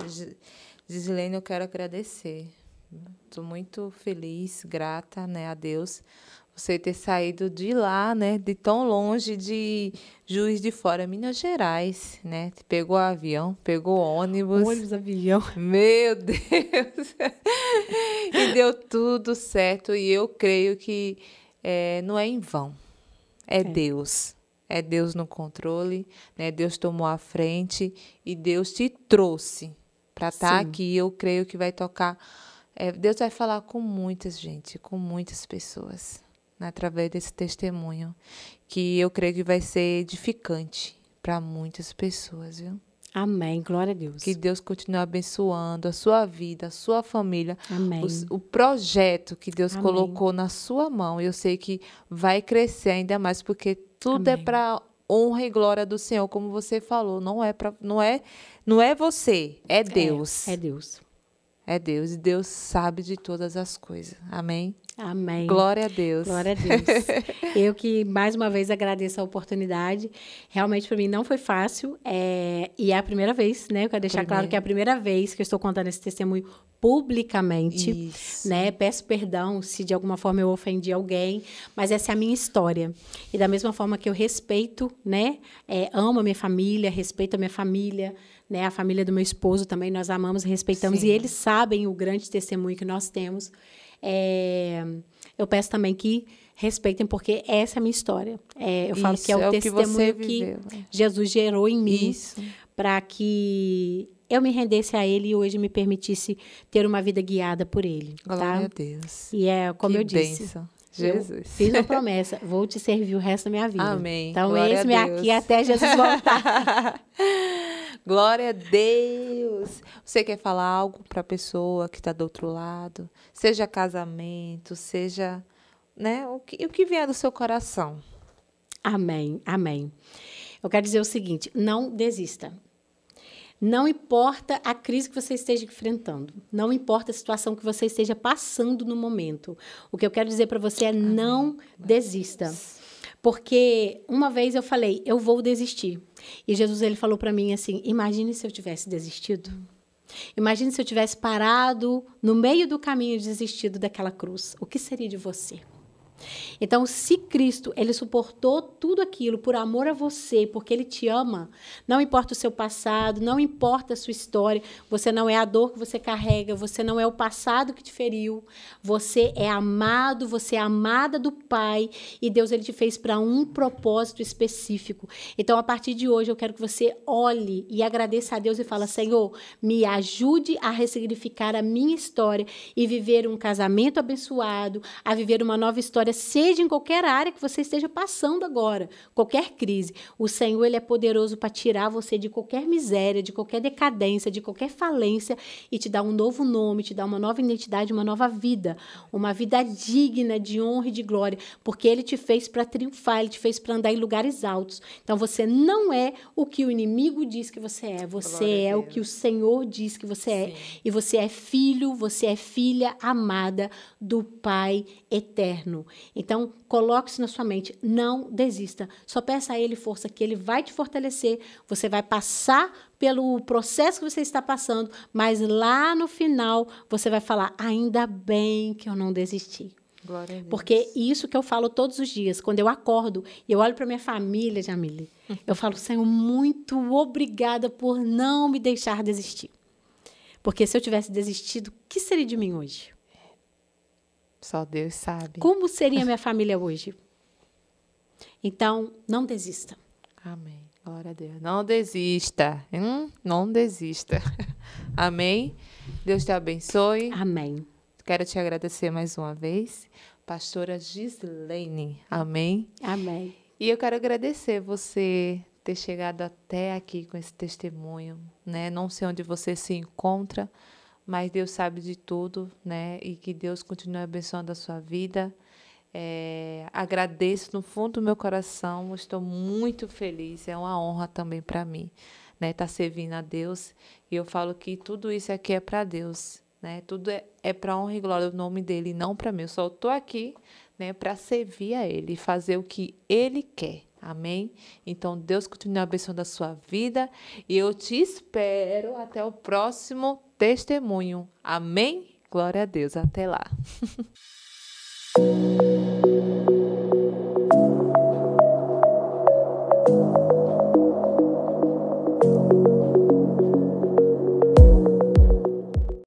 Gislene, eu quero agradecer. Estou muito feliz, grata né, a Deus você ter saído de lá, né, de tão longe de Juiz de Fora, Minas Gerais, né? Pegou avião, pegou ônibus. Ônibus, avião. Meu Deus! e deu tudo certo e eu creio que é, não é em vão. É, é, Deus. É Deus no controle, né? Deus tomou a frente e Deus te trouxe para estar tá aqui. Eu creio que vai tocar é, Deus vai falar com muitas gente, com muitas pessoas né, através desse testemunho, que eu creio que vai ser edificante para muitas pessoas, viu? Amém. Glória a Deus. Que Deus continue abençoando a sua vida, a sua família. Amém. o projeto que Deus Amém. colocou na sua mão. Eu sei que vai crescer ainda mais, porque tudo é Amém. é para honra e glória do Senhor, como você falou. Não é para, não é, não é você, é, é Deus. É, é Deus. É Deus e Deus sabe de todas as coisas. Amém. Amém. Glória a Deus. Glória a Deus. Eu que mais uma vez agradeço a oportunidade. Realmente para mim não foi fácil. É... E é a primeira vez, né? Eu quero deixar claro é. que é a primeira vez que eu estou contando esse testemunho publicamente, Isso. né? Peço perdão se de alguma forma eu ofendi alguém, mas essa é a minha história. E da mesma forma que eu respeito, né? É, amo a minha família, respeito a minha família, né? A família do meu esposo também nós amamos, respeitamos Sim. e eles sabem o grande testemunho que nós temos. É, eu peço também que respeitem, porque essa é a minha história. É, eu Isso, falo que é o é testemunho que, que, é. Jesus gerou em mim para que eu me rendesse a Ele e hoje me permitisse ter uma vida guiada por Ele. Glória tá? a Deus. E é como que eu disse. Bênção. Jesus. Eu fiz uma promessa, vou te servir o resto da minha vida. Amém. Então, mesmo me aqui é até Jesus voltar. Glória a Deus. Você quer falar algo para a pessoa que está do outro lado? Seja casamento, seja né, o, que, o que vier do seu coração. Amém, amém. Eu quero dizer o seguinte: não desista. Não importa a crise que você esteja enfrentando, não importa a situação que você esteja passando no momento. O que eu quero dizer para você é Amém. não desista. Porque uma vez eu falei, eu vou desistir. E Jesus ele falou para mim assim: "Imagine se eu tivesse desistido". Imagine se eu tivesse parado no meio do caminho desistido daquela cruz. O que seria de você? Então, se Cristo, ele suportou tudo aquilo por amor a você, porque ele te ama, não importa o seu passado, não importa a sua história, você não é a dor que você carrega, você não é o passado que te feriu, você é amado, você é amada do Pai e Deus ele te fez para um propósito específico. Então, a partir de hoje, eu quero que você olhe e agradeça a Deus e fala: "Senhor, me ajude a ressignificar a minha história e viver um casamento abençoado, a viver uma nova história seja em qualquer área que você esteja passando agora, qualquer crise. O Senhor ele é poderoso para tirar você de qualquer miséria, de qualquer decadência, de qualquer falência e te dar um novo nome, te dar uma nova identidade, uma nova vida, uma vida digna de honra e de glória, porque ele te fez para triunfar, ele te fez para andar em lugares altos. Então você não é o que o inimigo diz que você é, você é o que o Senhor diz que você é. E você é filho, você é filha amada do Pai eterno. Então, coloque isso na sua mente. Não desista. Só peça a Ele força, que Ele vai te fortalecer. Você vai passar pelo processo que você está passando, mas lá no final você vai falar: ainda bem que eu não desisti. Porque isso que eu falo todos os dias, quando eu acordo e eu olho para minha família, Jamile, eu falo, Senhor, muito obrigada por não me deixar desistir. Porque se eu tivesse desistido, o que seria de mim hoje? Só Deus sabe. Como seria minha família hoje? Então, não desista. Amém. Glória a Deus. Não desista. Hum, não desista. Amém. Deus te abençoe. Amém. Quero te agradecer mais uma vez, pastora Gislene. Amém. Amém. E eu quero agradecer você ter chegado até aqui com esse testemunho, né? Não sei onde você se encontra, mas Deus sabe de tudo, né? E que Deus continue abençoando a sua vida. É, agradeço no fundo do meu coração, estou muito feliz, é uma honra também para mim, né? Estar tá servindo a Deus e eu falo que tudo isso aqui é para Deus, né? Tudo é, é para honra e glória do nome dele, não para mim. Eu só estou aqui, né? Para servir a Ele, fazer o que Ele quer. Amém? Então Deus continue abençoando a sua vida e eu te espero até o próximo testemunho. Amém? Glória a Deus. Até lá.